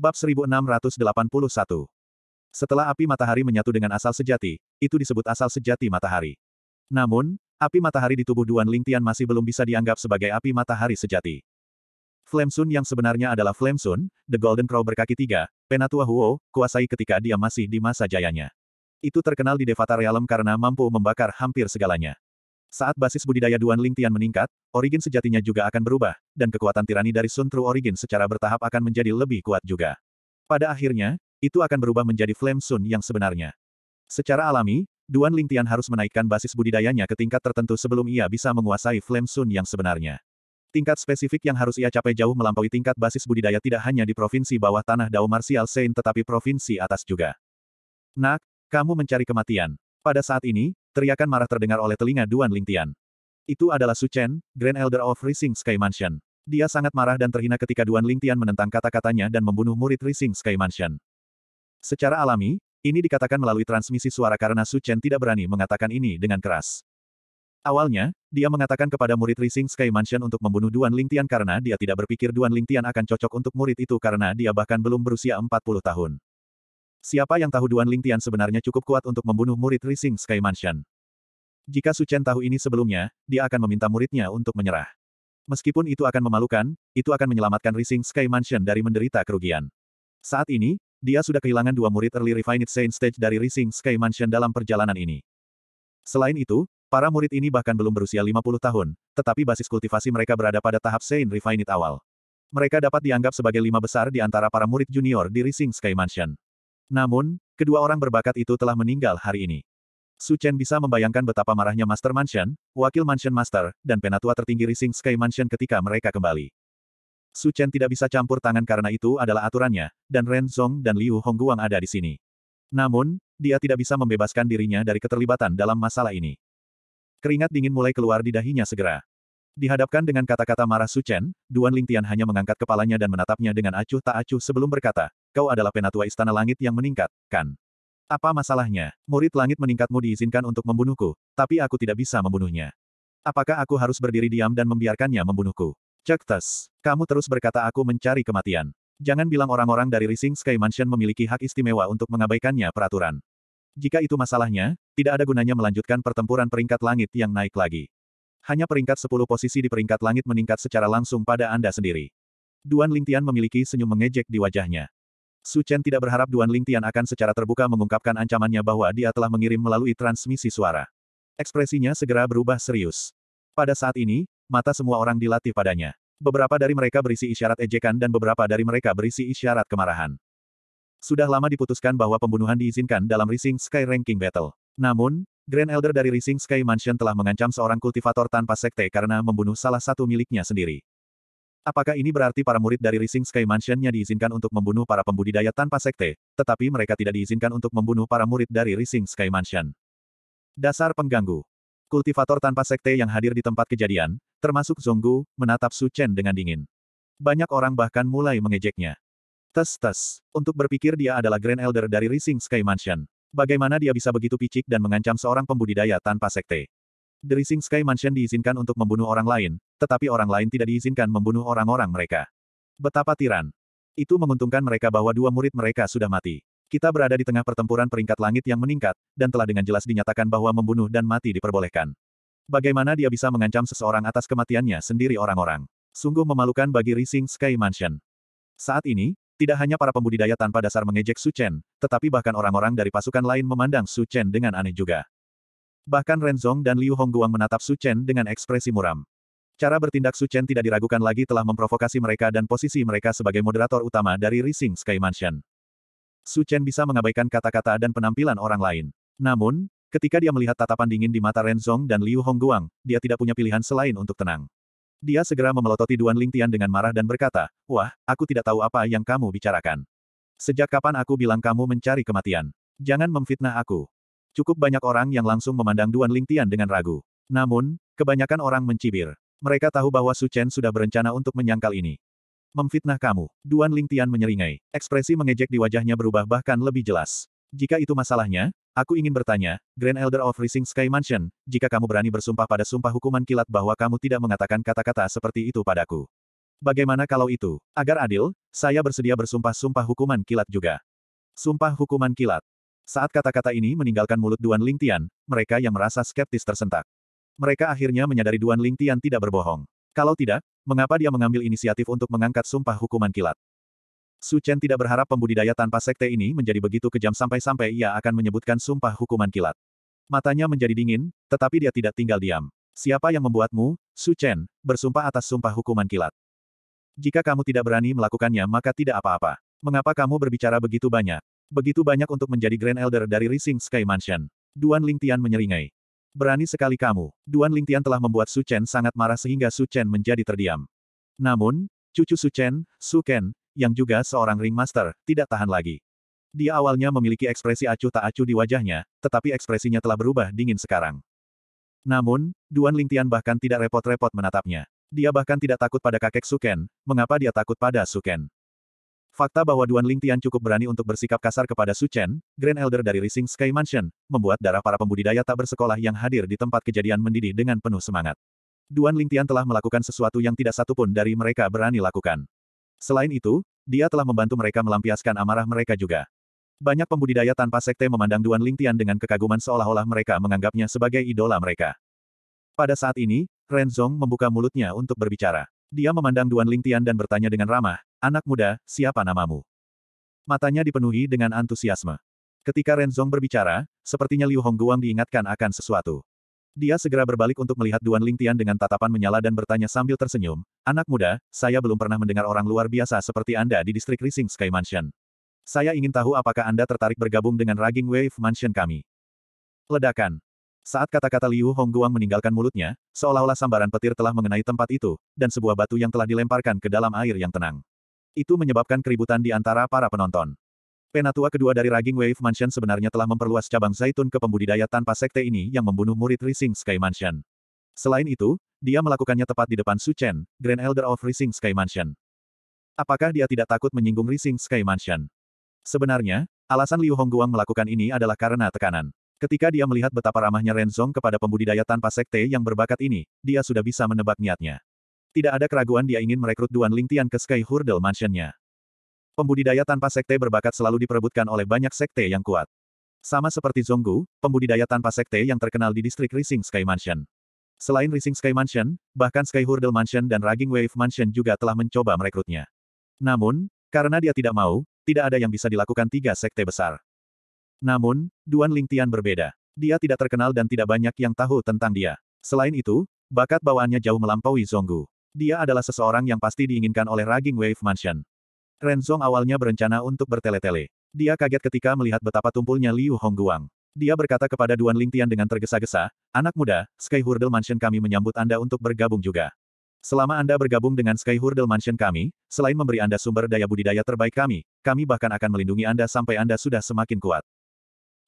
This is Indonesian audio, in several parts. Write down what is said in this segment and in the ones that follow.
Bab 1681 Setelah api matahari menyatu dengan asal sejati, itu disebut asal sejati matahari. Namun, api matahari di tubuh Duan Ling Tian masih belum bisa dianggap sebagai api matahari sejati. Flamesun yang sebenarnya adalah Flamesun, The Golden Crow berkaki tiga, Penatua Huo, kuasai ketika dia masih di masa jayanya. Itu terkenal di Devata Realm karena mampu membakar hampir segalanya. Saat basis budidaya Duan Lingtian meningkat, origin sejatinya juga akan berubah, dan kekuatan tirani dari Sun True Origin secara bertahap akan menjadi lebih kuat juga. Pada akhirnya, itu akan berubah menjadi Flame Sun yang sebenarnya. Secara alami, Duan Lingtian harus menaikkan basis budidayanya ke tingkat tertentu sebelum ia bisa menguasai Flame Sun yang sebenarnya. Tingkat spesifik yang harus ia capai jauh melampaui tingkat basis budidaya tidak hanya di provinsi bawah tanah Dao Martial Sein tetapi provinsi atas juga. Nak, kamu mencari kematian. Pada saat ini, Teriakan marah terdengar oleh telinga Duan Lingtian. Itu adalah Su Chen, Grand Elder of Rising Sky Mansion. Dia sangat marah dan terhina ketika Duan Lingtian menentang kata-katanya dan membunuh murid Rising Sky Mansion. Secara alami, ini dikatakan melalui transmisi suara karena Su Chen tidak berani mengatakan ini dengan keras. Awalnya, dia mengatakan kepada murid Rising Sky Mansion untuk membunuh Duan Lingtian karena dia tidak berpikir Duan Lingtian akan cocok untuk murid itu karena dia bahkan belum berusia 40 tahun. Siapa yang tahu Duan Ling Tian sebenarnya cukup kuat untuk membunuh murid Rising Sky Mansion? Jika Su Chen tahu ini sebelumnya, dia akan meminta muridnya untuk menyerah. Meskipun itu akan memalukan, itu akan menyelamatkan Rising Sky Mansion dari menderita kerugian. Saat ini, dia sudah kehilangan dua murid early refined Saint Stage dari Rising Sky Mansion dalam perjalanan ini. Selain itu, para murid ini bahkan belum berusia 50 tahun, tetapi basis kultivasi mereka berada pada tahap Saint Refined awal. Mereka dapat dianggap sebagai lima besar di antara para murid junior di Rising Sky Mansion. Namun, kedua orang berbakat itu telah meninggal hari ini. Su Chen bisa membayangkan betapa marahnya Master Mansion, Wakil Mansion Master, dan penatua tertinggi Rising Sky Mansion ketika mereka kembali. Su Chen tidak bisa campur tangan karena itu adalah aturannya, dan Ren Zong dan Liu Hongguang ada di sini. Namun, dia tidak bisa membebaskan dirinya dari keterlibatan dalam masalah ini. Keringat dingin mulai keluar di dahinya segera. Dihadapkan dengan kata-kata marah Su Chen, Duan Lingtian hanya mengangkat kepalanya dan menatapnya dengan acuh tak acuh sebelum berkata, kau adalah penatua istana langit yang meningkat, kan? Apa masalahnya? Murid langit meningkatmu diizinkan untuk membunuhku, tapi aku tidak bisa membunuhnya. Apakah aku harus berdiri diam dan membiarkannya membunuhku? Cektes, kamu terus berkata aku mencari kematian. Jangan bilang orang-orang dari Rising Sky Mansion memiliki hak istimewa untuk mengabaikannya peraturan. Jika itu masalahnya, tidak ada gunanya melanjutkan pertempuran peringkat langit yang naik lagi. Hanya peringkat 10 posisi di peringkat langit meningkat secara langsung pada Anda sendiri. Duan Lingtian memiliki senyum mengejek di wajahnya. Su Chen tidak berharap Duan Ling Tian akan secara terbuka mengungkapkan ancamannya bahwa dia telah mengirim melalui transmisi suara. Ekspresinya segera berubah serius. Pada saat ini, mata semua orang dilatih padanya. Beberapa dari mereka berisi isyarat ejekan dan beberapa dari mereka berisi isyarat kemarahan. Sudah lama diputuskan bahwa pembunuhan diizinkan dalam Rising Sky Ranking Battle. Namun, Grand Elder dari Rising Sky Mansion telah mengancam seorang kultivator tanpa sekte karena membunuh salah satu miliknya sendiri. Apakah ini berarti para murid dari Rising Sky Mansion-nya diizinkan untuk membunuh para pembudidaya tanpa sekte, tetapi mereka tidak diizinkan untuk membunuh para murid dari Rising Sky Mansion? Dasar pengganggu. Kultivator tanpa sekte yang hadir di tempat kejadian, termasuk Zonggu, menatap Su Chen dengan dingin. Banyak orang bahkan mulai mengejeknya. Tes-tes, untuk berpikir dia adalah Grand Elder dari Rising Sky Mansion. Bagaimana dia bisa begitu picik dan mengancam seorang pembudidaya tanpa sekte? The Rising Sky Mansion diizinkan untuk membunuh orang lain, tetapi orang lain tidak diizinkan membunuh orang-orang mereka. Betapa tiran. Itu menguntungkan mereka bahwa dua murid mereka sudah mati. Kita berada di tengah pertempuran peringkat langit yang meningkat, dan telah dengan jelas dinyatakan bahwa membunuh dan mati diperbolehkan. Bagaimana dia bisa mengancam seseorang atas kematiannya sendiri orang-orang? Sungguh memalukan bagi Rising Sky Mansion. Saat ini, tidak hanya para pembudidaya tanpa dasar mengejek Su Chen, tetapi bahkan orang-orang dari pasukan lain memandang Su Chen dengan aneh juga. Bahkan Renzong dan Liu Hongguang menatap Su Chen dengan ekspresi muram. Cara bertindak Su Chen tidak diragukan lagi telah memprovokasi mereka dan posisi mereka sebagai moderator utama dari Rising Sky Mansion. Su Chen bisa mengabaikan kata-kata dan penampilan orang lain. Namun, ketika dia melihat tatapan dingin di mata Renzong dan Liu Hongguang, dia tidak punya pilihan selain untuk tenang. Dia segera memelototi Duan Lingtian dengan marah dan berkata, Wah, aku tidak tahu apa yang kamu bicarakan. Sejak kapan aku bilang kamu mencari kematian? Jangan memfitnah aku. Cukup banyak orang yang langsung memandang Duan Lingtian dengan ragu. Namun, kebanyakan orang mencibir. Mereka tahu bahwa Su Chen sudah berencana untuk menyangkal ini. Memfitnah kamu. Duan Lingtian menyeringai. Ekspresi mengejek di wajahnya berubah bahkan lebih jelas. Jika itu masalahnya, aku ingin bertanya, Grand Elder of Rising Sky Mansion, jika kamu berani bersumpah pada sumpah hukuman kilat bahwa kamu tidak mengatakan kata-kata seperti itu padaku. Bagaimana kalau itu? Agar adil, saya bersedia bersumpah-sumpah hukuman kilat juga. Sumpah hukuman kilat. Saat kata-kata ini meninggalkan mulut Duan Lingtian, mereka yang merasa skeptis tersentak. Mereka akhirnya menyadari Duan Lingtian tidak berbohong. Kalau tidak, mengapa dia mengambil inisiatif untuk mengangkat sumpah hukuman kilat? Su Chen tidak berharap pembudidaya tanpa sekte ini menjadi begitu kejam sampai-sampai ia akan menyebutkan sumpah hukuman kilat. Matanya menjadi dingin, tetapi dia tidak tinggal diam. Siapa yang membuatmu, Su Chen, bersumpah atas sumpah hukuman kilat? Jika kamu tidak berani melakukannya maka tidak apa-apa. Mengapa kamu berbicara begitu banyak? Begitu banyak untuk menjadi Grand Elder dari Rising Sky Mansion. Duan Lingtian menyeringai. Berani sekali kamu. Duan Lingtian telah membuat Su Chen sangat marah sehingga Su Chen menjadi terdiam. Namun, cucu Su Chen, Su Ken, yang juga seorang ringmaster, tidak tahan lagi. Dia awalnya memiliki ekspresi acuh tak acuh di wajahnya, tetapi ekspresinya telah berubah dingin sekarang. Namun, Duan Lingtian bahkan tidak repot-repot menatapnya. Dia bahkan tidak takut pada kakek Su Ken. mengapa dia takut pada Su Ken? Fakta bahwa Duan Lingtian cukup berani untuk bersikap kasar kepada Su Chen, Grand Elder dari Rising Sky Mansion, membuat darah para pembudidaya tak bersekolah yang hadir di tempat kejadian mendidih dengan penuh semangat. Duan Lingtian telah melakukan sesuatu yang tidak satu pun dari mereka berani lakukan. Selain itu, dia telah membantu mereka melampiaskan amarah mereka juga. Banyak pembudidaya tanpa sekte memandang Duan Lingtian dengan kekaguman seolah-olah mereka menganggapnya sebagai idola mereka. Pada saat ini, Ren Zong membuka mulutnya untuk berbicara. Dia memandang Duan Lingtian dan bertanya dengan ramah, Anak muda, siapa namamu? Matanya dipenuhi dengan antusiasme. Ketika Renzong berbicara, sepertinya Liu Hongguang diingatkan akan sesuatu. Dia segera berbalik untuk melihat Duan Lingtian dengan tatapan menyala dan bertanya sambil tersenyum, Anak muda, saya belum pernah mendengar orang luar biasa seperti Anda di distrik Rising Sky Mansion. Saya ingin tahu apakah Anda tertarik bergabung dengan Raging Wave Mansion kami. Ledakan. Saat kata-kata Liu Hongguang meninggalkan mulutnya, seolah-olah sambaran petir telah mengenai tempat itu, dan sebuah batu yang telah dilemparkan ke dalam air yang tenang. Itu menyebabkan keributan di antara para penonton. Penatua kedua dari Raging Wave Mansion sebenarnya telah memperluas cabang zaitun ke pembudidaya tanpa sekte ini yang membunuh murid Rising Sky Mansion. Selain itu, dia melakukannya tepat di depan Su Chen, Grand Elder of Rising Sky Mansion. Apakah dia tidak takut menyinggung Rising Sky Mansion? Sebenarnya, alasan Liu Hongguang melakukan ini adalah karena tekanan. Ketika dia melihat betapa ramahnya Renzong kepada pembudidaya tanpa sekte yang berbakat ini, dia sudah bisa menebak niatnya. Tidak ada keraguan dia ingin merekrut Duan Lingtian ke Sky Hurdle Mansion-nya. Pembudidaya tanpa sekte berbakat selalu diperebutkan oleh banyak sekte yang kuat. Sama seperti Zonggu, pembudidaya tanpa sekte yang terkenal di distrik Rising Sky Mansion. Selain Rising Sky Mansion, bahkan Sky Hurdle Mansion dan Raging Wave Mansion juga telah mencoba merekrutnya. Namun, karena dia tidak mau, tidak ada yang bisa dilakukan tiga sekte besar. Namun, Duan Lingtian berbeda. Dia tidak terkenal dan tidak banyak yang tahu tentang dia. Selain itu, bakat bawaannya jauh melampaui Zonggu. Dia adalah seseorang yang pasti diinginkan oleh Raging Wave Mansion. Renzong awalnya berencana untuk bertele-tele. Dia kaget ketika melihat betapa tumpulnya Liu Hongguang. Dia berkata kepada Duan Lingtian dengan tergesa-gesa, Anak muda, Sky Hurdle Mansion kami menyambut Anda untuk bergabung juga. Selama Anda bergabung dengan Sky Hurdle Mansion kami, selain memberi Anda sumber daya budidaya terbaik kami, kami bahkan akan melindungi Anda sampai Anda sudah semakin kuat.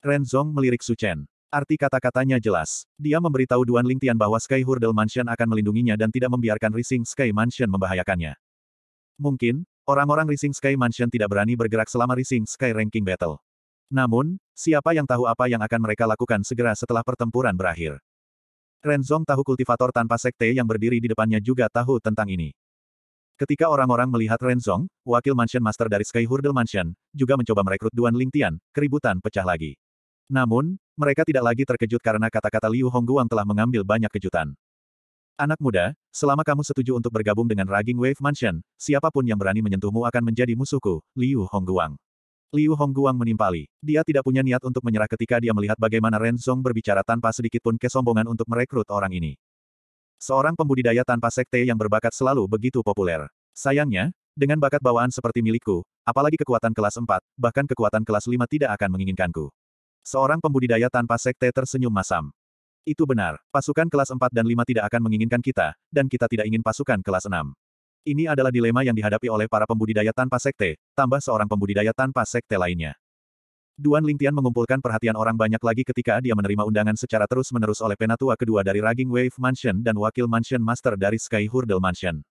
Ren melirik Su Chen. Arti kata-katanya jelas. Dia memberitahu Duan Lingtian bahwa Sky Hurdle Mansion akan melindunginya dan tidak membiarkan Rising Sky Mansion membahayakannya. Mungkin, orang-orang Rising Sky Mansion tidak berani bergerak selama Rising Sky Ranking Battle. Namun, siapa yang tahu apa yang akan mereka lakukan segera setelah pertempuran berakhir. Renzong tahu kultivator tanpa sekte yang berdiri di depannya juga tahu tentang ini. Ketika orang-orang melihat Renzong, wakil Mansion Master dari Sky Hurdle Mansion, juga mencoba merekrut Duan Lingtian, keributan pecah lagi. Namun, mereka tidak lagi terkejut karena kata-kata Liu Hongguang telah mengambil banyak kejutan. Anak muda, selama kamu setuju untuk bergabung dengan Raging Wave Mansion, siapapun yang berani menyentuhmu akan menjadi musuhku, Liu Hongguang. Liu Hongguang menimpali. Dia tidak punya niat untuk menyerah ketika dia melihat bagaimana Ren Zong berbicara tanpa sedikitpun kesombongan untuk merekrut orang ini. Seorang pembudidaya tanpa sekte yang berbakat selalu begitu populer. Sayangnya, dengan bakat bawaan seperti milikku, apalagi kekuatan kelas 4, bahkan kekuatan kelas 5 tidak akan menginginkanku. Seorang pembudidaya tanpa sekte tersenyum masam. Itu benar, pasukan kelas 4 dan 5 tidak akan menginginkan kita, dan kita tidak ingin pasukan kelas 6. Ini adalah dilema yang dihadapi oleh para pembudidaya tanpa sekte, tambah seorang pembudidaya tanpa sekte lainnya. Duan Lingtian mengumpulkan perhatian orang banyak lagi ketika dia menerima undangan secara terus-menerus oleh penatua kedua dari Raging Wave Mansion dan wakil Mansion Master dari Sky Hurdle Mansion.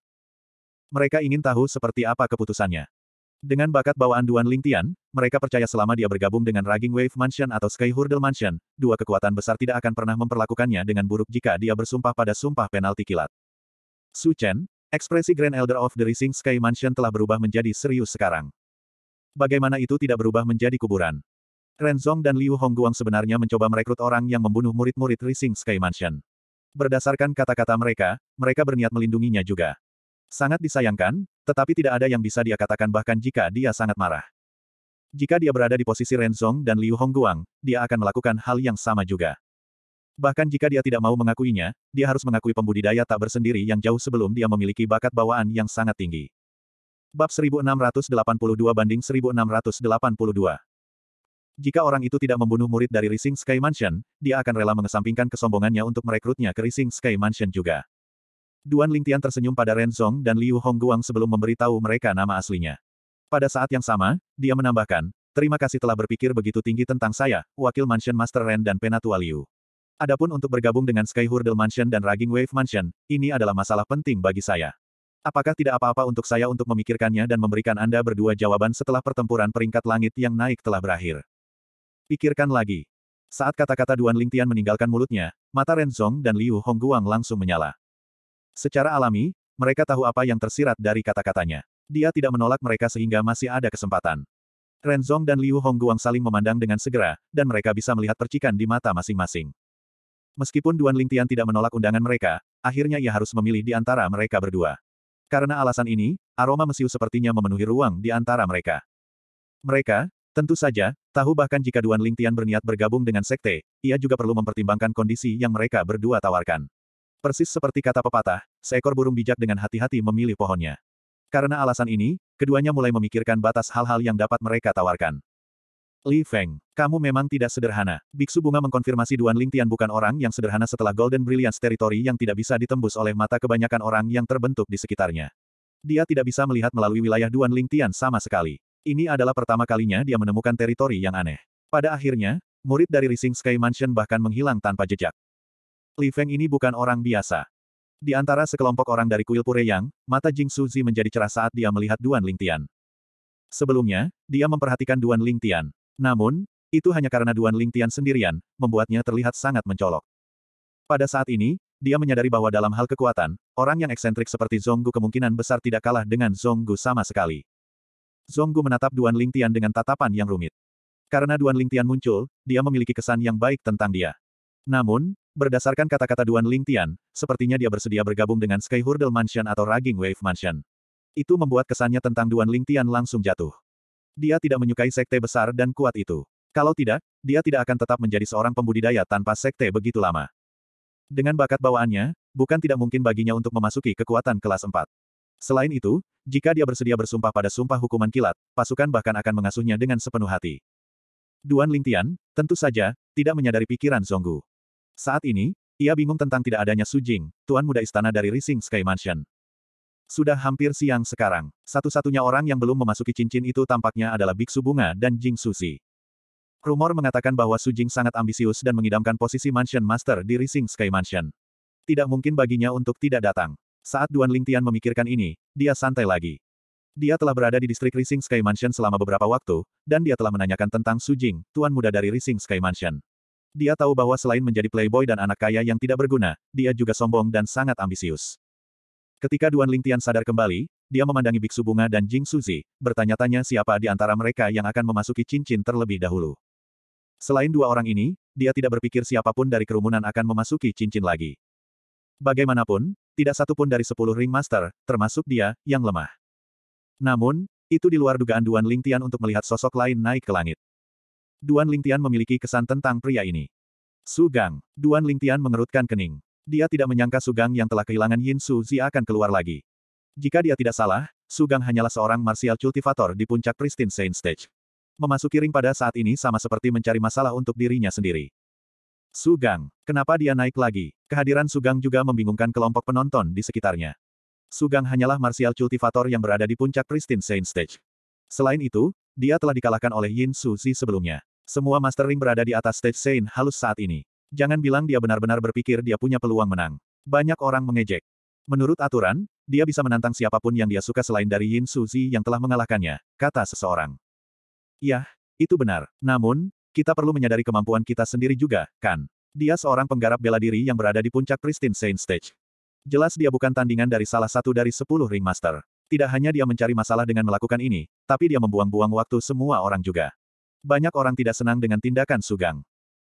Mereka ingin tahu seperti apa keputusannya. Dengan bakat bawaan Duan Lingtian, mereka percaya selama dia bergabung dengan Raging Wave Mansion atau Sky Hurdle Mansion, dua kekuatan besar tidak akan pernah memperlakukannya dengan buruk jika dia bersumpah pada sumpah penalti kilat. Su Chen, ekspresi Grand Elder of the Rising Sky Mansion telah berubah menjadi serius sekarang. Bagaimana itu tidak berubah menjadi kuburan? Ren Renzong dan Liu Hongguang sebenarnya mencoba merekrut orang yang membunuh murid-murid Rising Sky Mansion. Berdasarkan kata-kata mereka, mereka berniat melindunginya juga. Sangat disayangkan, tetapi tidak ada yang bisa dia katakan bahkan jika dia sangat marah. Jika dia berada di posisi Renzong dan Liu Hongguang, dia akan melakukan hal yang sama juga. Bahkan jika dia tidak mau mengakuinya, dia harus mengakui pembudidaya tak bersendiri yang jauh sebelum dia memiliki bakat bawaan yang sangat tinggi. Bab 1682 banding 1682 Jika orang itu tidak membunuh murid dari Rising Sky Mansion, dia akan rela mengesampingkan kesombongannya untuk merekrutnya ke Rising Sky Mansion juga. Duan Lingtian tersenyum pada Ren Zong dan Liu Hongguang sebelum memberitahu mereka nama aslinya. Pada saat yang sama, dia menambahkan, terima kasih telah berpikir begitu tinggi tentang saya, wakil Mansion Master Ren dan Penatua Liu. Adapun untuk bergabung dengan Sky Hurdle Mansion dan Raging Wave Mansion, ini adalah masalah penting bagi saya. Apakah tidak apa-apa untuk saya untuk memikirkannya dan memberikan Anda berdua jawaban setelah pertempuran peringkat langit yang naik telah berakhir? Pikirkan lagi. Saat kata-kata Duan Lingtian meninggalkan mulutnya, mata Ren Zong dan Liu Hongguang langsung menyala. Secara alami, mereka tahu apa yang tersirat dari kata-katanya. Dia tidak menolak mereka sehingga masih ada kesempatan. Renzong dan Liu Hongguang saling memandang dengan segera, dan mereka bisa melihat percikan di mata masing-masing. Meskipun Duan Lingtian tidak menolak undangan mereka, akhirnya ia harus memilih di antara mereka berdua. Karena alasan ini, aroma mesiu sepertinya memenuhi ruang di antara mereka. Mereka, tentu saja, tahu bahkan jika Duan Lingtian berniat bergabung dengan sekte, ia juga perlu mempertimbangkan kondisi yang mereka berdua tawarkan. Persis seperti kata pepatah, seekor burung bijak dengan hati-hati memilih pohonnya. Karena alasan ini, keduanya mulai memikirkan batas hal-hal yang dapat mereka tawarkan. Li Feng, kamu memang tidak sederhana. Biksu Bunga mengkonfirmasi Duan Lingtian bukan orang yang sederhana setelah Golden Brilliance Territory yang tidak bisa ditembus oleh mata kebanyakan orang yang terbentuk di sekitarnya. Dia tidak bisa melihat melalui wilayah Duan Lingtian sama sekali. Ini adalah pertama kalinya dia menemukan teritori yang aneh. Pada akhirnya, murid dari Rising Sky Mansion bahkan menghilang tanpa jejak. Li Feng ini bukan orang biasa. Di antara sekelompok orang dari kuil Pure Yang, mata Jing Suzi menjadi cerah saat dia melihat Duan Lingtian. Sebelumnya, dia memperhatikan Duan Lingtian. Namun, itu hanya karena Duan Lingtian sendirian, membuatnya terlihat sangat mencolok. Pada saat ini, dia menyadari bahwa dalam hal kekuatan, orang yang eksentrik seperti Zonggu kemungkinan besar tidak kalah dengan Zonggu sama sekali. Zonggu menatap Duan Lingtian dengan tatapan yang rumit. Karena Duan Lingtian muncul, dia memiliki kesan yang baik tentang dia. Namun, Berdasarkan kata-kata Duan Ling Tian, sepertinya dia bersedia bergabung dengan Sky Hurdle Mansion atau Raging Wave Mansion. Itu membuat kesannya tentang Duan Ling Tian langsung jatuh. Dia tidak menyukai sekte besar dan kuat itu. Kalau tidak, dia tidak akan tetap menjadi seorang pembudidaya tanpa sekte begitu lama. Dengan bakat bawaannya, bukan tidak mungkin baginya untuk memasuki kekuatan kelas 4. Selain itu, jika dia bersedia bersumpah pada sumpah hukuman kilat, pasukan bahkan akan mengasuhnya dengan sepenuh hati. Duan Ling Tian, tentu saja, tidak menyadari pikiran Zonggu. Saat ini, ia bingung tentang tidak adanya Su Jing, tuan muda istana dari Rising Sky Mansion. Sudah hampir siang sekarang, satu-satunya orang yang belum memasuki cincin itu tampaknya adalah Biksu Bunga dan Jing Susi. Rumor mengatakan bahwa Su Jing sangat ambisius dan mengidamkan posisi Mansion Master di Rising Sky Mansion. Tidak mungkin baginya untuk tidak datang. Saat Duan Ling Tian memikirkan ini, dia santai lagi. Dia telah berada di distrik Rising Sky Mansion selama beberapa waktu, dan dia telah menanyakan tentang Su Jing, tuan muda dari Rising Sky Mansion. Dia tahu bahwa selain menjadi playboy dan anak kaya yang tidak berguna, dia juga sombong dan sangat ambisius. Ketika Duan Lingtian sadar kembali, dia memandangi Biksu Bunga dan Jing Suzi, bertanya-tanya siapa di antara mereka yang akan memasuki cincin terlebih dahulu. Selain dua orang ini, dia tidak berpikir siapapun dari kerumunan akan memasuki cincin lagi. Bagaimanapun, tidak satu pun dari sepuluh ring master, termasuk dia, yang lemah. Namun, itu di luar dugaan Duan Lingtian untuk melihat sosok lain naik ke langit. Duan Lingtian memiliki kesan tentang pria ini. Sugang, Duan Lingtian mengerutkan kening. Dia tidak menyangka Sugang yang telah kehilangan Yin Su Zi akan keluar lagi. Jika dia tidak salah, Sugang hanyalah seorang martial cultivator di puncak Pristine Saint Stage. Memasuki ring pada saat ini sama seperti mencari masalah untuk dirinya sendiri. Sugang, kenapa dia naik lagi? Kehadiran Sugang juga membingungkan kelompok penonton di sekitarnya. Sugang hanyalah martial cultivator yang berada di puncak Pristine Saint Stage. Selain itu, dia telah dikalahkan oleh Yin Su Zi sebelumnya. Semua Master Ring berada di atas stage Saint halus saat ini. Jangan bilang dia benar-benar berpikir dia punya peluang menang. Banyak orang mengejek. Menurut aturan, dia bisa menantang siapapun yang dia suka selain dari Yin Suzi yang telah mengalahkannya, kata seseorang. Yah, itu benar. Namun, kita perlu menyadari kemampuan kita sendiri juga, kan? Dia seorang penggarap bela diri yang berada di puncak Pristine Saint Stage. Jelas dia bukan tandingan dari salah satu dari sepuluh ringmaster. Tidak hanya dia mencari masalah dengan melakukan ini, tapi dia membuang-buang waktu semua orang juga. Banyak orang tidak senang dengan tindakan Sugang.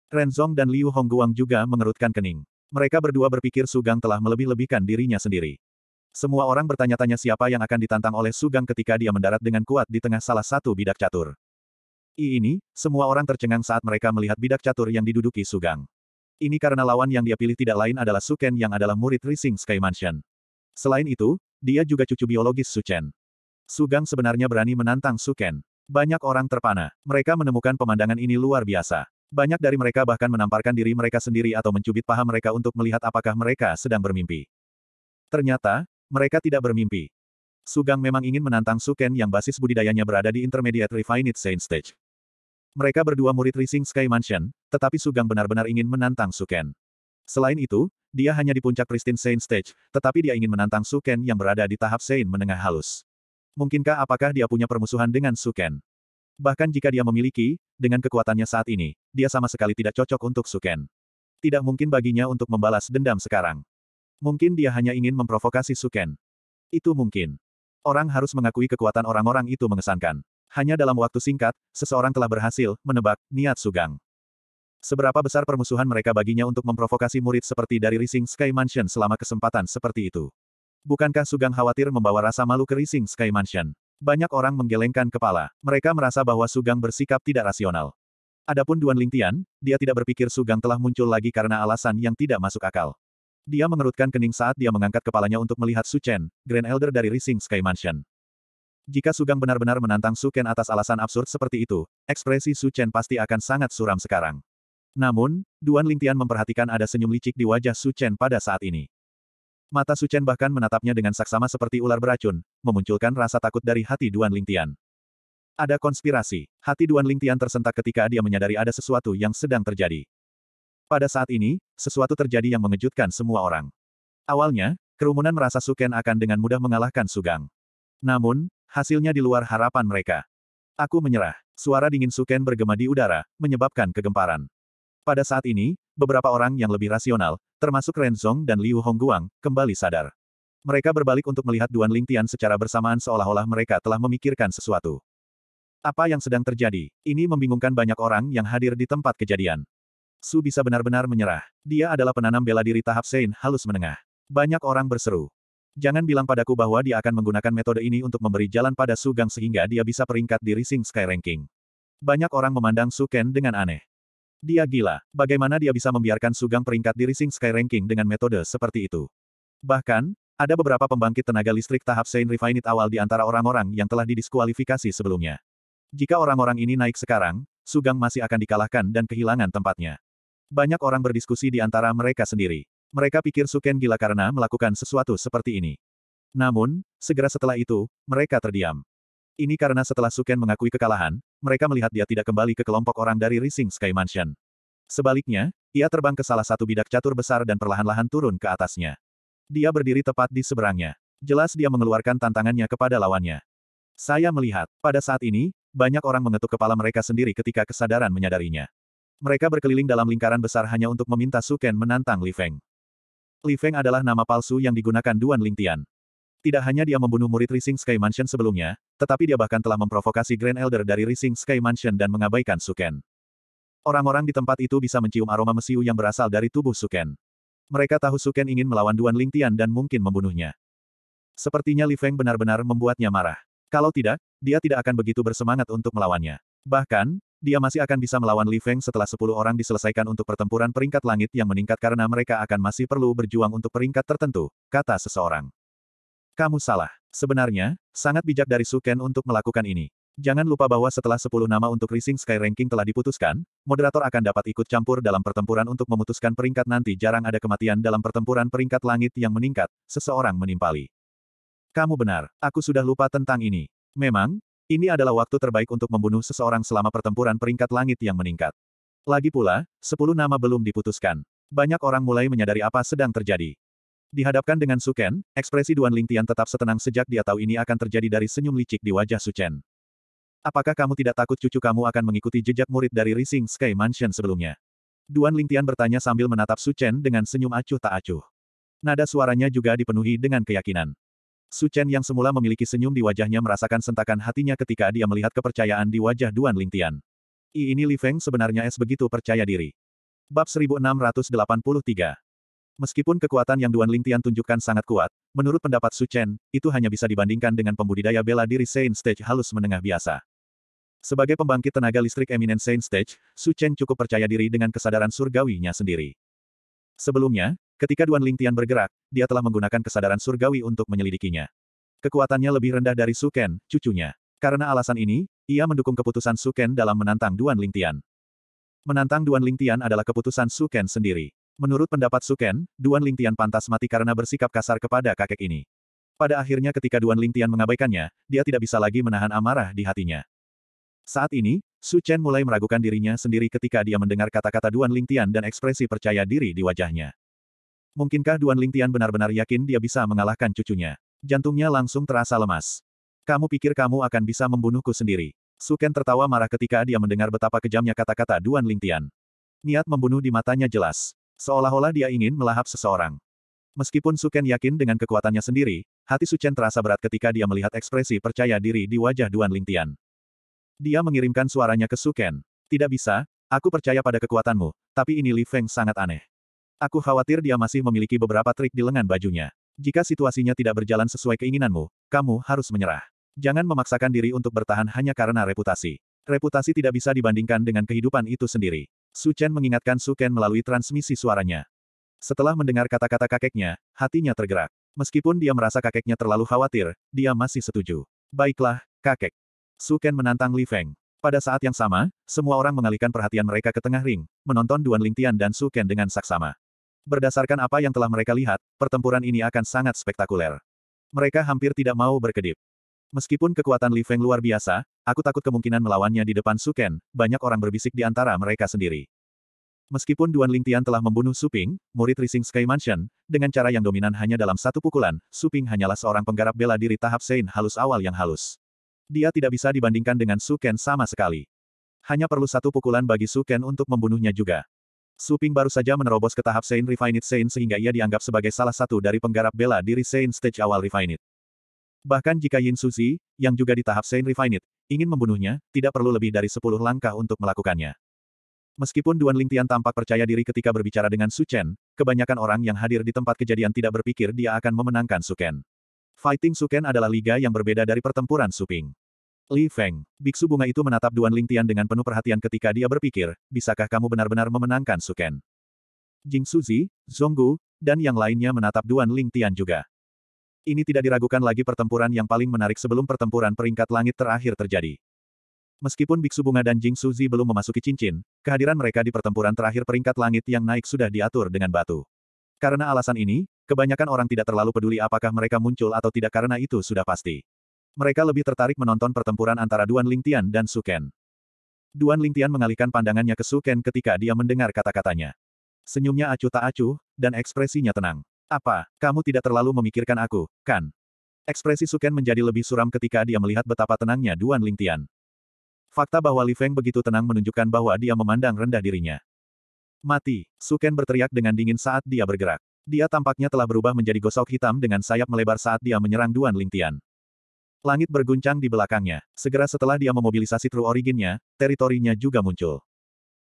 Renzong dan Liu Hongguang juga mengerutkan kening. Mereka berdua berpikir Sugang telah melebih-lebihkan dirinya sendiri. Semua orang bertanya-tanya siapa yang akan ditantang oleh Sugang ketika dia mendarat dengan kuat di tengah salah satu bidak catur. I ini, semua orang tercengang saat mereka melihat bidak catur yang diduduki Sugang. Ini karena lawan yang dia pilih tidak lain adalah Suken yang adalah murid Rising Sky Mansion. Selain itu, dia juga cucu biologis Suchen. Sugang sebenarnya berani menantang Suken. Banyak orang terpana. Mereka menemukan pemandangan ini luar biasa. Banyak dari mereka bahkan menamparkan diri mereka sendiri atau mencubit paha mereka untuk melihat apakah mereka sedang bermimpi. Ternyata, mereka tidak bermimpi. Sugang memang ingin menantang Suken yang basis budidayanya berada di Intermediate Refined Saint Stage. Mereka berdua murid Rising Sky Mansion, tetapi Sugang benar-benar ingin menantang Suken. Selain itu, dia hanya di puncak Pristine Saint Stage, tetapi dia ingin menantang Suken yang berada di tahap Saint menengah halus. Mungkinkah apakah dia punya permusuhan dengan Suken? Bahkan jika dia memiliki, dengan kekuatannya saat ini, dia sama sekali tidak cocok untuk Suken. Tidak mungkin baginya untuk membalas dendam sekarang. Mungkin dia hanya ingin memprovokasi Suken. Itu mungkin. Orang harus mengakui kekuatan orang-orang itu mengesankan. Hanya dalam waktu singkat, seseorang telah berhasil menebak niat Sugang. Seberapa besar permusuhan mereka baginya untuk memprovokasi murid seperti dari Rising Sky Mansion selama kesempatan seperti itu. Bukankah Sugang khawatir membawa rasa malu ke Rising Sky Mansion? Banyak orang menggelengkan kepala. Mereka merasa bahwa Sugang bersikap tidak rasional. Adapun Duan Lingtian, dia tidak berpikir Sugang telah muncul lagi karena alasan yang tidak masuk akal. Dia mengerutkan kening saat dia mengangkat kepalanya untuk melihat Su Chen, Grand Elder dari Rising Sky Mansion. Jika Sugang benar-benar menantang Su Ken atas alasan absurd seperti itu, ekspresi Su Chen pasti akan sangat suram sekarang. Namun, Duan Lingtian memperhatikan ada senyum licik di wajah Su Chen pada saat ini. Mata Suchen bahkan menatapnya dengan saksama seperti ular beracun, memunculkan rasa takut dari hati Duan Lingtian. Ada konspirasi. Hati Duan Lingtian tersentak ketika dia menyadari ada sesuatu yang sedang terjadi. Pada saat ini, sesuatu terjadi yang mengejutkan semua orang. Awalnya, kerumunan merasa Suken akan dengan mudah mengalahkan Sugang. Namun, hasilnya di luar harapan mereka. Aku menyerah. Suara dingin Suken bergema di udara, menyebabkan kegemparan. Pada saat ini, beberapa orang yang lebih rasional, termasuk Ren Zong dan Liu Hongguang, kembali sadar. Mereka berbalik untuk melihat Duan Ling Tian secara bersamaan seolah-olah mereka telah memikirkan sesuatu. Apa yang sedang terjadi? Ini membingungkan banyak orang yang hadir di tempat kejadian. Su bisa benar-benar menyerah. Dia adalah penanam bela diri tahap Sein halus menengah. Banyak orang berseru. Jangan bilang padaku bahwa dia akan menggunakan metode ini untuk memberi jalan pada Su Gang sehingga dia bisa peringkat di Rising Sky Ranking. Banyak orang memandang Su Ken dengan aneh. Dia gila. Bagaimana dia bisa membiarkan Sugang peringkat di Rising Sky Ranking dengan metode seperti itu? Bahkan, ada beberapa pembangkit tenaga listrik tahap Saint Refinite awal di antara orang-orang yang telah didiskualifikasi sebelumnya. Jika orang-orang ini naik sekarang, Sugang masih akan dikalahkan dan kehilangan tempatnya. Banyak orang berdiskusi di antara mereka sendiri. Mereka pikir Suken gila karena melakukan sesuatu seperti ini. Namun, segera setelah itu, mereka terdiam. Ini karena setelah Suken mengakui kekalahan, mereka melihat dia tidak kembali ke kelompok orang dari Rising Sky Mansion. Sebaliknya, ia terbang ke salah satu bidak catur besar dan perlahan-lahan turun ke atasnya. Dia berdiri tepat di seberangnya. Jelas dia mengeluarkan tantangannya kepada lawannya. Saya melihat, pada saat ini, banyak orang mengetuk kepala mereka sendiri ketika kesadaran menyadarinya. Mereka berkeliling dalam lingkaran besar hanya untuk meminta Suken menantang Li Feng. Li Feng adalah nama palsu yang digunakan Duan Lingtian. Tidak hanya dia membunuh murid Rising Sky Mansion sebelumnya, tetapi dia bahkan telah memprovokasi Grand Elder dari Rising Sky Mansion dan mengabaikan Suken. Orang-orang di tempat itu bisa mencium aroma mesiu yang berasal dari tubuh Suken. Mereka tahu Suken ingin melawan Duan Lingtian dan mungkin membunuhnya. Sepertinya Li Feng benar-benar membuatnya marah. Kalau tidak, dia tidak akan begitu bersemangat untuk melawannya. Bahkan, dia masih akan bisa melawan Li Feng setelah 10 orang diselesaikan untuk pertempuran peringkat langit yang meningkat karena mereka akan masih perlu berjuang untuk peringkat tertentu, kata seseorang. Kamu salah. Sebenarnya, sangat bijak dari Suken untuk melakukan ini. Jangan lupa bahwa setelah 10 nama untuk Rising Sky Ranking telah diputuskan, moderator akan dapat ikut campur dalam pertempuran untuk memutuskan peringkat nanti jarang ada kematian dalam pertempuran peringkat langit yang meningkat, seseorang menimpali. Kamu benar, aku sudah lupa tentang ini. Memang, ini adalah waktu terbaik untuk membunuh seseorang selama pertempuran peringkat langit yang meningkat. Lagi pula, 10 nama belum diputuskan. Banyak orang mulai menyadari apa sedang terjadi. Dihadapkan dengan Suken, ekspresi Duan Lingtian tetap setenang sejak dia tahu ini akan terjadi dari senyum licik di wajah Su Chen. Apakah kamu tidak takut cucu kamu akan mengikuti jejak murid dari Rising Sky Mansion sebelumnya? Duan Lingtian bertanya sambil menatap Su Chen dengan senyum acuh tak acuh. Nada suaranya juga dipenuhi dengan keyakinan. Su Chen yang semula memiliki senyum di wajahnya merasakan sentakan hatinya ketika dia melihat kepercayaan di wajah Duan Lingtian. I ini Li Feng sebenarnya es begitu percaya diri. Bab 1683 Meskipun kekuatan yang Duan Lingtian tunjukkan sangat kuat, menurut pendapat Su Chen, itu hanya bisa dibandingkan dengan pembudidaya bela diri Saint Stage halus menengah biasa. Sebagai pembangkit tenaga listrik eminen Saint Stage, Su Chen cukup percaya diri dengan kesadaran surgawinya sendiri. Sebelumnya, ketika Duan Lingtian bergerak, dia telah menggunakan kesadaran surgawi untuk menyelidikinya. Kekuatannya lebih rendah dari Su Ken, cucunya. Karena alasan ini, ia mendukung keputusan Su Ken dalam menantang Duan Lingtian. Menantang Duan Lingtian adalah keputusan Su Ken sendiri. Menurut pendapat Suken, Duan Lingtian pantas mati karena bersikap kasar kepada kakek ini. Pada akhirnya ketika Duan Lingtian mengabaikannya, dia tidak bisa lagi menahan amarah di hatinya. Saat ini, Su Chen mulai meragukan dirinya sendiri ketika dia mendengar kata-kata Duan Lingtian dan ekspresi percaya diri di wajahnya. Mungkinkah Duan Lingtian benar-benar yakin dia bisa mengalahkan cucunya? Jantungnya langsung terasa lemas. Kamu pikir kamu akan bisa membunuhku sendiri? Su Ken tertawa marah ketika dia mendengar betapa kejamnya kata-kata Duan Lingtian. Niat membunuh di matanya jelas. Seolah-olah dia ingin melahap seseorang. Meskipun Suken yakin dengan kekuatannya sendiri, hati Suchen terasa berat ketika dia melihat ekspresi percaya diri di wajah Duan Lingtian. Dia mengirimkan suaranya ke Suken. Tidak bisa, aku percaya pada kekuatanmu, tapi ini Li Feng sangat aneh. Aku khawatir dia masih memiliki beberapa trik di lengan bajunya. Jika situasinya tidak berjalan sesuai keinginanmu, kamu harus menyerah. Jangan memaksakan diri untuk bertahan hanya karena reputasi. Reputasi tidak bisa dibandingkan dengan kehidupan itu sendiri. Su Chen mengingatkan Su Ken melalui transmisi suaranya. Setelah mendengar kata-kata kakeknya, hatinya tergerak. Meskipun dia merasa kakeknya terlalu khawatir, dia masih setuju. Baiklah, kakek. Su Ken menantang Li Feng. Pada saat yang sama, semua orang mengalihkan perhatian mereka ke tengah ring, menonton Duan Lingtian dan Su Ken dengan saksama. Berdasarkan apa yang telah mereka lihat, pertempuran ini akan sangat spektakuler. Mereka hampir tidak mau berkedip. Meskipun kekuatan Li Feng luar biasa, aku takut kemungkinan melawannya di depan Su banyak orang berbisik di antara mereka sendiri. Meskipun Duan Ling Tian telah membunuh Su Ping, murid Rising Sky Mansion, dengan cara yang dominan hanya dalam satu pukulan, Su Ping hanyalah seorang penggarap bela diri tahap Sein halus awal yang halus. Dia tidak bisa dibandingkan dengan Su Ken sama sekali. Hanya perlu satu pukulan bagi Su Ken untuk membunuhnya juga. Su Ping baru saja menerobos ke tahap Sein Refined Sein sehingga ia dianggap sebagai salah satu dari penggarap bela diri Sein Stage awal Refined. Bahkan jika Yin Suzi, yang juga di tahap Saint Refined, ingin membunuhnya, tidak perlu lebih dari sepuluh langkah untuk melakukannya. Meskipun Duan Ling Tian tampak percaya diri ketika berbicara dengan Su Chen, kebanyakan orang yang hadir di tempat kejadian tidak berpikir dia akan memenangkan Su Ken. Fighting Su Ken adalah liga yang berbeda dari pertempuran Su Ping. Li Feng, biksu bunga itu menatap Duan Ling Tian dengan penuh perhatian ketika dia berpikir, bisakah kamu benar-benar memenangkan Su Ken? Jing Suzi, Zhonggu, dan yang lainnya menatap Duan Ling Tian juga. Ini tidak diragukan lagi pertempuran yang paling menarik sebelum pertempuran peringkat langit terakhir terjadi. Meskipun Biksu Bunga dan Jing Suzi belum memasuki cincin, kehadiran mereka di pertempuran terakhir peringkat langit yang naik sudah diatur dengan batu. Karena alasan ini, kebanyakan orang tidak terlalu peduli apakah mereka muncul atau tidak karena itu sudah pasti. Mereka lebih tertarik menonton pertempuran antara Duan Lingtian dan Suken. Duan Lingtian mengalihkan pandangannya ke Suken ketika dia mendengar kata-katanya. Senyumnya acuh tak acuh, dan ekspresinya tenang. Apa, kamu tidak terlalu memikirkan aku, kan? Ekspresi Suken menjadi lebih suram ketika dia melihat betapa tenangnya Duan Lingtian. Fakta bahwa Li Feng begitu tenang menunjukkan bahwa dia memandang rendah dirinya. Mati, Suken berteriak dengan dingin saat dia bergerak. Dia tampaknya telah berubah menjadi gosok hitam dengan sayap melebar saat dia menyerang Duan Lingtian. Langit berguncang di belakangnya. Segera setelah dia memobilisasi True Originnya, teritorinya juga muncul.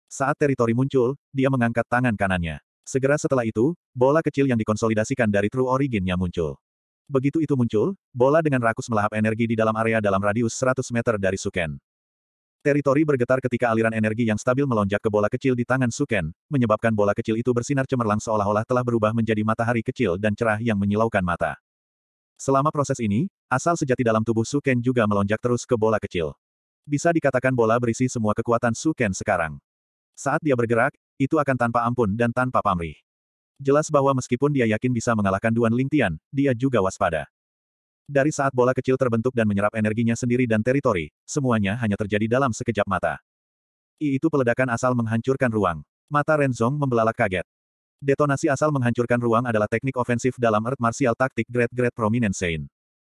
Saat teritori muncul, dia mengangkat tangan kanannya. Segera setelah itu, bola kecil yang dikonsolidasikan dari True Originnya muncul. Begitu itu muncul, bola dengan rakus melahap energi di dalam area dalam radius 100 meter dari Suken. Teritori bergetar ketika aliran energi yang stabil melonjak ke bola kecil di tangan Suken, menyebabkan bola kecil itu bersinar cemerlang seolah-olah telah berubah menjadi matahari kecil dan cerah yang menyilaukan mata. Selama proses ini, asal sejati dalam tubuh Suken juga melonjak terus ke bola kecil. Bisa dikatakan bola berisi semua kekuatan Suken sekarang. Saat dia bergerak, itu akan tanpa ampun dan tanpa pamrih. Jelas bahwa meskipun dia yakin bisa mengalahkan Duan Lingtian, dia juga waspada. Dari saat bola kecil terbentuk dan menyerap energinya sendiri dan teritori, semuanya hanya terjadi dalam sekejap mata. I itu peledakan asal menghancurkan ruang. Mata Renzong membelalak kaget. Detonasi asal menghancurkan ruang adalah teknik ofensif dalam Earth Martial taktik Great Great Prominent Sein.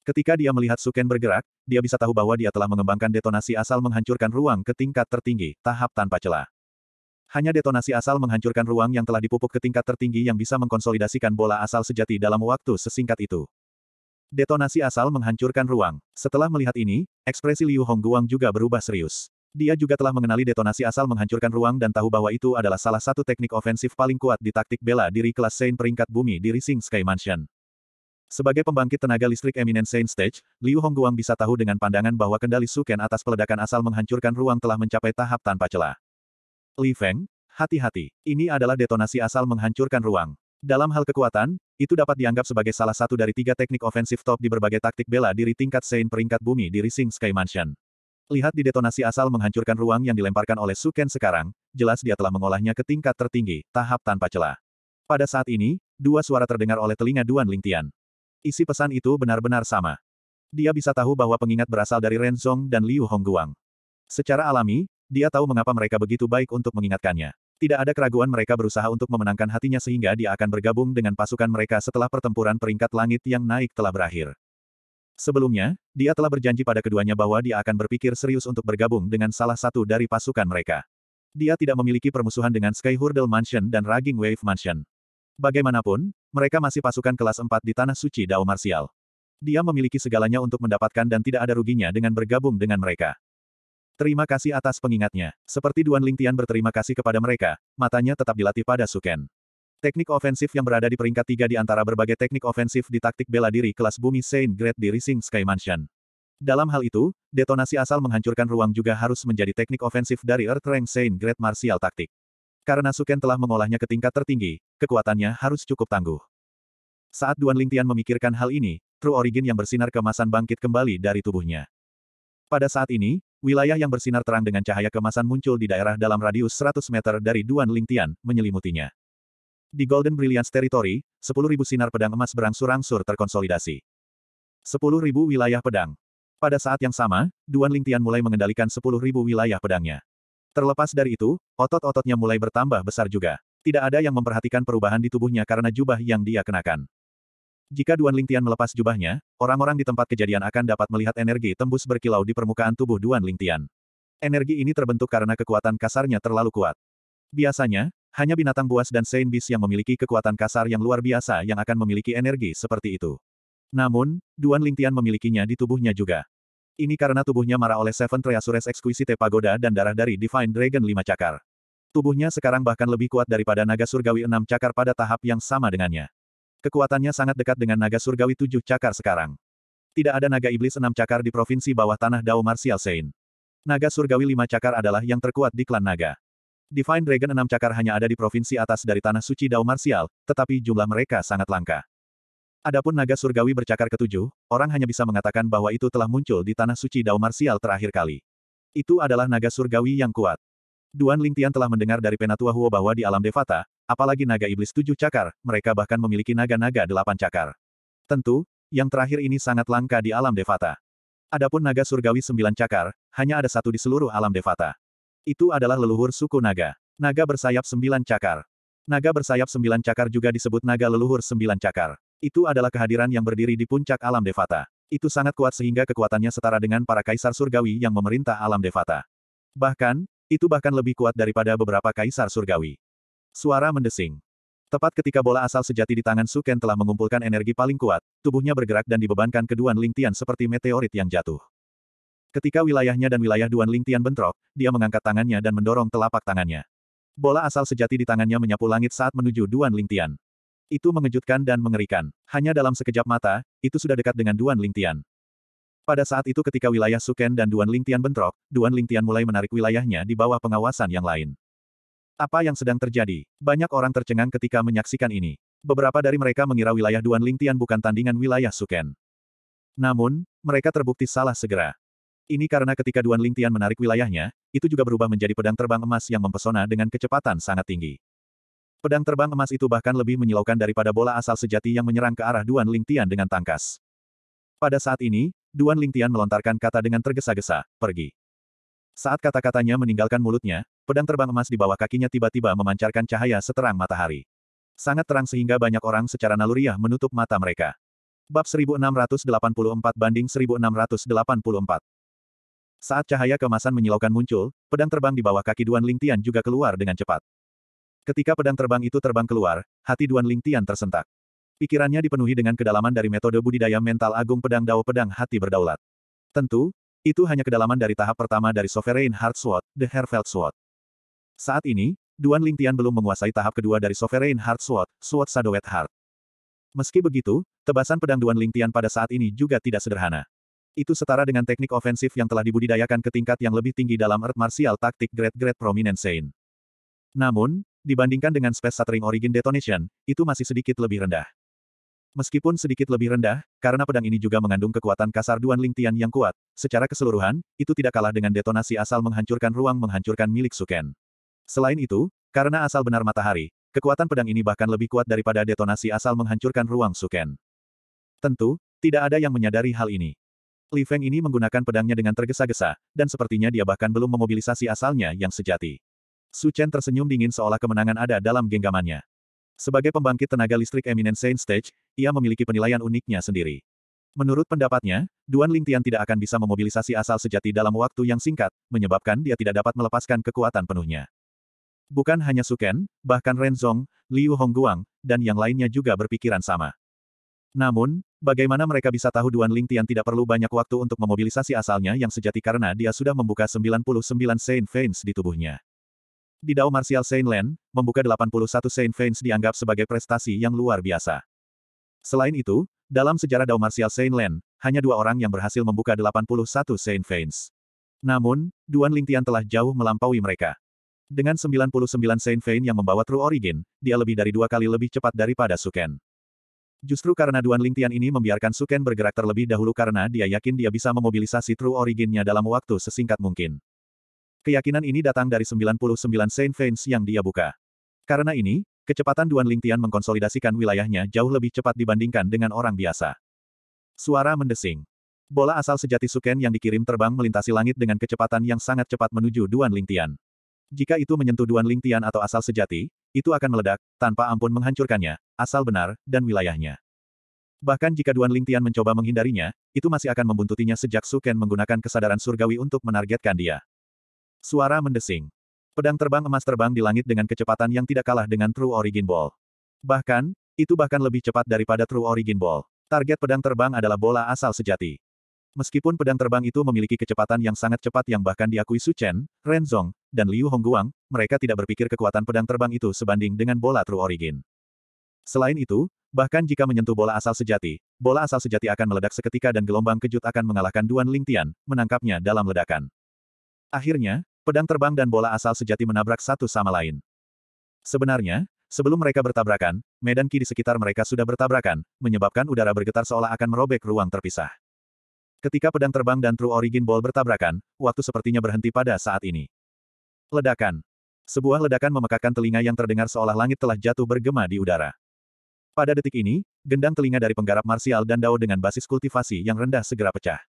Ketika dia melihat Suken bergerak, dia bisa tahu bahwa dia telah mengembangkan detonasi asal menghancurkan ruang ke tingkat tertinggi, tahap tanpa celah. Hanya detonasi asal menghancurkan ruang yang telah dipupuk ke tingkat tertinggi yang bisa mengkonsolidasikan bola asal sejati dalam waktu sesingkat itu. Detonasi asal menghancurkan ruang. Setelah melihat ini, ekspresi Liu Hongguang juga berubah serius. Dia juga telah mengenali detonasi asal menghancurkan ruang dan tahu bahwa itu adalah salah satu teknik ofensif paling kuat di taktik bela diri kelas Saint peringkat bumi di Rising Sky Mansion. Sebagai pembangkit tenaga listrik Eminent Saint Stage, Liu Hongguang bisa tahu dengan pandangan bahwa kendali Suken atas peledakan asal menghancurkan ruang telah mencapai tahap tanpa celah. Li Feng, hati-hati. Ini adalah detonasi asal menghancurkan ruang. Dalam hal kekuatan, itu dapat dianggap sebagai salah satu dari tiga teknik ofensif top di berbagai taktik bela diri tingkat Sein peringkat bumi di Rising Sky Mansion. Lihat di detonasi asal menghancurkan ruang yang dilemparkan oleh Suken sekarang, jelas dia telah mengolahnya ke tingkat tertinggi, tahap tanpa celah. Pada saat ini, dua suara terdengar oleh telinga Duan Lingtian. Isi pesan itu benar-benar sama. Dia bisa tahu bahwa pengingat berasal dari Renzong dan Liu Hongguang. Secara alami, dia tahu mengapa mereka begitu baik untuk mengingatkannya. Tidak ada keraguan mereka berusaha untuk memenangkan hatinya sehingga dia akan bergabung dengan pasukan mereka setelah pertempuran peringkat langit yang naik telah berakhir. Sebelumnya, dia telah berjanji pada keduanya bahwa dia akan berpikir serius untuk bergabung dengan salah satu dari pasukan mereka. Dia tidak memiliki permusuhan dengan Sky Hurdle Mansion dan Raging Wave Mansion. Bagaimanapun, mereka masih pasukan kelas 4 di Tanah Suci Dao Martial. Dia memiliki segalanya untuk mendapatkan dan tidak ada ruginya dengan bergabung dengan mereka. Terima kasih atas pengingatnya. Seperti Duan Lingtian berterima kasih kepada mereka, matanya tetap dilatih pada Suken. Teknik ofensif yang berada di peringkat tiga di antara berbagai teknik ofensif di taktik bela diri kelas bumi Saint Great di Rising Sky Mansion. Dalam hal itu, detonasi asal menghancurkan ruang juga harus menjadi teknik ofensif dari Earth Rank Saint Great Martial Taktik. Karena Suken telah mengolahnya ke tingkat tertinggi, kekuatannya harus cukup tangguh. Saat Duan Lingtian memikirkan hal ini, True Origin yang bersinar kemasan bangkit kembali dari tubuhnya. Pada saat ini, Wilayah yang bersinar terang dengan cahaya kemasan muncul di daerah dalam radius 100 meter dari Duan Lingtian, menyelimutinya. Di Golden Brilliance Territory, 10.000 sinar pedang emas berangsur-angsur terkonsolidasi. 10.000 wilayah pedang. Pada saat yang sama, Duan Lingtian mulai mengendalikan 10.000 wilayah pedangnya. Terlepas dari itu, otot-ototnya mulai bertambah besar juga. Tidak ada yang memperhatikan perubahan di tubuhnya karena jubah yang dia kenakan. Jika Duan Lingtian melepas jubahnya, orang-orang di tempat kejadian akan dapat melihat energi tembus berkilau di permukaan tubuh Duan Lingtian. Energi ini terbentuk karena kekuatan kasarnya terlalu kuat. Biasanya, hanya binatang buas dan Saint Beast yang memiliki kekuatan kasar yang luar biasa yang akan memiliki energi seperti itu. Namun, Duan Lingtian memilikinya di tubuhnya juga. Ini karena tubuhnya marah oleh Seven Treasures Exquisite Pagoda dan darah dari Divine Dragon Lima cakar. Tubuhnya sekarang bahkan lebih kuat daripada naga surgawi Enam cakar pada tahap yang sama dengannya. Kekuatannya sangat dekat dengan naga surgawi tujuh cakar sekarang. Tidak ada naga iblis enam cakar di provinsi bawah tanah Dao Martial Sein. Naga surgawi lima cakar adalah yang terkuat di klan naga. Divine Dragon enam cakar hanya ada di provinsi atas dari tanah suci Dao Martial, tetapi jumlah mereka sangat langka. Adapun naga surgawi bercakar ketujuh, orang hanya bisa mengatakan bahwa itu telah muncul di tanah suci Dao Martial terakhir kali. Itu adalah naga surgawi yang kuat. Duan Lingtian telah mendengar dari Penatua Huo bahwa di alam Devata, apalagi naga iblis tujuh cakar, mereka bahkan memiliki naga-naga delapan cakar. Tentu, yang terakhir ini sangat langka di alam Devata. Adapun naga surgawi sembilan cakar, hanya ada satu di seluruh alam Devata. Itu adalah leluhur suku naga. Naga bersayap sembilan cakar. Naga bersayap sembilan cakar juga disebut naga leluhur sembilan cakar. Itu adalah kehadiran yang berdiri di puncak alam Devata. Itu sangat kuat sehingga kekuatannya setara dengan para kaisar surgawi yang memerintah alam Devata. Bahkan, itu bahkan lebih kuat daripada beberapa kaisar surgawi. Suara mendesing. Tepat ketika bola asal sejati di tangan Suken telah mengumpulkan energi paling kuat, tubuhnya bergerak dan dibebankan ke Duan Lingtian seperti meteorit yang jatuh. Ketika wilayahnya dan wilayah Duan Lingtian bentrok, dia mengangkat tangannya dan mendorong telapak tangannya. Bola asal sejati di tangannya menyapu langit saat menuju Duan Lingtian. Itu mengejutkan dan mengerikan. Hanya dalam sekejap mata, itu sudah dekat dengan Duan Lingtian. Pada saat itu ketika wilayah Suken dan Duan Lingtian bentrok, Duan Lingtian mulai menarik wilayahnya di bawah pengawasan yang lain. Apa yang sedang terjadi? Banyak orang tercengang ketika menyaksikan ini. Beberapa dari mereka mengira wilayah Duan Lingtian bukan tandingan wilayah Suken. Namun, mereka terbukti salah segera. Ini karena ketika Duan Lingtian menarik wilayahnya, itu juga berubah menjadi pedang terbang emas yang mempesona dengan kecepatan sangat tinggi. Pedang terbang emas itu bahkan lebih menyilaukan daripada bola asal sejati yang menyerang ke arah Duan Lingtian dengan tangkas. Pada saat ini, Duan Lingtian melontarkan kata dengan tergesa-gesa, pergi. Saat kata-katanya meninggalkan mulutnya, pedang terbang emas di bawah kakinya tiba-tiba memancarkan cahaya seterang matahari. Sangat terang sehingga banyak orang secara naluriah menutup mata mereka. Bab 1684 banding 1684. Saat cahaya kemasan menyilaukan muncul, pedang terbang di bawah kaki Duan Lingtian juga keluar dengan cepat. Ketika pedang terbang itu terbang keluar, hati Duan Lingtian tersentak. Pikirannya dipenuhi dengan kedalaman dari metode budidaya mental agung pedang dao pedang hati berdaulat. Tentu, itu hanya kedalaman dari tahap pertama dari Sovereign Heart Sword, The Herfeld Sword. Saat ini, Duan Lingtian belum menguasai tahap kedua dari Sovereign Heart Sword, Sword Sadowet Heart. Meski begitu, tebasan pedang Duan Lingtian pada saat ini juga tidak sederhana. Itu setara dengan teknik ofensif yang telah dibudidayakan ke tingkat yang lebih tinggi dalam Earth Martial Tactic Great Great Prominent Namun, dibandingkan dengan Space Shattering Origin Detonation, itu masih sedikit lebih rendah. Meskipun sedikit lebih rendah, karena pedang ini juga mengandung kekuatan kasar Duan Ling Tian yang kuat, secara keseluruhan, itu tidak kalah dengan detonasi asal menghancurkan ruang menghancurkan milik Suken. Selain itu, karena asal benar matahari, kekuatan pedang ini bahkan lebih kuat daripada detonasi asal menghancurkan ruang Suken. Tentu, tidak ada yang menyadari hal ini. Li Feng ini menggunakan pedangnya dengan tergesa-gesa, dan sepertinya dia bahkan belum memobilisasi asalnya yang sejati. Su Chen tersenyum dingin seolah kemenangan ada dalam genggamannya. Sebagai pembangkit tenaga listrik Eminent Saint Stage, ia memiliki penilaian uniknya sendiri. Menurut pendapatnya, Duan Lingtian tidak akan bisa memobilisasi asal sejati dalam waktu yang singkat, menyebabkan dia tidak dapat melepaskan kekuatan penuhnya. Bukan hanya Suken, bahkan Ren Renzong, Liu Hongguang, dan yang lainnya juga berpikiran sama. Namun, bagaimana mereka bisa tahu Duan Lingtian tidak perlu banyak waktu untuk memobilisasi asalnya yang sejati karena dia sudah membuka 99 Saint Veins di tubuhnya. Di Dao Martial Saint Land, membuka 81 Saint Veins dianggap sebagai prestasi yang luar biasa. Selain itu, dalam sejarah Dao Martial Saint Land, hanya dua orang yang berhasil membuka 81 Saint Veins. Namun, Duan Lingtian telah jauh melampaui mereka. Dengan 99 Saint Vein yang membawa True Origin, dia lebih dari dua kali lebih cepat daripada Suken. Justru karena Duan Lingtian ini membiarkan Suken bergerak terlebih dahulu karena dia yakin dia bisa memobilisasi True Origin-nya dalam waktu sesingkat mungkin. Keyakinan ini datang dari 99 Saint Veins yang dia buka. Karena ini, kecepatan Duan Lingtian mengkonsolidasikan wilayahnya jauh lebih cepat dibandingkan dengan orang biasa. Suara mendesing. Bola asal sejati Suken yang dikirim terbang melintasi langit dengan kecepatan yang sangat cepat menuju Duan Lingtian. Jika itu menyentuh Duan Lingtian atau asal sejati, itu akan meledak, tanpa ampun menghancurkannya, asal benar, dan wilayahnya. Bahkan jika Duan Lingtian mencoba menghindarinya, itu masih akan membuntutinya sejak Suken menggunakan kesadaran surgawi untuk menargetkan dia. Suara mendesing. Pedang terbang emas terbang di langit dengan kecepatan yang tidak kalah dengan True Origin Ball. Bahkan, itu bahkan lebih cepat daripada True Origin Ball. Target pedang terbang adalah bola asal sejati. Meskipun pedang terbang itu memiliki kecepatan yang sangat cepat yang bahkan diakui Su Chen, Ren Zong, dan Liu Hongguang, mereka tidak berpikir kekuatan pedang terbang itu sebanding dengan bola True Origin. Selain itu, bahkan jika menyentuh bola asal sejati, bola asal sejati akan meledak seketika dan gelombang kejut akan mengalahkan Duan Lingtian, menangkapnya dalam ledakan. Akhirnya, Pedang terbang dan bola asal sejati menabrak satu sama lain. Sebenarnya, sebelum mereka bertabrakan, medan ki di sekitar mereka sudah bertabrakan, menyebabkan udara bergetar seolah akan merobek ruang terpisah. Ketika pedang terbang dan True Origin Ball bertabrakan, waktu sepertinya berhenti pada saat ini. Ledakan. Sebuah ledakan memekakkan telinga yang terdengar seolah langit telah jatuh bergema di udara. Pada detik ini, gendang telinga dari penggarap marsial dan dao dengan basis kultivasi yang rendah segera pecah.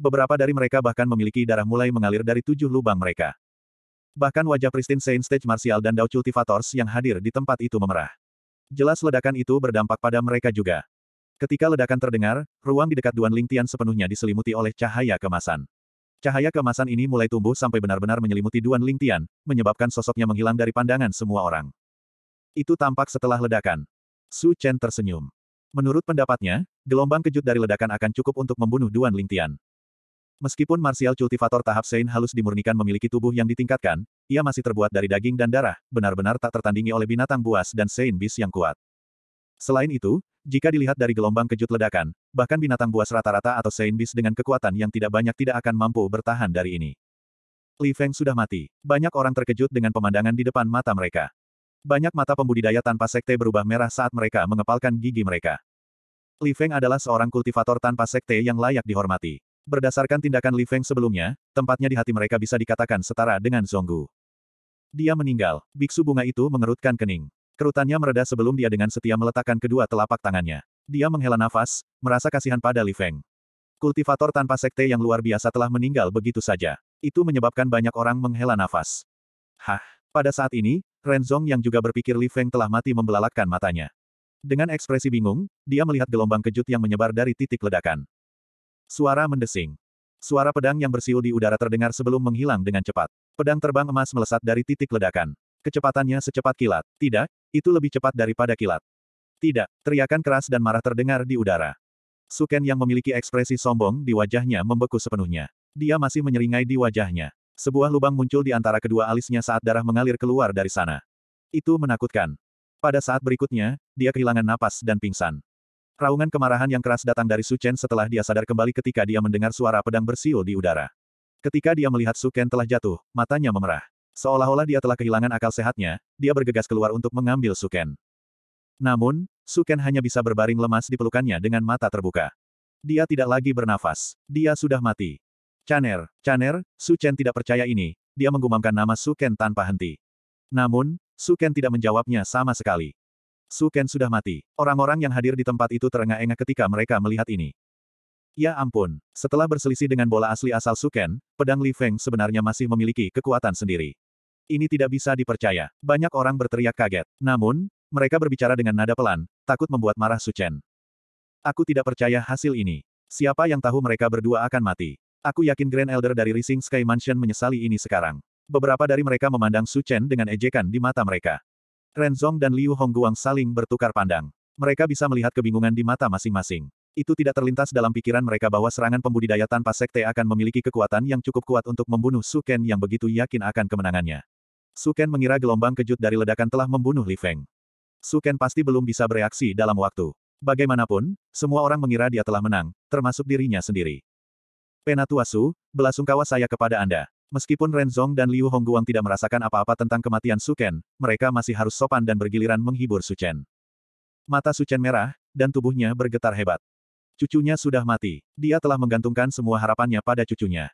Beberapa dari mereka bahkan memiliki darah mulai mengalir dari tujuh lubang mereka. Bahkan wajah Pristine Saint Stage Martial dan Dao Cultivators yang hadir di tempat itu memerah. Jelas ledakan itu berdampak pada mereka juga. Ketika ledakan terdengar, ruang di dekat Duan Lingtian sepenuhnya diselimuti oleh cahaya kemasan. Cahaya kemasan ini mulai tumbuh sampai benar-benar menyelimuti Duan Lingtian, menyebabkan sosoknya menghilang dari pandangan semua orang. Itu tampak setelah ledakan. Su Chen tersenyum. Menurut pendapatnya, gelombang kejut dari ledakan akan cukup untuk membunuh Duan Lingtian. Meskipun martial cultivator tahap Sein halus dimurnikan memiliki tubuh yang ditingkatkan, ia masih terbuat dari daging dan darah, benar-benar tak tertandingi oleh binatang buas dan Sein bis yang kuat. Selain itu, jika dilihat dari gelombang kejut ledakan, bahkan binatang buas rata-rata atau Sein bis dengan kekuatan yang tidak banyak tidak akan mampu bertahan dari ini. Li Feng sudah mati. Banyak orang terkejut dengan pemandangan di depan mata mereka. Banyak mata pembudidaya tanpa sekte berubah merah saat mereka mengepalkan gigi mereka. Li Feng adalah seorang kultivator tanpa sekte yang layak dihormati. Berdasarkan tindakan Li Feng sebelumnya, tempatnya di hati mereka bisa dikatakan setara dengan Zonggu. Dia meninggal. Biksu bunga itu mengerutkan kening. Kerutannya mereda sebelum dia dengan setia meletakkan kedua telapak tangannya. Dia menghela nafas, merasa kasihan pada Li Feng. Kultivator tanpa sekte yang luar biasa telah meninggal begitu saja. Itu menyebabkan banyak orang menghela nafas. Hah. Pada saat ini, Renzong yang juga berpikir Li Feng telah mati membelalakkan matanya. Dengan ekspresi bingung, dia melihat gelombang kejut yang menyebar dari titik ledakan. Suara mendesing. Suara pedang yang bersiul di udara terdengar sebelum menghilang dengan cepat. Pedang terbang emas melesat dari titik ledakan. Kecepatannya secepat kilat. Tidak, itu lebih cepat daripada kilat. Tidak, teriakan keras dan marah terdengar di udara. Suken yang memiliki ekspresi sombong di wajahnya membeku sepenuhnya. Dia masih menyeringai di wajahnya. Sebuah lubang muncul di antara kedua alisnya saat darah mengalir keluar dari sana. Itu menakutkan. Pada saat berikutnya, dia kehilangan napas dan pingsan. Raungan kemarahan yang keras datang dari Su Chen setelah dia sadar kembali ketika dia mendengar suara pedang bersiul di udara. Ketika dia melihat Su Chen telah jatuh, matanya memerah. Seolah-olah dia telah kehilangan akal sehatnya, dia bergegas keluar untuk mengambil Su Chen. Namun, Su Chen hanya bisa berbaring lemas di pelukannya dengan mata terbuka. Dia tidak lagi bernafas. Dia sudah mati. Caner, Caner, Su Chen tidak percaya ini. Dia menggumamkan nama Su Chen tanpa henti. Namun, Su Chen tidak menjawabnya sama sekali. Su Ken sudah mati. Orang-orang yang hadir di tempat itu terengah-engah ketika mereka melihat ini. Ya ampun, setelah berselisih dengan bola asli asal Su Ken, pedang Li Feng sebenarnya masih memiliki kekuatan sendiri. Ini tidak bisa dipercaya. Banyak orang berteriak kaget. Namun, mereka berbicara dengan nada pelan, takut membuat marah Su Chen. Aku tidak percaya hasil ini. Siapa yang tahu mereka berdua akan mati? Aku yakin Grand Elder dari Rising Sky Mansion menyesali ini sekarang. Beberapa dari mereka memandang Su Chen dengan ejekan di mata mereka. Renzong dan Liu Hongguang saling bertukar pandang. Mereka bisa melihat kebingungan di mata masing-masing. Itu tidak terlintas dalam pikiran mereka bahwa serangan pembudidaya tanpa sekte akan memiliki kekuatan yang cukup kuat untuk membunuh Su Ken yang begitu yakin akan kemenangannya. Su Ken mengira gelombang kejut dari ledakan telah membunuh Li Feng. Su Ken pasti belum bisa bereaksi dalam waktu. Bagaimanapun, semua orang mengira dia telah menang, termasuk dirinya sendiri. Penatua Su, belasungkawa saya kepada Anda. Meskipun Ren Zong dan Liu Hongguang tidak merasakan apa-apa tentang kematian Suken, mereka masih harus sopan dan bergiliran menghibur Suchen. Mata Suchen merah, dan tubuhnya bergetar hebat. Cucunya sudah mati. Dia telah menggantungkan semua harapannya pada cucunya.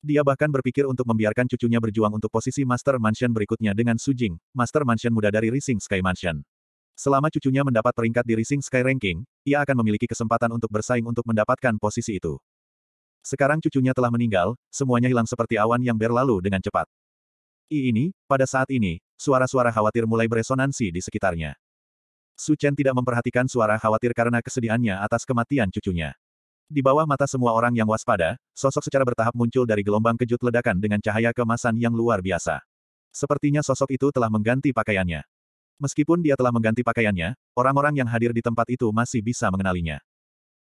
Dia bahkan berpikir untuk membiarkan cucunya berjuang untuk posisi Master Mansion berikutnya dengan Su Jing, Master Mansion muda dari Rising Sky Mansion. Selama cucunya mendapat peringkat di Rising Sky Ranking, ia akan memiliki kesempatan untuk bersaing untuk mendapatkan posisi itu. Sekarang cucunya telah meninggal, semuanya hilang seperti awan yang berlalu dengan cepat. I ini, pada saat ini, suara-suara khawatir mulai beresonansi di sekitarnya. Su Chen tidak memperhatikan suara khawatir karena kesedihannya atas kematian cucunya. Di bawah mata semua orang yang waspada, sosok secara bertahap muncul dari gelombang kejut ledakan dengan cahaya kemasan yang luar biasa. Sepertinya sosok itu telah mengganti pakaiannya. Meskipun dia telah mengganti pakaiannya, orang-orang yang hadir di tempat itu masih bisa mengenalinya.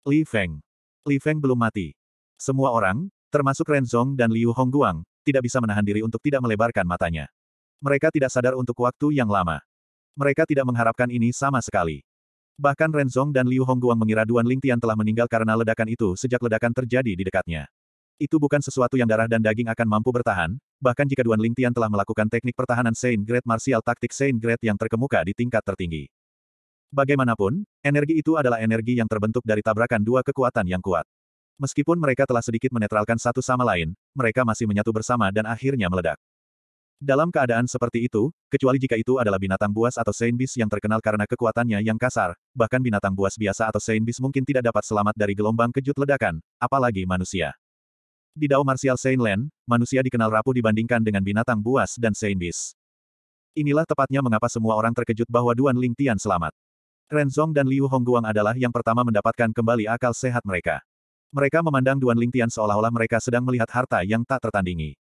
Li Feng. Li Feng belum mati. Semua orang, termasuk Ren Zong dan Liu Hongguang, tidak bisa menahan diri untuk tidak melebarkan matanya. Mereka tidak sadar untuk waktu yang lama. Mereka tidak mengharapkan ini sama sekali. Bahkan Ren Zong dan Liu Hongguang mengira Duan Lingtian telah meninggal karena ledakan itu sejak ledakan terjadi di dekatnya. Itu bukan sesuatu yang darah dan daging akan mampu bertahan, bahkan jika Duan Lingtian telah melakukan teknik pertahanan Saint Great Martial Taktik Saint Great yang terkemuka di tingkat tertinggi. Bagaimanapun, energi itu adalah energi yang terbentuk dari tabrakan dua kekuatan yang kuat. Meskipun mereka telah sedikit menetralkan satu sama lain, mereka masih menyatu bersama dan akhirnya meledak. Dalam keadaan seperti itu, kecuali jika itu adalah binatang buas atau seinbis yang terkenal karena kekuatannya yang kasar, bahkan binatang buas biasa atau seinbis mungkin tidak dapat selamat dari gelombang kejut ledakan, apalagi manusia. Di Dao Martial Saint manusia dikenal rapuh dibandingkan dengan binatang buas dan seinbis. Inilah tepatnya mengapa semua orang terkejut bahwa Duan Ling Tian selamat. Renzong dan Liu Hongguang adalah yang pertama mendapatkan kembali akal sehat mereka. Mereka memandang Duan Lingtian seolah-olah mereka sedang melihat harta yang tak tertandingi.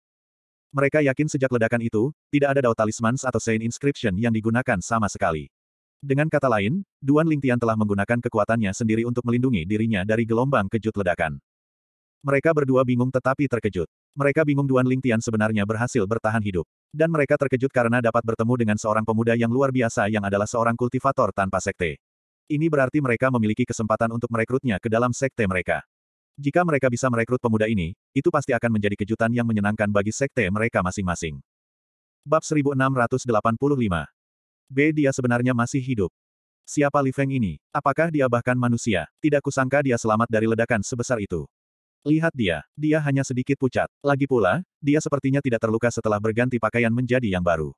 Mereka yakin sejak ledakan itu, tidak ada Dao Talismans atau Saint Inscription yang digunakan sama sekali. Dengan kata lain, Duan Lingtian telah menggunakan kekuatannya sendiri untuk melindungi dirinya dari gelombang kejut ledakan. Mereka berdua bingung tetapi terkejut. Mereka bingung Duan Lingtian sebenarnya berhasil bertahan hidup. Dan mereka terkejut karena dapat bertemu dengan seorang pemuda yang luar biasa yang adalah seorang kultivator tanpa sekte. Ini berarti mereka memiliki kesempatan untuk merekrutnya ke dalam sekte mereka. Jika mereka bisa merekrut pemuda ini, itu pasti akan menjadi kejutan yang menyenangkan bagi sekte mereka masing-masing. Bab 1685 B. Dia sebenarnya masih hidup. Siapa Li Feng ini? Apakah dia bahkan manusia? Tidak kusangka dia selamat dari ledakan sebesar itu. Lihat dia, dia hanya sedikit pucat. Lagi pula, dia sepertinya tidak terluka setelah berganti pakaian menjadi yang baru.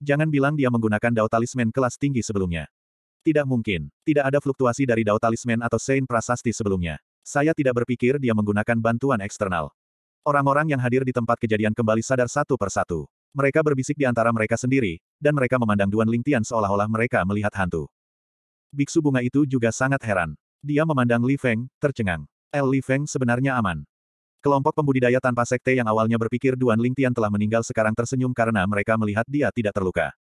Jangan bilang dia menggunakan dao talisman kelas tinggi sebelumnya. Tidak mungkin, tidak ada fluktuasi dari dao talisman atau sein prasasti sebelumnya. Saya tidak berpikir dia menggunakan bantuan eksternal. Orang-orang yang hadir di tempat kejadian kembali sadar satu persatu. Mereka berbisik di antara mereka sendiri, dan mereka memandang Duan Lingtian seolah-olah mereka melihat hantu. Biksu bunga itu juga sangat heran. Dia memandang Li Feng, tercengang. El Li Feng sebenarnya aman. Kelompok pembudidaya tanpa sekte yang awalnya berpikir Duan Lingtian telah meninggal sekarang tersenyum karena mereka melihat dia tidak terluka.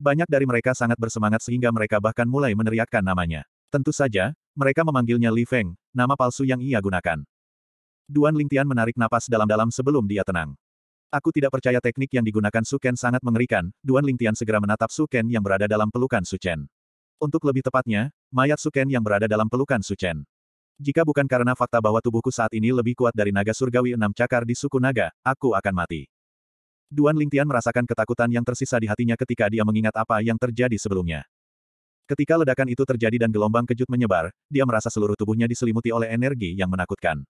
Banyak dari mereka sangat bersemangat sehingga mereka bahkan mulai meneriakkan namanya. Tentu saja, mereka memanggilnya Li Feng, nama palsu yang ia gunakan. Duan Lingtian menarik napas dalam-dalam sebelum dia tenang. Aku tidak percaya teknik yang digunakan Suken sangat mengerikan, Duan Lingtian segera menatap Suken yang berada dalam pelukan Suchen. Untuk lebih tepatnya, mayat Suken yang berada dalam pelukan Suchen. Jika bukan karena fakta bahwa tubuhku saat ini lebih kuat dari naga surgawi enam cakar di suku naga, aku akan mati. Duan Lingtian merasakan ketakutan yang tersisa di hatinya ketika dia mengingat apa yang terjadi sebelumnya. Ketika ledakan itu terjadi dan gelombang kejut menyebar, dia merasa seluruh tubuhnya diselimuti oleh energi yang menakutkan.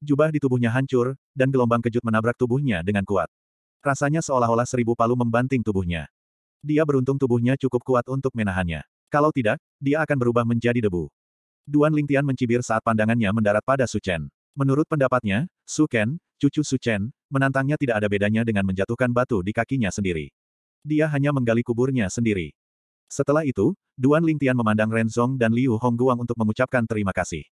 Jubah di tubuhnya hancur, dan gelombang kejut menabrak tubuhnya dengan kuat. Rasanya seolah-olah seribu palu membanting tubuhnya. Dia beruntung tubuhnya cukup kuat untuk menahannya. Kalau tidak, dia akan berubah menjadi debu. Duan Lingtian mencibir saat pandangannya mendarat pada Su Chen. Menurut pendapatnya, Su Ken, cucu Su Chen, menantangnya tidak ada bedanya dengan menjatuhkan batu di kakinya sendiri. Dia hanya menggali kuburnya sendiri. Setelah itu, Duan Lingtian memandang Renzong dan Liu Hongguang untuk mengucapkan terima kasih.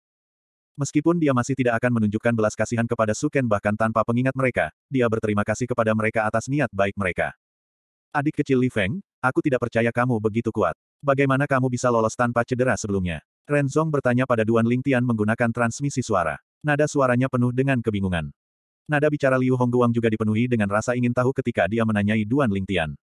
Meskipun dia masih tidak akan menunjukkan belas kasihan kepada Suken bahkan tanpa pengingat mereka, dia berterima kasih kepada mereka atas niat baik mereka. Adik kecil Li Feng, aku tidak percaya kamu begitu kuat. Bagaimana kamu bisa lolos tanpa cedera sebelumnya? Renzong bertanya pada Duan Lingtian menggunakan transmisi suara. Nada suaranya penuh dengan kebingungan. Nada bicara Liu Hongguang juga dipenuhi dengan rasa ingin tahu ketika dia menanyai Duan Lingtian.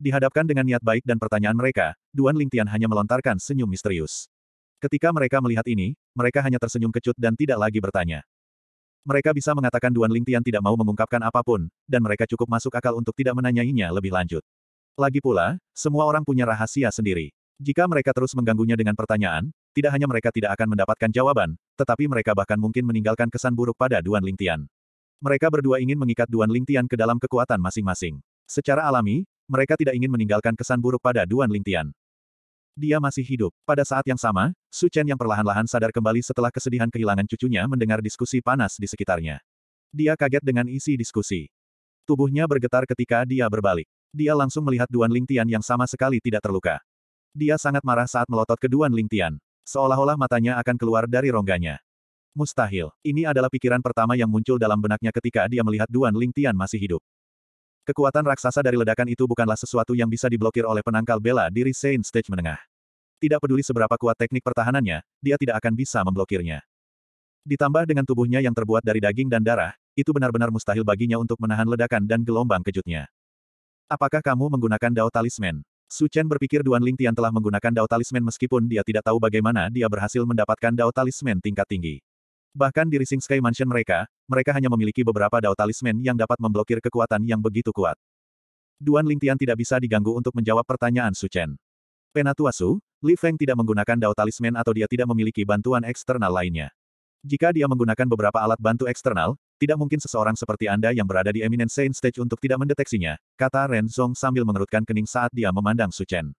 Dihadapkan dengan niat baik dan pertanyaan mereka, Duan Lingtian hanya melontarkan senyum misterius. Ketika mereka melihat ini, mereka hanya tersenyum kecut dan tidak lagi bertanya. Mereka bisa mengatakan Duan Lingtian tidak mau mengungkapkan apapun, dan mereka cukup masuk akal untuk tidak menanyainya lebih lanjut. Lagi pula, semua orang punya rahasia sendiri. Jika mereka terus mengganggunya dengan pertanyaan, tidak hanya mereka tidak akan mendapatkan jawaban, tetapi mereka bahkan mungkin meninggalkan kesan buruk pada Duan Lingtian. Mereka berdua ingin mengikat Duan Lingtian ke dalam kekuatan masing-masing. Secara alami, mereka tidak ingin meninggalkan kesan buruk pada Duan Lingtian. Dia masih hidup. Pada saat yang sama, Su Chen yang perlahan-lahan sadar kembali setelah kesedihan kehilangan cucunya mendengar diskusi panas di sekitarnya. Dia kaget dengan isi diskusi. Tubuhnya bergetar ketika dia berbalik. Dia langsung melihat Duan Lingtian yang sama sekali tidak terluka. Dia sangat marah saat melotot ke Duan Lingtian. Seolah-olah matanya akan keluar dari rongganya. Mustahil. Ini adalah pikiran pertama yang muncul dalam benaknya ketika dia melihat Duan Lingtian masih hidup. Kekuatan raksasa dari ledakan itu bukanlah sesuatu yang bisa diblokir oleh penangkal bela diri Saint Stage menengah. Tidak peduli seberapa kuat teknik pertahanannya, dia tidak akan bisa memblokirnya. Ditambah dengan tubuhnya yang terbuat dari daging dan darah, itu benar-benar mustahil baginya untuk menahan ledakan dan gelombang kejutnya. Apakah kamu menggunakan Dao Talisman? Su Chen berpikir Duan Ling Tian telah menggunakan Dao Talisman meskipun dia tidak tahu bagaimana dia berhasil mendapatkan Dao Talisman tingkat tinggi. Bahkan di Rising Sky Mansion mereka, mereka hanya memiliki beberapa dao talisman yang dapat memblokir kekuatan yang begitu kuat. Duan Lingtian tidak bisa diganggu untuk menjawab pertanyaan Su Chen. Penatua Su, Li Feng tidak menggunakan dao talisman atau dia tidak memiliki bantuan eksternal lainnya. Jika dia menggunakan beberapa alat bantu eksternal, tidak mungkin seseorang seperti Anda yang berada di eminent Saint Stage untuk tidak mendeteksinya, kata Ren Zong sambil mengerutkan kening saat dia memandang Su Chen.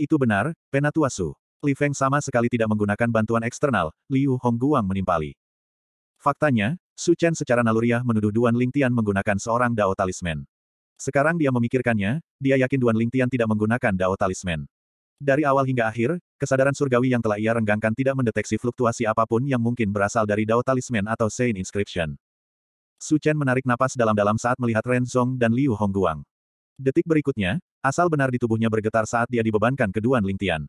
Itu benar, Penatua Su. Li Feng sama sekali tidak menggunakan bantuan eksternal, Liu Hongguang menimpali. Faktanya, Su Chen secara naluriah menuduh Duan Lingtian menggunakan seorang Dao Talisman. Sekarang dia memikirkannya, dia yakin Duan Lingtian tidak menggunakan Dao Talisman. Dari awal hingga akhir, kesadaran surgawi yang telah ia renggangkan tidak mendeteksi fluktuasi apapun yang mungkin berasal dari Dao Talisman atau Saint Inscription. Su Chen menarik napas dalam-dalam saat melihat Ren Zhong dan Liu Hongguang. Detik berikutnya, asal benar di tubuhnya bergetar saat dia dibebankan ke Duan Lingtian.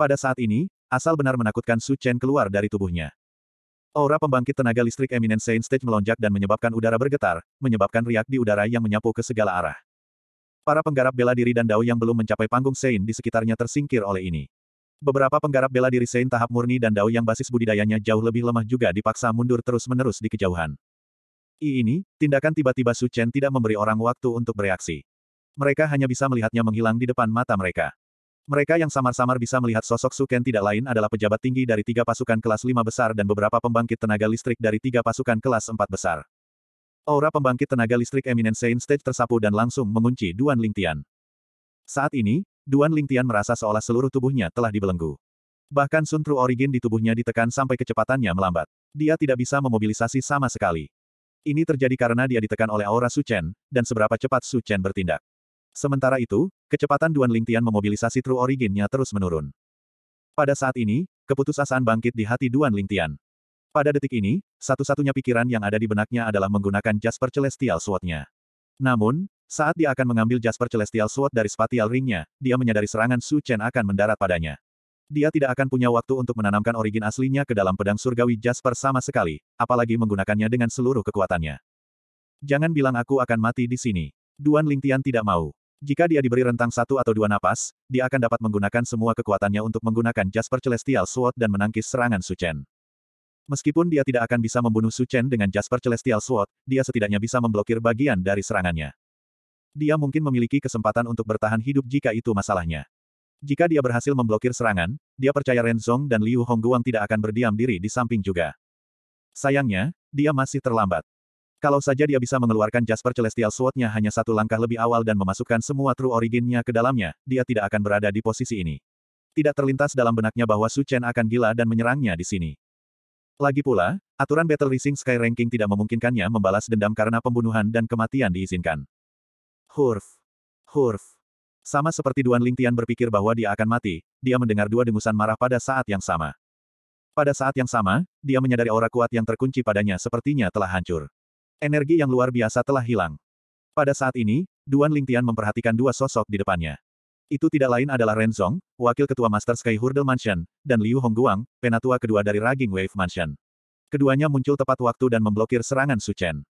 Pada saat ini, asal benar menakutkan Su Chen keluar dari tubuhnya. Aura pembangkit tenaga listrik Eminent Saint Stage melonjak dan menyebabkan udara bergetar, menyebabkan riak di udara yang menyapu ke segala arah. Para penggarap bela diri dan dao yang belum mencapai panggung Saint di sekitarnya tersingkir oleh ini. Beberapa penggarap bela diri Saint tahap murni dan dao yang basis budidayanya jauh lebih lemah juga dipaksa mundur terus-menerus di kejauhan. I ini, tindakan tiba-tiba Su Chen tidak memberi orang waktu untuk bereaksi. Mereka hanya bisa melihatnya menghilang di depan mata mereka. Mereka yang samar-samar bisa melihat sosok Suken tidak lain adalah pejabat tinggi dari tiga pasukan kelas lima besar dan beberapa pembangkit tenaga listrik dari tiga pasukan kelas empat besar. Aura pembangkit tenaga listrik Eminent Saint Stage tersapu dan langsung mengunci Duan Lingtian. Saat ini, Duan Lingtian merasa seolah seluruh tubuhnya telah dibelenggu. Bahkan Sun True Origin di tubuhnya ditekan sampai kecepatannya melambat. Dia tidak bisa memobilisasi sama sekali. Ini terjadi karena dia ditekan oleh aura Su Chen, dan seberapa cepat Su Chen bertindak. Sementara itu, kecepatan Duan Lingtian memobilisasi True Origin-nya terus menurun. Pada saat ini, keputusasaan bangkit di hati Duan Lingtian. Pada detik ini, satu-satunya pikiran yang ada di benaknya adalah menggunakan Jasper Celestial Sword-nya. Namun, saat dia akan mengambil Jasper Celestial Sword dari spatial Ring-nya, dia menyadari serangan Su Chen akan mendarat padanya. Dia tidak akan punya waktu untuk menanamkan origin aslinya ke dalam pedang surgawi Jasper sama sekali, apalagi menggunakannya dengan seluruh kekuatannya. Jangan bilang aku akan mati di sini. Duan Lingtian tidak mau. Jika dia diberi rentang satu atau dua napas, dia akan dapat menggunakan semua kekuatannya untuk menggunakan Jasper Celestial Sword dan menangkis serangan Su Chen. Meskipun dia tidak akan bisa membunuh Su Chen dengan Jasper Celestial Sword, dia setidaknya bisa memblokir bagian dari serangannya. Dia mungkin memiliki kesempatan untuk bertahan hidup jika itu masalahnya. Jika dia berhasil memblokir serangan, dia percaya Renzong dan Liu Hongguang tidak akan berdiam diri di samping juga. Sayangnya, dia masih terlambat. Kalau saja dia bisa mengeluarkan Jasper Celestial Sword-nya hanya satu langkah lebih awal dan memasukkan semua True Origin-nya ke dalamnya, dia tidak akan berada di posisi ini. Tidak terlintas dalam benaknya bahwa Su Chen akan gila dan menyerangnya di sini. Lagi pula, aturan Battle Racing Sky Ranking tidak memungkinkannya membalas dendam karena pembunuhan dan kematian diizinkan. Hurf. Hurf. Sama seperti Duan Ling Tian berpikir bahwa dia akan mati, dia mendengar dua dengusan marah pada saat yang sama. Pada saat yang sama, dia menyadari aura kuat yang terkunci padanya sepertinya telah hancur. Energi yang luar biasa telah hilang. Pada saat ini, Duan Lingtian memperhatikan dua sosok di depannya. Itu tidak lain adalah Ren Zong, wakil ketua Master Sky Hurdle Mansion, dan Liu Hongguang, penatua kedua dari Raging Wave Mansion. Keduanya muncul tepat waktu dan memblokir serangan Su Chen.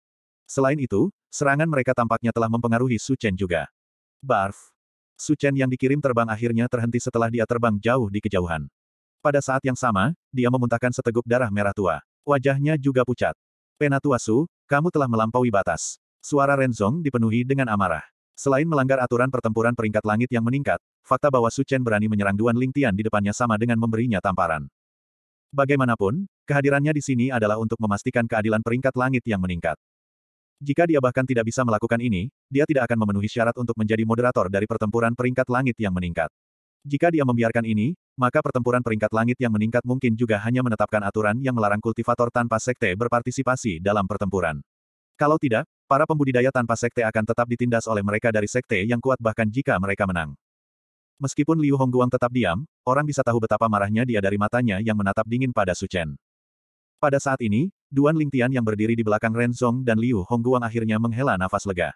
Selain itu, serangan mereka tampaknya telah mempengaruhi Su Chen juga. Barf! Su Chen yang dikirim terbang akhirnya terhenti setelah dia terbang jauh di kejauhan. Pada saat yang sama, dia memuntahkan seteguk darah merah tua. Wajahnya juga pucat. Penatuasu, kamu telah melampaui batas. Suara Renzong dipenuhi dengan amarah. Selain melanggar aturan pertempuran peringkat langit yang meningkat, fakta bahwa Su Chen berani menyerang Duan Ling Tian di depannya sama dengan memberinya tamparan. Bagaimanapun, kehadirannya di sini adalah untuk memastikan keadilan peringkat langit yang meningkat. Jika dia bahkan tidak bisa melakukan ini, dia tidak akan memenuhi syarat untuk menjadi moderator dari pertempuran peringkat langit yang meningkat. Jika dia membiarkan ini, maka pertempuran peringkat langit yang meningkat mungkin juga hanya menetapkan aturan yang melarang kultivator tanpa sekte berpartisipasi dalam pertempuran. Kalau tidak, para pembudidaya tanpa sekte akan tetap ditindas oleh mereka dari sekte yang kuat bahkan jika mereka menang. Meskipun Liu Hongguang tetap diam, orang bisa tahu betapa marahnya dia dari matanya yang menatap dingin pada Su Chen. Pada saat ini, Duan Lingtian yang berdiri di belakang Ren Zong dan Liu Hongguang akhirnya menghela nafas lega.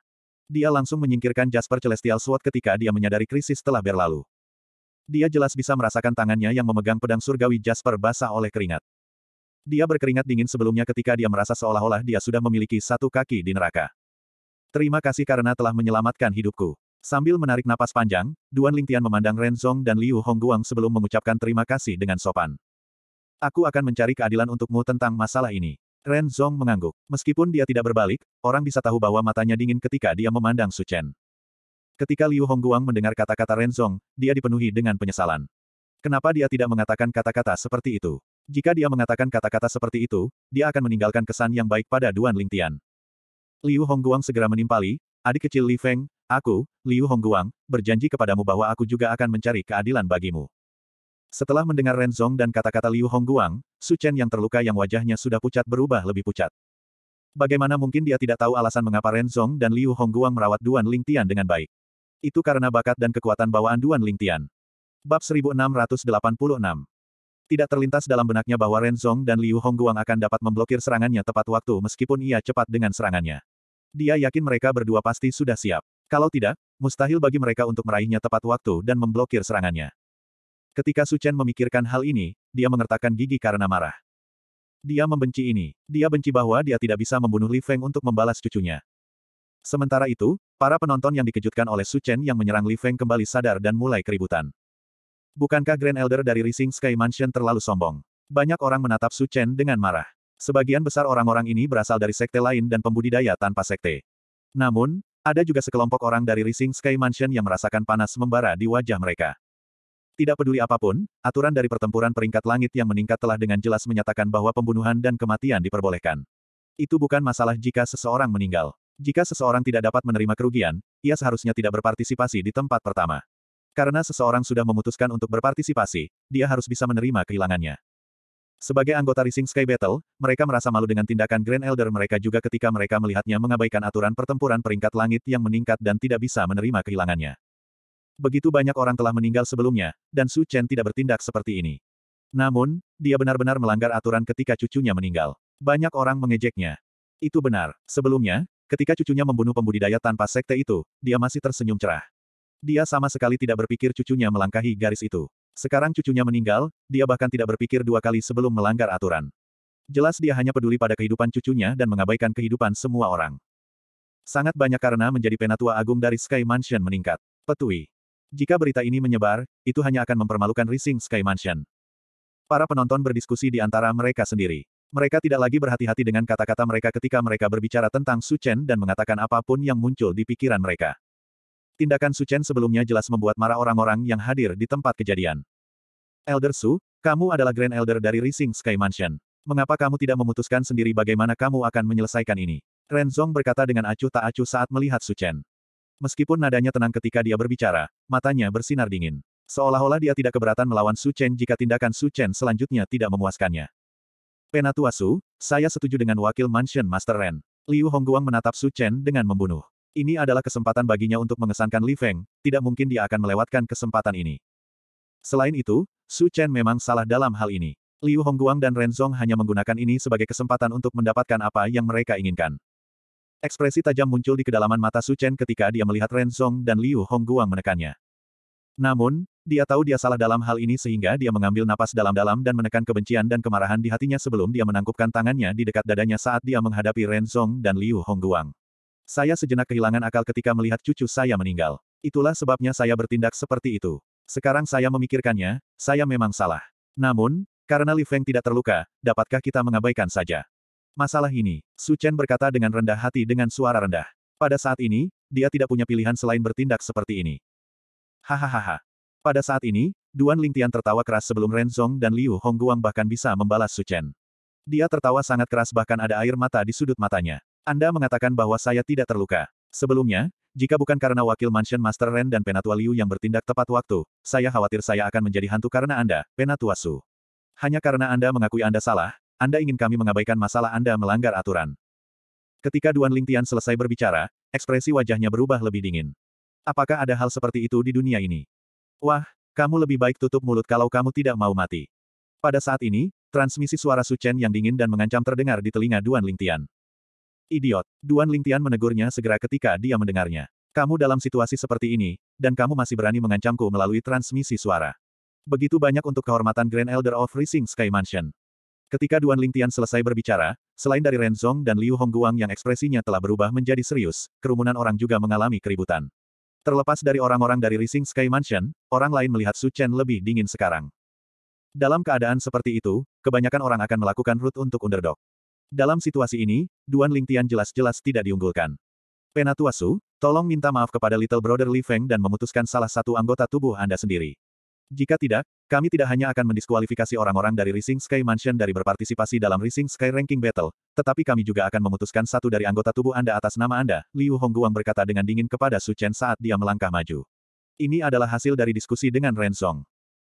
Dia langsung menyingkirkan Jasper Celestial Sword ketika dia menyadari krisis telah berlalu. Dia jelas bisa merasakan tangannya yang memegang pedang surgawi Jasper basah oleh keringat. Dia berkeringat dingin sebelumnya ketika dia merasa seolah-olah dia sudah memiliki satu kaki di neraka. Terima kasih karena telah menyelamatkan hidupku. Sambil menarik napas panjang, Duan Lingtian memandang Ren Zong dan Liu Hongguang sebelum mengucapkan terima kasih dengan sopan. Aku akan mencari keadilan untukmu tentang masalah ini. Ren Zong mengangguk. Meskipun dia tidak berbalik, orang bisa tahu bahwa matanya dingin ketika dia memandang Su Chen. Ketika Liu Hongguang mendengar kata-kata Renzong, dia dipenuhi dengan penyesalan. Kenapa dia tidak mengatakan kata-kata seperti itu? Jika dia mengatakan kata-kata seperti itu, dia akan meninggalkan kesan yang baik pada Duan Lingtian. Liu Hongguang segera menimpali, adik kecil Li Feng, aku, Liu Hongguang, berjanji kepadamu bahwa aku juga akan mencari keadilan bagimu. Setelah mendengar Renzong dan kata-kata Liu Hongguang, Su Chen yang terluka yang wajahnya sudah pucat berubah lebih pucat. Bagaimana mungkin dia tidak tahu alasan mengapa Renzong dan Liu Hongguang merawat Duan Lingtian dengan baik? Itu karena bakat dan kekuatan bawaan Duan Lingtian. Bab 1686 Tidak terlintas dalam benaknya bahwa Ren Zong dan Liu Hongguang akan dapat memblokir serangannya tepat waktu meskipun ia cepat dengan serangannya. Dia yakin mereka berdua pasti sudah siap. Kalau tidak, mustahil bagi mereka untuk meraihnya tepat waktu dan memblokir serangannya. Ketika Su Chen memikirkan hal ini, dia mengertakkan gigi karena marah. Dia membenci ini. Dia benci bahwa dia tidak bisa membunuh Li Feng untuk membalas cucunya. Sementara itu, para penonton yang dikejutkan oleh Su Chen yang menyerang Li Feng kembali sadar dan mulai keributan. Bukankah Grand Elder dari Rising Sky Mansion terlalu sombong? Banyak orang menatap Su Chen dengan marah. Sebagian besar orang-orang ini berasal dari sekte lain dan pembudidaya tanpa sekte. Namun, ada juga sekelompok orang dari Rising Sky Mansion yang merasakan panas membara di wajah mereka. Tidak peduli apapun, aturan dari pertempuran peringkat langit yang meningkat telah dengan jelas menyatakan bahwa pembunuhan dan kematian diperbolehkan. Itu bukan masalah jika seseorang meninggal. Jika seseorang tidak dapat menerima kerugian, ia seharusnya tidak berpartisipasi di tempat pertama. Karena seseorang sudah memutuskan untuk berpartisipasi, dia harus bisa menerima kehilangannya. Sebagai anggota Rising Sky Battle, mereka merasa malu dengan tindakan Grand Elder mereka juga ketika mereka melihatnya mengabaikan aturan pertempuran peringkat langit yang meningkat dan tidak bisa menerima kehilangannya. Begitu banyak orang telah meninggal sebelumnya, dan Su Chen tidak bertindak seperti ini. Namun, dia benar-benar melanggar aturan ketika cucunya meninggal. Banyak orang mengejeknya. Itu benar. Sebelumnya, ketika cucunya membunuh pembudidaya tanpa sekte itu, dia masih tersenyum cerah. Dia sama sekali tidak berpikir cucunya melangkahi garis itu. Sekarang cucunya meninggal, dia bahkan tidak berpikir dua kali sebelum melanggar aturan. Jelas dia hanya peduli pada kehidupan cucunya dan mengabaikan kehidupan semua orang. Sangat banyak karena menjadi penatua agung dari Sky Mansion meningkat. Petui. Jika berita ini menyebar, itu hanya akan mempermalukan Rising Sky Mansion. Para penonton berdiskusi di antara mereka sendiri. Mereka tidak lagi berhati-hati dengan kata-kata mereka ketika mereka berbicara tentang Su Chen dan mengatakan apapun yang muncul di pikiran mereka. Tindakan Su Chen sebelumnya jelas membuat marah orang-orang yang hadir di tempat kejadian. Elder Su, kamu adalah Grand Elder dari Rising Sky Mansion. Mengapa kamu tidak memutuskan sendiri bagaimana kamu akan menyelesaikan ini? Ren Zong berkata dengan acuh tak acuh saat melihat Su Chen. Meskipun nadanya tenang ketika dia berbicara, matanya bersinar dingin. Seolah-olah dia tidak keberatan melawan Su Chen jika tindakan Su Chen selanjutnya tidak memuaskannya. Penatuasu, saya setuju dengan wakil Mansion Master Ren. Liu Hongguang menatap Su Chen dengan membunuh. Ini adalah kesempatan baginya untuk mengesankan Li Feng, tidak mungkin dia akan melewatkan kesempatan ini. Selain itu, Su Chen memang salah dalam hal ini. Liu Hongguang dan Ren Zong hanya menggunakan ini sebagai kesempatan untuk mendapatkan apa yang mereka inginkan. Ekspresi tajam muncul di kedalaman mata Su Chen ketika dia melihat Ren Zong dan Liu Hongguang menekannya. Namun, dia tahu dia salah dalam hal ini sehingga dia mengambil napas dalam-dalam dan menekan kebencian dan kemarahan di hatinya sebelum dia menangkupkan tangannya di dekat dadanya saat dia menghadapi Ren Zong dan Liu Hongguang. Saya sejenak kehilangan akal ketika melihat cucu saya meninggal. Itulah sebabnya saya bertindak seperti itu. Sekarang saya memikirkannya, saya memang salah. Namun, karena Li Feng tidak terluka, dapatkah kita mengabaikan saja? Masalah ini, Su Chen berkata dengan rendah hati dengan suara rendah. Pada saat ini, dia tidak punya pilihan selain bertindak seperti ini. Hahaha. Pada saat ini, Duan Lingtian tertawa keras sebelum Ren Zong dan Liu Hongguang bahkan bisa membalas Su Chen. Dia tertawa sangat keras bahkan ada air mata di sudut matanya. Anda mengatakan bahwa saya tidak terluka. Sebelumnya, jika bukan karena wakil Mansion Master Ren dan Penatua Liu yang bertindak tepat waktu, saya khawatir saya akan menjadi hantu karena Anda, Penatua Su. Hanya karena Anda mengakui Anda salah, Anda ingin kami mengabaikan masalah Anda melanggar aturan. Ketika Duan Lingtian selesai berbicara, ekspresi wajahnya berubah lebih dingin. Apakah ada hal seperti itu di dunia ini? Wah, kamu lebih baik tutup mulut kalau kamu tidak mau mati. Pada saat ini, transmisi suara Su Chen yang dingin dan mengancam terdengar di telinga Duan Lingtian. Idiot, Duan Lingtian menegurnya segera ketika dia mendengarnya. Kamu dalam situasi seperti ini, dan kamu masih berani mengancamku melalui transmisi suara. Begitu banyak untuk kehormatan Grand Elder of Rising Sky Mansion. Ketika Duan Lingtian selesai berbicara, selain dari Renzong dan Liu Hongguang yang ekspresinya telah berubah menjadi serius, kerumunan orang juga mengalami keributan. Terlepas dari orang-orang dari Rising Sky Mansion, orang lain melihat Su Chen lebih dingin sekarang. Dalam keadaan seperti itu, kebanyakan orang akan melakukan root untuk underdog. Dalam situasi ini, Duan Lingtian jelas-jelas tidak diunggulkan. Penatua Su, tolong minta maaf kepada Little Brother Li Feng dan memutuskan salah satu anggota tubuh Anda sendiri. Jika tidak, kami tidak hanya akan mendiskualifikasi orang-orang dari Rising Sky Mansion dari berpartisipasi dalam Rising Sky Ranking Battle, tetapi kami juga akan memutuskan satu dari anggota tubuh Anda atas nama Anda, Liu Hongguang berkata dengan dingin kepada Su Chen saat dia melangkah maju. Ini adalah hasil dari diskusi dengan Ren Zong.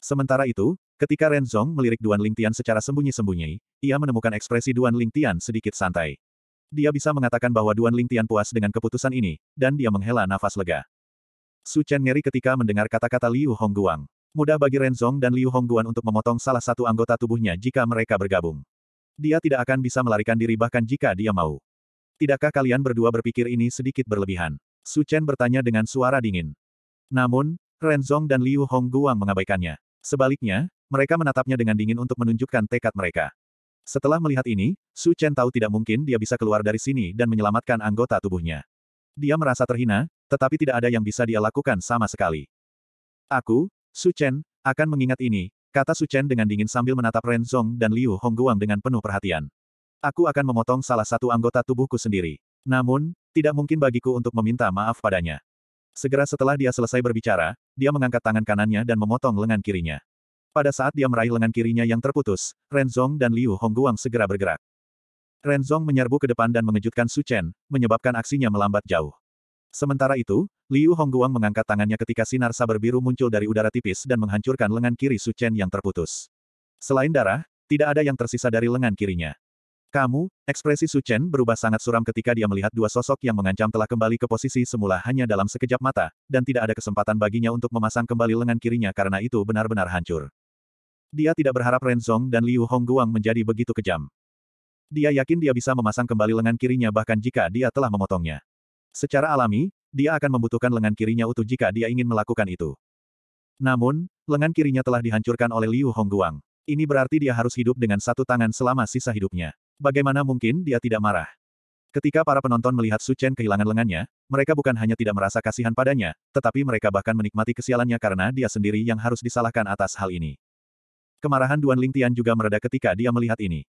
Sementara itu, ketika Ren Zong melirik Duan Lingtian secara sembunyi-sembunyi, ia menemukan ekspresi Duan Lingtian sedikit santai. Dia bisa mengatakan bahwa Duan Lingtian puas dengan keputusan ini, dan dia menghela nafas lega. Su Chen ngeri ketika mendengar kata-kata Liu Hongguang. Mudah bagi Renzong dan Liu Hongguan untuk memotong salah satu anggota tubuhnya jika mereka bergabung. Dia tidak akan bisa melarikan diri bahkan jika dia mau. Tidakkah kalian berdua berpikir ini sedikit berlebihan? Su Chen bertanya dengan suara dingin. Namun, Renzong dan Liu Hongguang mengabaikannya. Sebaliknya, mereka menatapnya dengan dingin untuk menunjukkan tekad mereka. Setelah melihat ini, Su Chen tahu tidak mungkin dia bisa keluar dari sini dan menyelamatkan anggota tubuhnya. Dia merasa terhina, tetapi tidak ada yang bisa dia lakukan sama sekali. Aku, Su Chen, akan mengingat ini, kata Su Chen dengan dingin sambil menatap Ren Zong dan Liu Hongguang dengan penuh perhatian. Aku akan memotong salah satu anggota tubuhku sendiri. Namun, tidak mungkin bagiku untuk meminta maaf padanya. Segera setelah dia selesai berbicara, dia mengangkat tangan kanannya dan memotong lengan kirinya. Pada saat dia meraih lengan kirinya yang terputus, Ren Renzong dan Liu Hongguang segera bergerak. Ren Renzong menyerbu ke depan dan mengejutkan Su Chen, menyebabkan aksinya melambat jauh. Sementara itu, Liu Hongguang mengangkat tangannya ketika sinar saber biru muncul dari udara tipis dan menghancurkan lengan kiri Su Chen yang terputus. Selain darah, tidak ada yang tersisa dari lengan kirinya. Kamu, ekspresi Su Chen berubah sangat suram ketika dia melihat dua sosok yang mengancam telah kembali ke posisi semula hanya dalam sekejap mata, dan tidak ada kesempatan baginya untuk memasang kembali lengan kirinya karena itu benar-benar hancur. Dia tidak berharap Renzong dan Liu Hongguang menjadi begitu kejam. Dia yakin dia bisa memasang kembali lengan kirinya bahkan jika dia telah memotongnya. Secara alami, dia akan membutuhkan lengan kirinya utuh jika dia ingin melakukan itu. Namun, lengan kirinya telah dihancurkan oleh Liu Hongguang. Ini berarti dia harus hidup dengan satu tangan selama sisa hidupnya. Bagaimana mungkin dia tidak marah? Ketika para penonton melihat Su Chen kehilangan lengannya, mereka bukan hanya tidak merasa kasihan padanya, tetapi mereka bahkan menikmati kesialannya karena dia sendiri yang harus disalahkan atas hal ini. Kemarahan Duan Ling Tian juga mereda ketika dia melihat ini.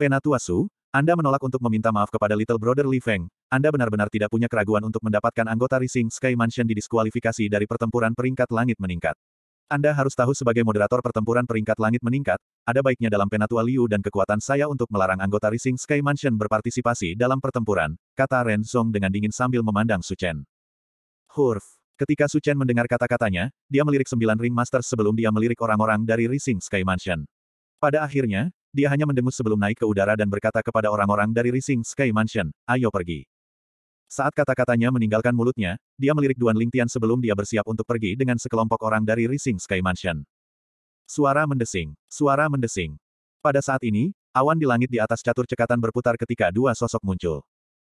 Penatua Su, anda menolak untuk meminta maaf kepada Little Brother Li Feng, Anda benar-benar tidak punya keraguan untuk mendapatkan anggota Rising Sky Mansion didiskualifikasi dari pertempuran peringkat langit meningkat. Anda harus tahu sebagai moderator pertempuran peringkat langit meningkat, ada baiknya dalam Penatua Liu dan kekuatan saya untuk melarang anggota Rising Sky Mansion berpartisipasi dalam pertempuran, kata Ren Song dengan dingin sambil memandang Su Chen. Hurf. Ketika Su Chen mendengar kata-katanya, dia melirik sembilan ring master sebelum dia melirik orang-orang dari Rising Sky Mansion. Pada akhirnya, dia hanya mendengus sebelum naik ke udara dan berkata kepada orang-orang dari Rising Sky Mansion, ayo pergi. Saat kata-katanya meninggalkan mulutnya, dia melirik Duan Lingtian sebelum dia bersiap untuk pergi dengan sekelompok orang dari Rising Sky Mansion. Suara mendesing, suara mendesing. Pada saat ini, awan di langit di atas catur cekatan berputar ketika dua sosok muncul.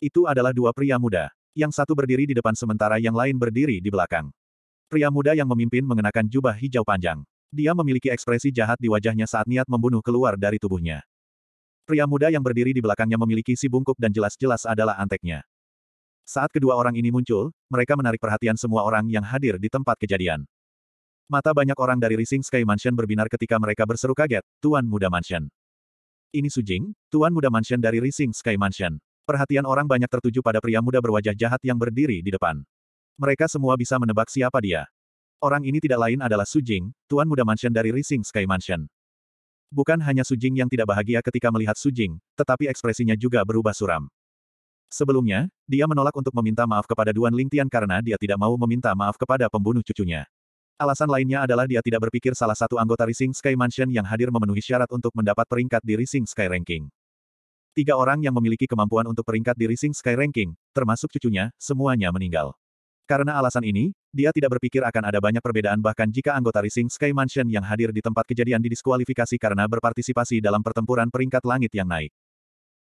Itu adalah dua pria muda, yang satu berdiri di depan sementara yang lain berdiri di belakang. Pria muda yang memimpin mengenakan jubah hijau panjang. Dia memiliki ekspresi jahat di wajahnya saat niat membunuh keluar dari tubuhnya. Pria muda yang berdiri di belakangnya memiliki si bungkuk dan jelas-jelas adalah anteknya. Saat kedua orang ini muncul, mereka menarik perhatian semua orang yang hadir di tempat kejadian. Mata banyak orang dari Rising Sky Mansion berbinar ketika mereka berseru kaget, Tuan Muda Mansion. Ini Sujing, Tuan Muda Mansion dari Rising Sky Mansion. Perhatian orang banyak tertuju pada pria muda berwajah jahat yang berdiri di depan. Mereka semua bisa menebak siapa dia. Orang ini tidak lain adalah Su Jing, Tuan Muda Mansion dari Rising Sky Mansion. Bukan hanya Su Jing yang tidak bahagia ketika melihat Su Jing, tetapi ekspresinya juga berubah suram. Sebelumnya, dia menolak untuk meminta maaf kepada Duan Lingtian karena dia tidak mau meminta maaf kepada pembunuh cucunya. Alasan lainnya adalah dia tidak berpikir salah satu anggota Rising Sky Mansion yang hadir memenuhi syarat untuk mendapat peringkat di Rising Sky Ranking. Tiga orang yang memiliki kemampuan untuk peringkat di Rising Sky Ranking, termasuk cucunya, semuanya meninggal. Karena alasan ini, dia tidak berpikir akan ada banyak perbedaan bahkan jika anggota Rising Sky Mansion yang hadir di tempat kejadian didiskualifikasi karena berpartisipasi dalam pertempuran peringkat langit yang naik.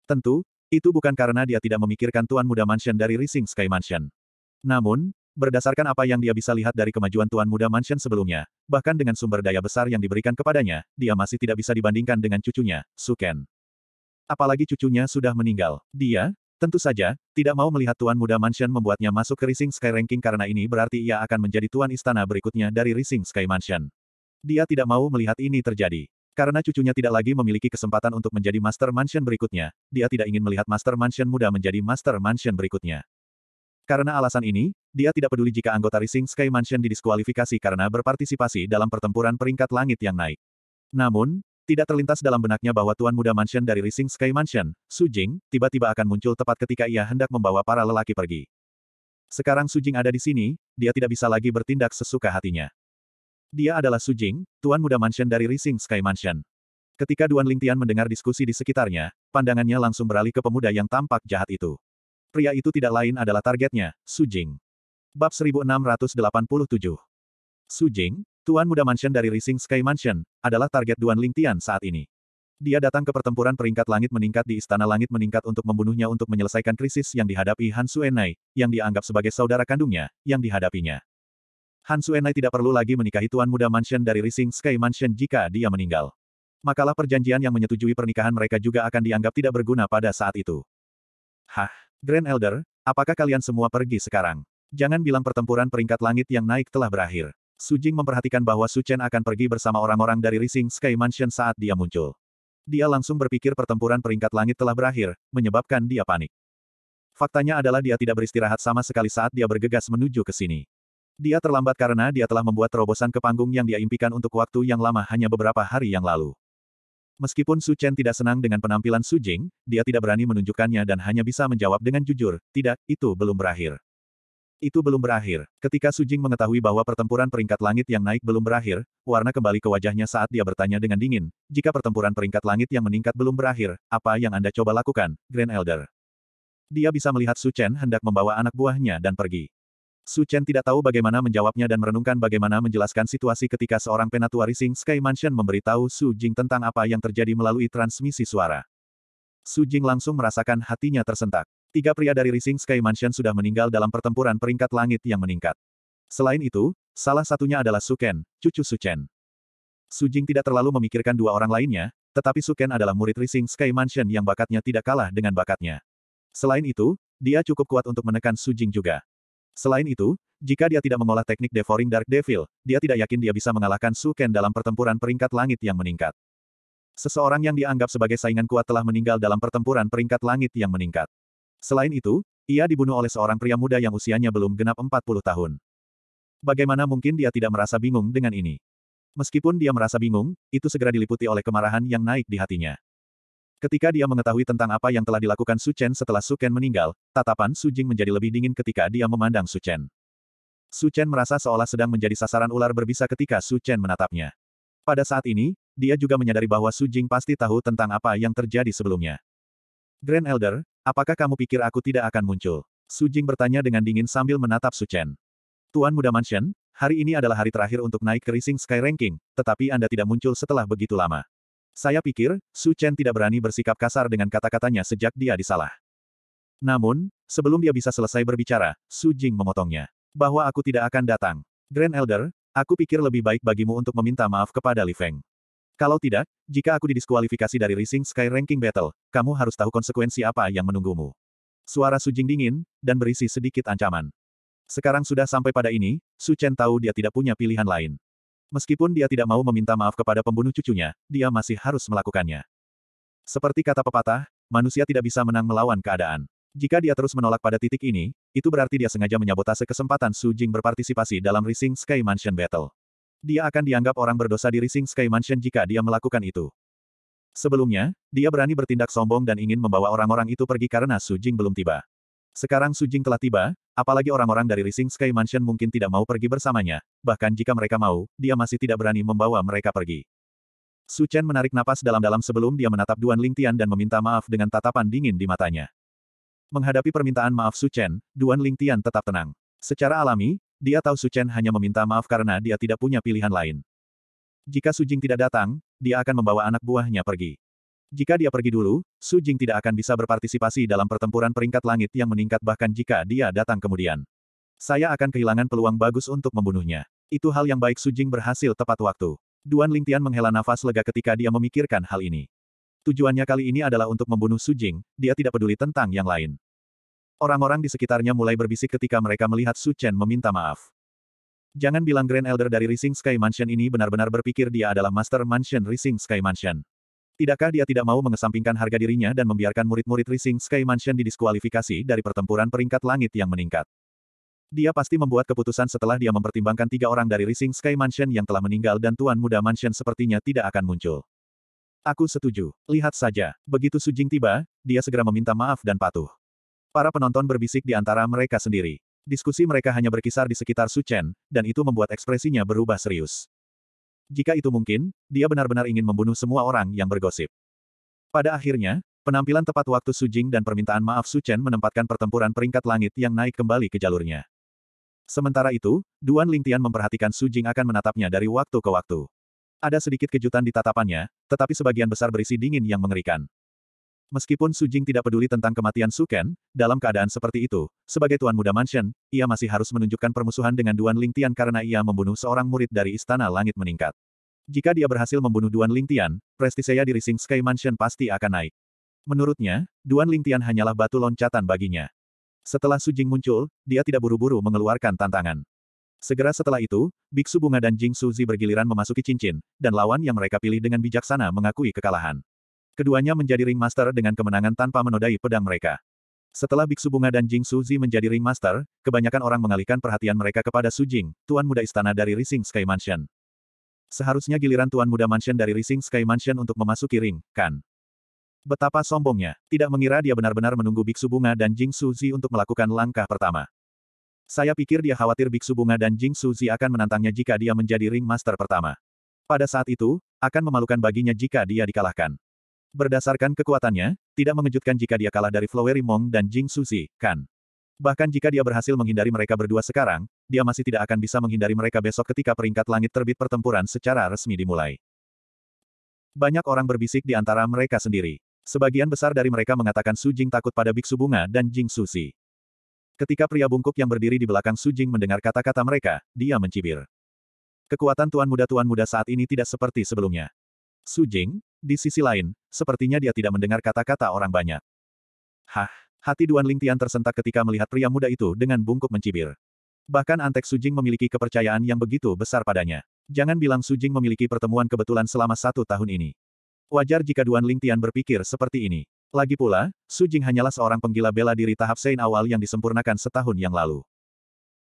Tentu, itu bukan karena dia tidak memikirkan Tuan Muda Mansion dari Rising Sky Mansion. Namun, berdasarkan apa yang dia bisa lihat dari kemajuan Tuan Muda Mansion sebelumnya, bahkan dengan sumber daya besar yang diberikan kepadanya, dia masih tidak bisa dibandingkan dengan cucunya, Suken. Apalagi cucunya sudah meninggal. Dia, Tentu saja, tidak mau melihat Tuan Muda Mansion membuatnya masuk ke Rising Sky Ranking karena ini berarti ia akan menjadi Tuan Istana berikutnya dari Rising Sky Mansion. Dia tidak mau melihat ini terjadi. Karena cucunya tidak lagi memiliki kesempatan untuk menjadi Master Mansion berikutnya, dia tidak ingin melihat Master Mansion muda menjadi Master Mansion berikutnya. Karena alasan ini, dia tidak peduli jika anggota Rising Sky Mansion didiskualifikasi karena berpartisipasi dalam pertempuran peringkat langit yang naik. Namun, tidak terlintas dalam benaknya bahwa Tuan Muda Mansion dari Rising Sky Mansion, Su Jing, tiba-tiba akan muncul tepat ketika ia hendak membawa para lelaki pergi. Sekarang Su Jing ada di sini, dia tidak bisa lagi bertindak sesuka hatinya. Dia adalah Su Jing, Tuan Muda Mansion dari Rising Sky Mansion. Ketika Duan Lingtian mendengar diskusi di sekitarnya, pandangannya langsung beralih ke pemuda yang tampak jahat itu. Pria itu tidak lain adalah targetnya, Su Jing. Bab 1687 Su Jing, Tuan Muda Mansion dari Rising Sky Mansion, adalah target Duan Ling Tian saat ini. Dia datang ke pertempuran peringkat langit meningkat di Istana Langit meningkat untuk membunuhnya untuk menyelesaikan krisis yang dihadapi Han Suenai, yang dianggap sebagai saudara kandungnya, yang dihadapinya. Han Suenai tidak perlu lagi menikahi Tuan Muda Mansion dari Rising Sky Mansion jika dia meninggal. Makalah perjanjian yang menyetujui pernikahan mereka juga akan dianggap tidak berguna pada saat itu. Hah, Grand Elder, apakah kalian semua pergi sekarang? Jangan bilang pertempuran peringkat langit yang naik telah berakhir. Su Jing memperhatikan bahwa Su Chen akan pergi bersama orang-orang dari Rising Sky Mansion saat dia muncul. Dia langsung berpikir pertempuran peringkat langit telah berakhir, menyebabkan dia panik. Faktanya adalah dia tidak beristirahat sama sekali saat dia bergegas menuju ke sini. Dia terlambat karena dia telah membuat terobosan ke panggung yang dia impikan untuk waktu yang lama hanya beberapa hari yang lalu. Meskipun Su Chen tidak senang dengan penampilan Su Jing, dia tidak berani menunjukkannya dan hanya bisa menjawab dengan jujur, tidak, itu belum berakhir. Itu belum berakhir. Ketika Sujing mengetahui bahwa pertempuran peringkat langit yang naik belum berakhir, warna kembali ke wajahnya saat dia bertanya dengan dingin, jika pertempuran peringkat langit yang meningkat belum berakhir, apa yang Anda coba lakukan, Grand Elder? Dia bisa melihat Su Chen hendak membawa anak buahnya dan pergi. Su Chen tidak tahu bagaimana menjawabnya dan merenungkan bagaimana menjelaskan situasi ketika seorang penatua Rising Sky Mansion memberitahu Su Jing tentang apa yang terjadi melalui transmisi suara. Su Jing langsung merasakan hatinya tersentak. Tiga pria dari Rising Sky Mansion sudah meninggal dalam pertempuran peringkat langit yang meningkat. Selain itu, salah satunya adalah Suken, cucu Suchen. Sujing tidak terlalu memikirkan dua orang lainnya, tetapi Suken adalah murid Rising Sky Mansion yang bakatnya tidak kalah dengan bakatnya. Selain itu, dia cukup kuat untuk menekan Su Sujing juga. Selain itu, jika dia tidak mengolah teknik Devouring Dark Devil, dia tidak yakin dia bisa mengalahkan Suken dalam pertempuran peringkat langit yang meningkat. Seseorang yang dianggap sebagai saingan kuat telah meninggal dalam pertempuran peringkat langit yang meningkat. Selain itu, ia dibunuh oleh seorang pria muda yang usianya belum genap 40 tahun. Bagaimana mungkin dia tidak merasa bingung dengan ini? Meskipun dia merasa bingung, itu segera diliputi oleh kemarahan yang naik di hatinya. Ketika dia mengetahui tentang apa yang telah dilakukan Su Chen setelah Su Ken meninggal, tatapan Su Jing menjadi lebih dingin ketika dia memandang Su Chen. Su Chen merasa seolah sedang menjadi sasaran ular berbisa ketika Su Chen menatapnya. Pada saat ini, dia juga menyadari bahwa Su Jing pasti tahu tentang apa yang terjadi sebelumnya. Grand Elder, apakah kamu pikir aku tidak akan muncul? Su Jing bertanya dengan dingin sambil menatap Su Chen. Tuan Muda Mansion, hari ini adalah hari terakhir untuk naik ke Rising Sky Ranking, tetapi Anda tidak muncul setelah begitu lama. Saya pikir, Su Chen tidak berani bersikap kasar dengan kata-katanya sejak dia disalah. Namun, sebelum dia bisa selesai berbicara, Su Jing memotongnya. Bahwa aku tidak akan datang. Grand Elder, aku pikir lebih baik bagimu untuk meminta maaf kepada Li Feng. Kalau tidak, jika aku didiskualifikasi dari Rising Sky Ranking Battle, kamu harus tahu konsekuensi apa yang menunggumu. Suara Sujing dingin, dan berisi sedikit ancaman. Sekarang sudah sampai pada ini, Su Chen tahu dia tidak punya pilihan lain. Meskipun dia tidak mau meminta maaf kepada pembunuh cucunya, dia masih harus melakukannya. Seperti kata pepatah, manusia tidak bisa menang melawan keadaan. Jika dia terus menolak pada titik ini, itu berarti dia sengaja menyabotase kesempatan Su Jing berpartisipasi dalam Rising Sky Mansion Battle. Dia akan dianggap orang berdosa di Rising Sky Mansion jika dia melakukan itu. Sebelumnya, dia berani bertindak sombong dan ingin membawa orang-orang itu pergi karena Su Jing belum tiba. Sekarang Su Jing telah tiba, apalagi orang-orang dari Rising Sky Mansion mungkin tidak mau pergi bersamanya, bahkan jika mereka mau, dia masih tidak berani membawa mereka pergi. Su Chen menarik napas dalam-dalam sebelum dia menatap Duan Ling Tian dan meminta maaf dengan tatapan dingin di matanya. Menghadapi permintaan maaf Su Chen, Duan Ling Tian tetap tenang. Secara alami, dia tahu Su Chen hanya meminta maaf karena dia tidak punya pilihan lain. Jika Su Jing tidak datang, dia akan membawa anak buahnya pergi. Jika dia pergi dulu, Su Jing tidak akan bisa berpartisipasi dalam pertempuran peringkat langit yang meningkat bahkan jika dia datang kemudian. Saya akan kehilangan peluang bagus untuk membunuhnya. Itu hal yang baik Su Jing berhasil tepat waktu. Duan Lingtian menghela nafas lega ketika dia memikirkan hal ini. Tujuannya kali ini adalah untuk membunuh Su Jing, dia tidak peduli tentang yang lain. Orang-orang di sekitarnya mulai berbisik ketika mereka melihat Su Chen meminta maaf. Jangan bilang Grand Elder dari Rising Sky Mansion ini benar-benar berpikir dia adalah Master Mansion Rising Sky Mansion. Tidakkah dia tidak mau mengesampingkan harga dirinya dan membiarkan murid-murid Rising Sky Mansion didiskualifikasi dari pertempuran peringkat langit yang meningkat? Dia pasti membuat keputusan setelah dia mempertimbangkan tiga orang dari Rising Sky Mansion yang telah meninggal dan Tuan Muda Mansion sepertinya tidak akan muncul. Aku setuju. Lihat saja. Begitu Su Jing tiba, dia segera meminta maaf dan patuh. Para penonton berbisik di antara mereka sendiri. Diskusi mereka hanya berkisar di sekitar Su Chen, dan itu membuat ekspresinya berubah serius. Jika itu mungkin, dia benar-benar ingin membunuh semua orang yang bergosip. Pada akhirnya, penampilan tepat waktu Su Jing dan permintaan maaf Su Chen menempatkan pertempuran peringkat langit yang naik kembali ke jalurnya. Sementara itu, Duan Ling Tian memperhatikan Su Jing akan menatapnya dari waktu ke waktu. Ada sedikit kejutan di tatapannya, tetapi sebagian besar berisi dingin yang mengerikan. Meskipun Su Jing tidak peduli tentang kematian Su Ken, dalam keadaan seperti itu, sebagai tuan muda mansion, ia masih harus menunjukkan permusuhan dengan Duan Ling Tian karena ia membunuh seorang murid dari Istana Langit meningkat. Jika dia berhasil membunuh Duan Ling Tian, prestisenya di Rising Sky Mansion pasti akan naik. Menurutnya, Duan Ling Tian hanyalah batu loncatan baginya. Setelah Su Jing muncul, dia tidak buru-buru mengeluarkan tantangan. Segera setelah itu, Biksu Bunga dan Jing Suzi bergiliran memasuki cincin, dan lawan yang mereka pilih dengan bijaksana mengakui kekalahan. Keduanya menjadi ringmaster dengan kemenangan tanpa menodai pedang mereka. Setelah Biksu Bunga dan Jing Suzi menjadi ringmaster, kebanyakan orang mengalihkan perhatian mereka kepada Su Jing, tuan muda istana dari Rising Sky Mansion. Seharusnya giliran tuan muda mansion dari Rising Sky Mansion untuk memasuki ring, kan? Betapa sombongnya, tidak mengira dia benar-benar menunggu Biksu Bunga dan Jing Suzi untuk melakukan langkah pertama. Saya pikir dia khawatir Biksu Bunga dan Jing Suzi akan menantangnya jika dia menjadi ringmaster pertama. Pada saat itu, akan memalukan baginya jika dia dikalahkan. Berdasarkan kekuatannya, tidak mengejutkan jika dia kalah dari Flowery Mong dan Jing Suzi, kan? Bahkan jika dia berhasil menghindari mereka berdua sekarang, dia masih tidak akan bisa menghindari mereka besok ketika peringkat langit terbit pertempuran secara resmi dimulai. Banyak orang berbisik di antara mereka sendiri. Sebagian besar dari mereka mengatakan Su Jing takut pada biksu bunga dan Jing Susi. Ketika pria bungkuk yang berdiri di belakang Su Jing mendengar kata-kata mereka, dia mencibir. Kekuatan tuan muda-tuan muda saat ini tidak seperti sebelumnya. Su Jing, di sisi lain, sepertinya dia tidak mendengar kata-kata orang banyak. Hah, hati Duan Lingtian tersentak ketika melihat pria muda itu dengan bungkuk mencibir. Bahkan Antek Sujing memiliki kepercayaan yang begitu besar padanya. Jangan bilang Sujing memiliki pertemuan kebetulan selama satu tahun ini. Wajar jika Duan Lingtian berpikir seperti ini. Lagi pula, Sujing hanyalah seorang penggila bela diri tahap Sein awal yang disempurnakan setahun yang lalu.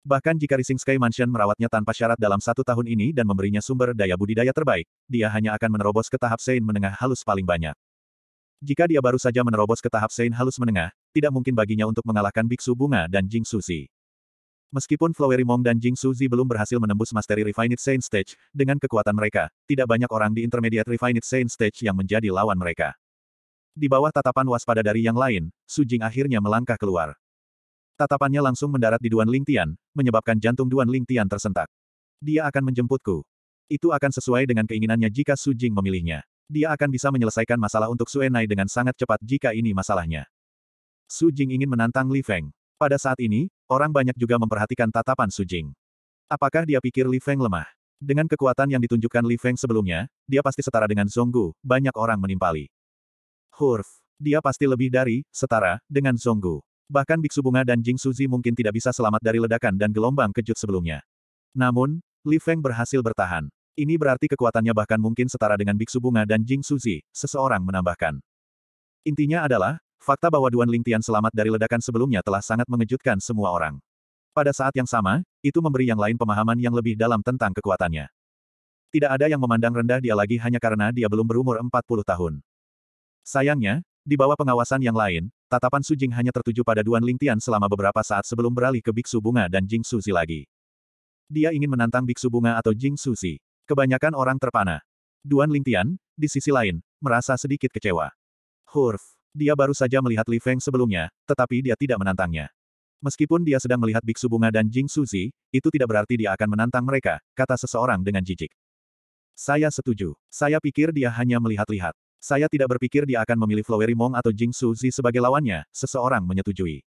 Bahkan jika Rising Sky Mansion merawatnya tanpa syarat dalam satu tahun ini dan memberinya sumber daya budidaya terbaik, dia hanya akan menerobos ke tahap Sein menengah halus paling banyak. Jika dia baru saja menerobos ke tahap Sein halus menengah, tidak mungkin baginya untuk mengalahkan Biksu Bunga dan Jing Suzi. Meskipun Flowery Mong dan Jing Suzi belum berhasil menembus Mastery Refined Saint Stage, dengan kekuatan mereka, tidak banyak orang di Intermediate Refined Saint Stage yang menjadi lawan mereka. Di bawah tatapan waspada dari yang lain, Su Jing akhirnya melangkah keluar. Tatapannya langsung mendarat di Duan Lingtian, menyebabkan jantung Duan Lingtian tersentak. Dia akan menjemputku. Itu akan sesuai dengan keinginannya jika Su Jing memilihnya. Dia akan bisa menyelesaikan masalah untuk Su Enai dengan sangat cepat jika ini masalahnya. Su Jing ingin menantang Li Feng. Pada saat ini, orang banyak juga memperhatikan tatapan Su Jing. Apakah dia pikir Li Feng lemah? Dengan kekuatan yang ditunjukkan Li Feng sebelumnya, dia pasti setara dengan Zonggu, banyak orang menimpali. Hurf. Dia pasti lebih dari, setara, dengan Zonggu. Bahkan Biksu Bunga dan Jing Suzi mungkin tidak bisa selamat dari ledakan dan gelombang kejut sebelumnya. Namun, Li Feng berhasil bertahan. Ini berarti kekuatannya bahkan mungkin setara dengan Biksu Bunga dan Jing Suzi, seseorang menambahkan. Intinya adalah, fakta bahwa Duan Ling Tian selamat dari ledakan sebelumnya telah sangat mengejutkan semua orang. Pada saat yang sama, itu memberi yang lain pemahaman yang lebih dalam tentang kekuatannya. Tidak ada yang memandang rendah dia lagi hanya karena dia belum berumur 40 tahun. Sayangnya, di bawah pengawasan yang lain, tatapan Su Jing hanya tertuju pada Duan Lingtian selama beberapa saat sebelum beralih ke Biksu Bunga dan Jing Suzi lagi. Dia ingin menantang Biksu Bunga atau Jing Suzi. Kebanyakan orang terpana. Duan Lingtian, di sisi lain, merasa sedikit kecewa. Hurf, dia baru saja melihat Li Feng sebelumnya, tetapi dia tidak menantangnya. Meskipun dia sedang melihat Biksu Bunga dan Jing Suzi, itu tidak berarti dia akan menantang mereka, kata seseorang dengan jijik. Saya setuju. Saya pikir dia hanya melihat-lihat. Saya tidak berpikir dia akan memilih Flowery Mong atau Jing Su Zi sebagai lawannya, seseorang menyetujui.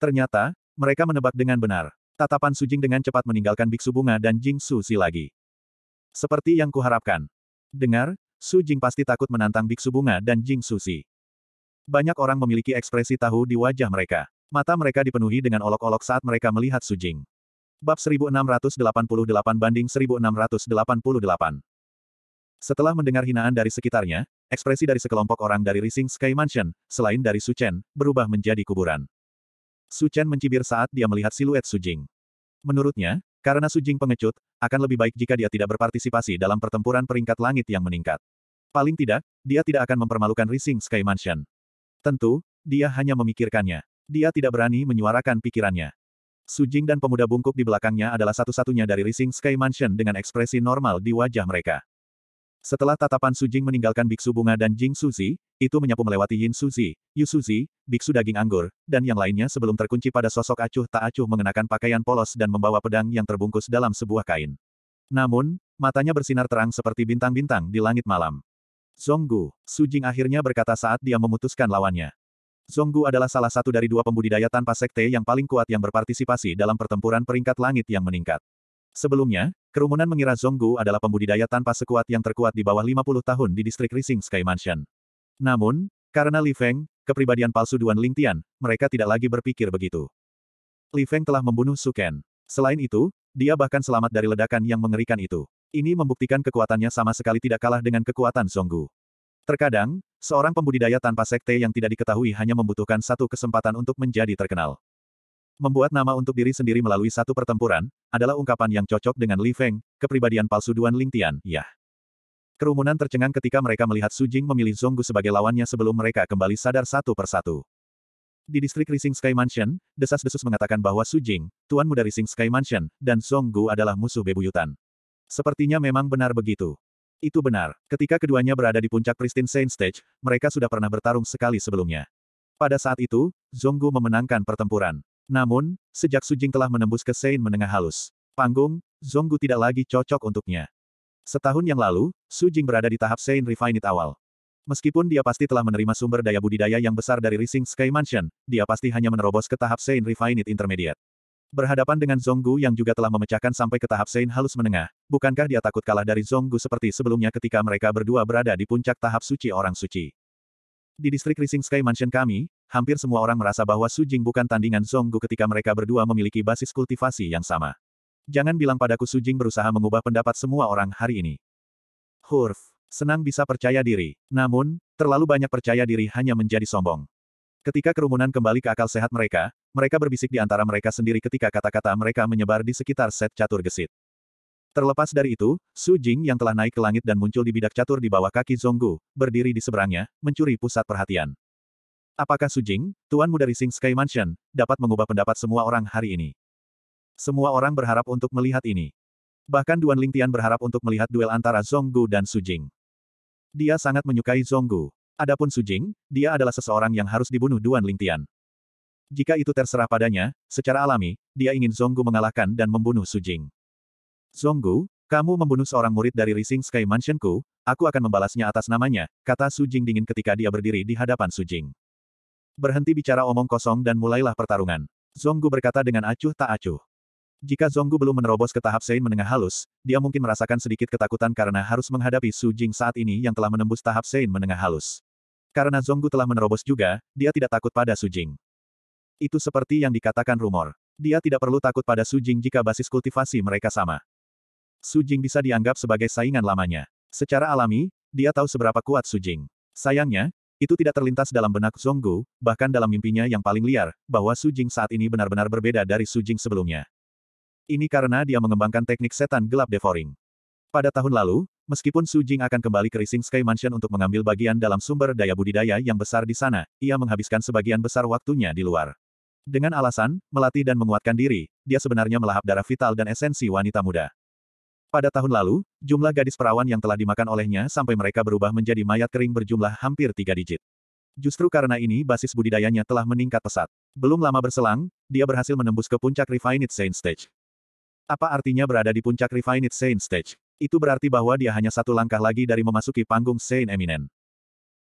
Ternyata, mereka menebak dengan benar. Tatapan Su Jing dengan cepat meninggalkan Biksu Bunga dan Jing Su Zi lagi. Seperti yang kuharapkan. Dengar, Su Jing pasti takut menantang Biksu Bunga dan Jing Su Zi. Banyak orang memiliki ekspresi tahu di wajah mereka. Mata mereka dipenuhi dengan olok-olok saat mereka melihat Su Jing. Bab 1688 banding 1688. Setelah mendengar hinaan dari sekitarnya, Ekspresi dari sekelompok orang dari Rising Sky Mansion, selain dari Su Chen, berubah menjadi kuburan. Su Chen mencibir saat dia melihat siluet Su Jing. Menurutnya, karena Su Jing pengecut, akan lebih baik jika dia tidak berpartisipasi dalam pertempuran peringkat langit yang meningkat. Paling tidak, dia tidak akan mempermalukan Rising Sky Mansion. Tentu, dia hanya memikirkannya. Dia tidak berani menyuarakan pikirannya. Su Jing dan pemuda bungkuk di belakangnya adalah satu-satunya dari Rising Sky Mansion dengan ekspresi normal di wajah mereka. Setelah tatapan Su Jing meninggalkan biksu bunga dan Jing Suzi, itu menyapu melewati Yin Suzi, Yu Suzi, biksu daging anggur, dan yang lainnya sebelum terkunci pada sosok acuh tak acuh mengenakan pakaian polos dan membawa pedang yang terbungkus dalam sebuah kain. Namun, matanya bersinar terang seperti bintang-bintang di langit malam. Zonggu, Jing akhirnya berkata saat dia memutuskan lawannya. Zonggu adalah salah satu dari dua pembudidaya tanpa sekte yang paling kuat yang berpartisipasi dalam pertempuran peringkat langit yang meningkat. Sebelumnya, kerumunan mengira Zonggu adalah pembudidaya tanpa sekuat yang terkuat di bawah 50 tahun di distrik Rising Sky Mansion. Namun, karena Li Feng, kepribadian palsu Duan Lingtian, mereka tidak lagi berpikir begitu. Li Feng telah membunuh Su Ken. Selain itu, dia bahkan selamat dari ledakan yang mengerikan itu. Ini membuktikan kekuatannya sama sekali tidak kalah dengan kekuatan Zonggu. Terkadang, seorang pembudidaya tanpa sekte yang tidak diketahui hanya membutuhkan satu kesempatan untuk menjadi terkenal. Membuat nama untuk diri sendiri melalui satu pertempuran, adalah ungkapan yang cocok dengan Li Feng, kepribadian palsu Duan Lingtian, ya. Kerumunan tercengang ketika mereka melihat Su Jing memilih Zonggu sebagai lawannya sebelum mereka kembali sadar satu persatu. Di distrik Rising Sky Mansion, desas-desus mengatakan bahwa Su Jing, tuan muda Rising Sky Mansion, dan Zonggu adalah musuh bebuyutan. Sepertinya memang benar begitu. Itu benar. Ketika keduanya berada di puncak Pristine Saint Stage, mereka sudah pernah bertarung sekali sebelumnya. Pada saat itu, Zonggu memenangkan pertempuran. Namun, sejak Sujing telah menembus ke Sein menengah halus, panggung, Zonggu tidak lagi cocok untuknya. Setahun yang lalu, Sujing berada di tahap Sein Refined awal. Meskipun dia pasti telah menerima sumber daya budidaya yang besar dari Rising Sky Mansion, dia pasti hanya menerobos ke tahap Sein Refined Intermediate. Berhadapan dengan Zonggu yang juga telah memecahkan sampai ke tahap Sein halus menengah, bukankah dia takut kalah dari Zonggu seperti sebelumnya ketika mereka berdua berada di puncak tahap suci orang suci? Di distrik Rising Sky Mansion kami, hampir semua orang merasa bahwa Su Jing bukan tandingan Songgu ketika mereka berdua memiliki basis kultivasi yang sama. Jangan bilang padaku Su Jing berusaha mengubah pendapat semua orang hari ini. Hurf, senang bisa percaya diri. Namun, terlalu banyak percaya diri hanya menjadi sombong. Ketika kerumunan kembali ke akal sehat mereka, mereka berbisik di antara mereka sendiri ketika kata-kata mereka menyebar di sekitar set catur gesit. Terlepas dari itu, Su Jing yang telah naik ke langit dan muncul di bidak catur di bawah kaki Zonggu, berdiri di seberangnya, mencuri pusat perhatian. Apakah Sujing, Tuan Muda Rising Sky Mansion, dapat mengubah pendapat semua orang hari ini? Semua orang berharap untuk melihat ini. Bahkan Duan Lingtian berharap untuk melihat duel antara Zonggu dan Sujing. Dia sangat menyukai Zonggu. Adapun Sujing, dia adalah seseorang yang harus dibunuh Duan Lingtian. Jika itu terserah padanya, secara alami, dia ingin Zonggu mengalahkan dan membunuh Sujing. Zonggu, kamu membunuh seorang murid dari Rising Sky Mansion ku, aku akan membalasnya atas namanya, kata Sujing dingin ketika dia berdiri di hadapan Sujing. Berhenti bicara omong kosong dan mulailah pertarungan. Zonggu berkata dengan acuh tak acuh. Jika Zonggu belum menerobos ke tahap Sein menengah halus, dia mungkin merasakan sedikit ketakutan karena harus menghadapi Su Jing saat ini yang telah menembus tahap Sein menengah halus. Karena Zonggu telah menerobos juga, dia tidak takut pada Su Jing. Itu seperti yang dikatakan rumor. Dia tidak perlu takut pada Su Jing jika basis kultivasi mereka sama. Su Jing bisa dianggap sebagai saingan lamanya. Secara alami, dia tahu seberapa kuat Su Jing. Sayangnya, itu tidak terlintas dalam benak Zonggu, bahkan dalam mimpinya yang paling liar, bahwa Su Jing saat ini benar-benar berbeda dari Su Jing sebelumnya. Ini karena dia mengembangkan teknik setan gelap devouring. Pada tahun lalu, meskipun Su Jing akan kembali ke Rising Sky Mansion untuk mengambil bagian dalam sumber daya budidaya yang besar di sana, ia menghabiskan sebagian besar waktunya di luar. Dengan alasan, melatih dan menguatkan diri, dia sebenarnya melahap darah vital dan esensi wanita muda. Pada tahun lalu, jumlah gadis perawan yang telah dimakan olehnya sampai mereka berubah menjadi mayat kering berjumlah hampir tiga digit. Justru karena ini basis budidayanya telah meningkat pesat. Belum lama berselang, dia berhasil menembus ke puncak Refined Saint Stage. Apa artinya berada di puncak Refined Saint Stage? Itu berarti bahwa dia hanya satu langkah lagi dari memasuki panggung Saint Eminent.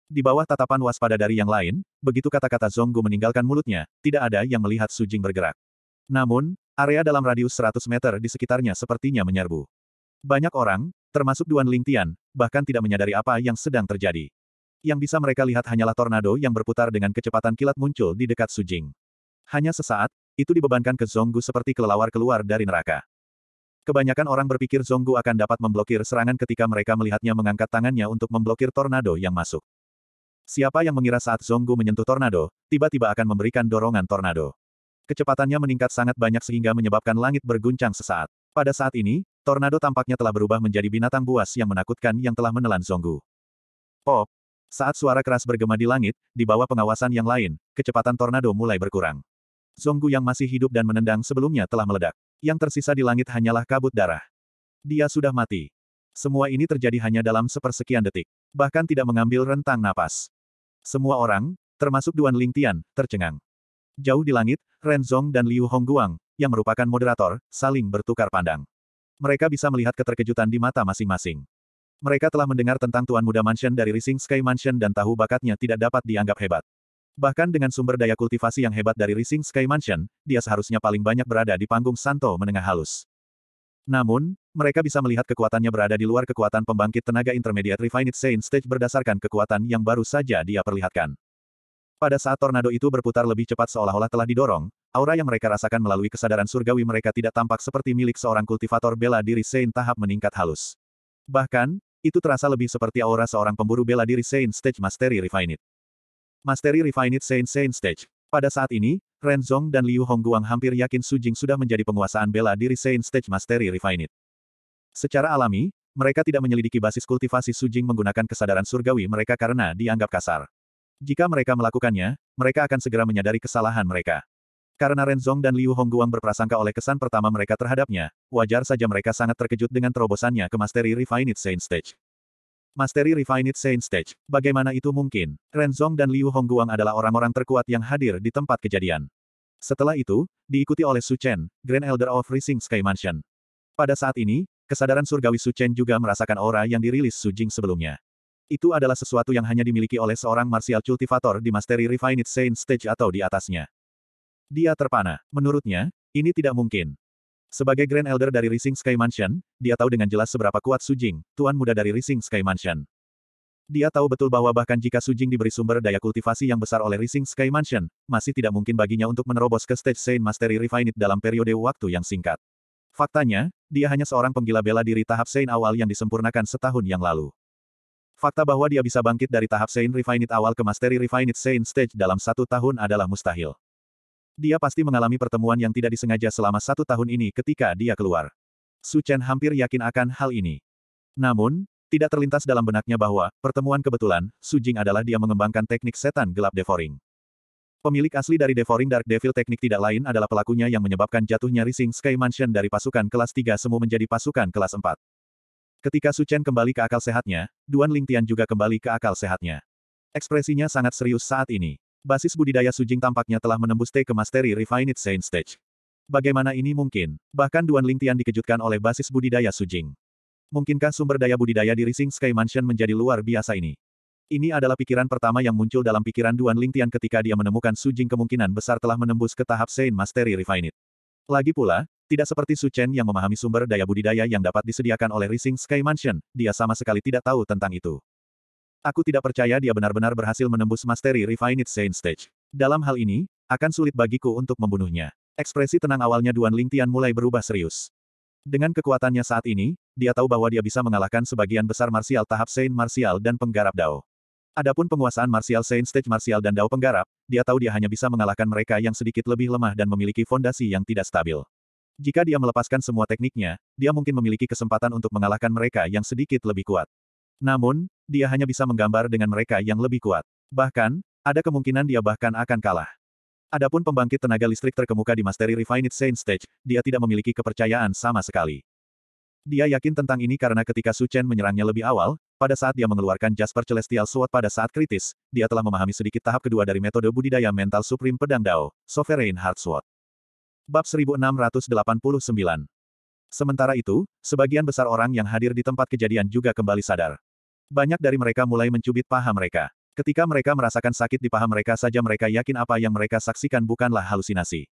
Di bawah tatapan waspada dari yang lain, begitu kata-kata Zonggu meninggalkan mulutnya, tidak ada yang melihat Sujing bergerak. Namun, area dalam radius 100 meter di sekitarnya sepertinya menyerbu. Banyak orang, termasuk Duan Lingtian, bahkan tidak menyadari apa yang sedang terjadi. Yang bisa mereka lihat hanyalah tornado yang berputar dengan kecepatan kilat muncul di dekat Sujing. Hanya sesaat, itu dibebankan ke Zonggu seperti kelelawar keluar dari neraka. Kebanyakan orang berpikir Zonggu akan dapat memblokir serangan ketika mereka melihatnya mengangkat tangannya untuk memblokir tornado yang masuk. Siapa yang mengira saat Zonggu menyentuh tornado, tiba-tiba akan memberikan dorongan tornado. Kecepatannya meningkat sangat banyak sehingga menyebabkan langit berguncang sesaat. Pada saat ini, Tornado tampaknya telah berubah menjadi binatang buas yang menakutkan yang telah menelan Zonggu. Pop! Saat suara keras bergema di langit, di bawah pengawasan yang lain, kecepatan tornado mulai berkurang. Zonggu yang masih hidup dan menendang sebelumnya telah meledak. Yang tersisa di langit hanyalah kabut darah. Dia sudah mati. Semua ini terjadi hanya dalam sepersekian detik. Bahkan tidak mengambil rentang napas. Semua orang, termasuk Duan Lingtian, tercengang. Jauh di langit, Ren Zong dan Liu Hongguang, yang merupakan moderator, saling bertukar pandang mereka bisa melihat keterkejutan di mata masing-masing. Mereka telah mendengar tentang Tuan Muda Mansion dari Rising Sky Mansion dan tahu bakatnya tidak dapat dianggap hebat. Bahkan dengan sumber daya kultivasi yang hebat dari Rising Sky Mansion, dia seharusnya paling banyak berada di panggung Santo menengah halus. Namun, mereka bisa melihat kekuatannya berada di luar kekuatan pembangkit tenaga intermediate Refined Saint Stage berdasarkan kekuatan yang baru saja dia perlihatkan. Pada saat tornado itu berputar lebih cepat seolah-olah telah didorong, Aura yang mereka rasakan melalui kesadaran surgawi mereka tidak tampak seperti milik seorang kultivator bela diri Sein tahap meningkat halus. Bahkan, itu terasa lebih seperti aura seorang pemburu bela diri Sein Stage Mastery Refined. Mastery Refined Sein Sein Stage. Pada saat ini, Ren Zong dan Liu Hongguang hampir yakin Su Jing sudah menjadi penguasaan bela diri Sein Stage Mastery Refined. Secara alami, mereka tidak menyelidiki basis kultivasi Su Jing menggunakan kesadaran surgawi mereka karena dianggap kasar. Jika mereka melakukannya, mereka akan segera menyadari kesalahan mereka. Karena Renzong dan Liu Hongguang berprasangka oleh kesan pertama mereka terhadapnya, wajar saja mereka sangat terkejut dengan terobosannya ke Mastery Refined Saint Stage. Mastery Refined Saint Stage, bagaimana itu mungkin? Renzong dan Liu Hongguang adalah orang-orang terkuat yang hadir di tempat kejadian. Setelah itu, diikuti oleh Su Chen, Grand Elder of Rising Sky Mansion. Pada saat ini, kesadaran surgawi Su Chen juga merasakan aura yang dirilis Su Jing sebelumnya. Itu adalah sesuatu yang hanya dimiliki oleh seorang martial cultivator di Mastery Refined Saint Stage atau di atasnya. Dia terpana. Menurutnya, ini tidak mungkin. Sebagai Grand Elder dari Rising Sky Mansion, dia tahu dengan jelas seberapa kuat Sujing, tuan muda dari Rising Sky Mansion. Dia tahu betul bahwa bahkan jika Sujing diberi sumber daya kultivasi yang besar oleh Rising Sky Mansion, masih tidak mungkin baginya untuk menerobos ke stage Saint Mastery Refined dalam periode waktu yang singkat. Faktanya, dia hanya seorang penggila bela diri tahap Saint awal yang disempurnakan setahun yang lalu. Fakta bahwa dia bisa bangkit dari tahap Saint Refined awal ke Mastery Refined Saint Stage dalam satu tahun adalah mustahil. Dia pasti mengalami pertemuan yang tidak disengaja selama satu tahun ini ketika dia keluar. Su Chen hampir yakin akan hal ini. Namun, tidak terlintas dalam benaknya bahwa, pertemuan kebetulan, Su Jing adalah dia mengembangkan teknik setan gelap devouring. Pemilik asli dari Devouring Dark Devil teknik tidak lain adalah pelakunya yang menyebabkan jatuhnya Rising Sky Mansion dari pasukan kelas 3 semu menjadi pasukan kelas 4. Ketika Su Chen kembali ke akal sehatnya, Duan Ling Tian juga kembali ke akal sehatnya. Ekspresinya sangat serius saat ini. Basis budidaya Sujing tampaknya telah menembus T ke Mastery Refined Saint Stage. Bagaimana ini mungkin? Bahkan Duan Lingtian dikejutkan oleh basis budidaya Sujing. Mungkinkah sumber daya budidaya di Rising Sky Mansion menjadi luar biasa ini? Ini adalah pikiran pertama yang muncul dalam pikiran Duan Lingtian ketika dia menemukan Sujing kemungkinan besar telah menembus ke tahap Saint Mastery Refined. Lagi pula, tidak seperti Su Chen yang memahami sumber daya budidaya yang dapat disediakan oleh Rising Sky Mansion, dia sama sekali tidak tahu tentang itu. Aku tidak percaya dia benar-benar berhasil menembus Mastery Refined Saint Stage. Dalam hal ini, akan sulit bagiku untuk membunuhnya. Ekspresi tenang awalnya Duan Lingtian mulai berubah serius. Dengan kekuatannya saat ini, dia tahu bahwa dia bisa mengalahkan sebagian besar Martial tahap Saint Martial dan penggarap Dao. Adapun penguasaan Martial Saint Stage Martial dan Dao penggarap, dia tahu dia hanya bisa mengalahkan mereka yang sedikit lebih lemah dan memiliki fondasi yang tidak stabil. Jika dia melepaskan semua tekniknya, dia mungkin memiliki kesempatan untuk mengalahkan mereka yang sedikit lebih kuat. Namun, dia hanya bisa menggambar dengan mereka yang lebih kuat. Bahkan, ada kemungkinan dia bahkan akan kalah. Adapun pembangkit tenaga listrik terkemuka di Mastery Refined Saint Stage, dia tidak memiliki kepercayaan sama sekali. Dia yakin tentang ini karena ketika Su Chen menyerangnya lebih awal, pada saat dia mengeluarkan Jasper Celestial Sword pada saat kritis, dia telah memahami sedikit tahap kedua dari metode budidaya mental Supreme Pedang Dao, Sovereign Heart Sword. Bab 1689 Sementara itu, sebagian besar orang yang hadir di tempat kejadian juga kembali sadar. Banyak dari mereka mulai mencubit paha mereka. Ketika mereka merasakan sakit di paha mereka saja mereka yakin apa yang mereka saksikan bukanlah halusinasi.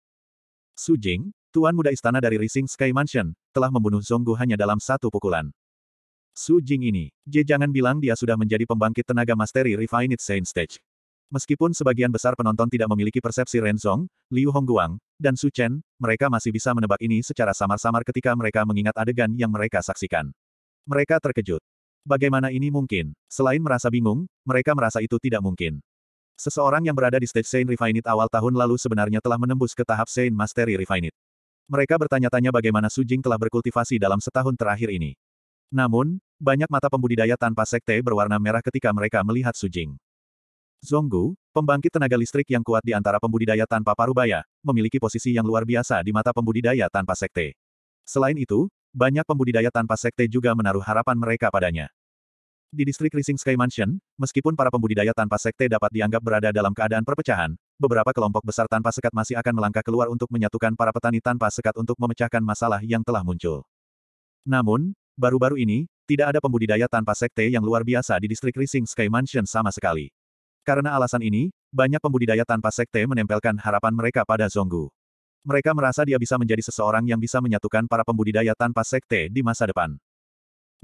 Su Jing, tuan muda istana dari Rising Sky Mansion, telah membunuh Zonggu hanya dalam satu pukulan. Su Jing ini, Je jangan bilang dia sudah menjadi pembangkit tenaga masteri Refined Saint Stage. Meskipun sebagian besar penonton tidak memiliki persepsi Renzong, Liu Hongguang, dan Su Chen, mereka masih bisa menebak ini secara samar-samar ketika mereka mengingat adegan yang mereka saksikan. Mereka terkejut. Bagaimana ini mungkin? Selain merasa bingung, mereka merasa itu tidak mungkin. Seseorang yang berada di stage Saint Refinite awal tahun lalu sebenarnya telah menembus ke tahap Saint Mastery Refinite. Mereka bertanya-tanya bagaimana Su Jing telah berkultivasi dalam setahun terakhir ini. Namun, banyak mata pembudidaya tanpa sekte berwarna merah ketika mereka melihat Su Jing. Zonggu, pembangkit tenaga listrik yang kuat di antara pembudidaya tanpa parubaya, memiliki posisi yang luar biasa di mata pembudidaya tanpa sekte. Selain itu, banyak pembudidaya tanpa sekte juga menaruh harapan mereka padanya. Di distrik Rising Sky Mansion, meskipun para pembudidaya tanpa sekte dapat dianggap berada dalam keadaan perpecahan, beberapa kelompok besar tanpa sekat masih akan melangkah keluar untuk menyatukan para petani tanpa sekat untuk memecahkan masalah yang telah muncul. Namun, baru-baru ini, tidak ada pembudidaya tanpa sekte yang luar biasa di distrik Rising Sky Mansion sama sekali. Karena alasan ini, banyak pembudidaya tanpa sekte menempelkan harapan mereka pada Zonggu. Mereka merasa dia bisa menjadi seseorang yang bisa menyatukan para pembudidaya tanpa sekte di masa depan.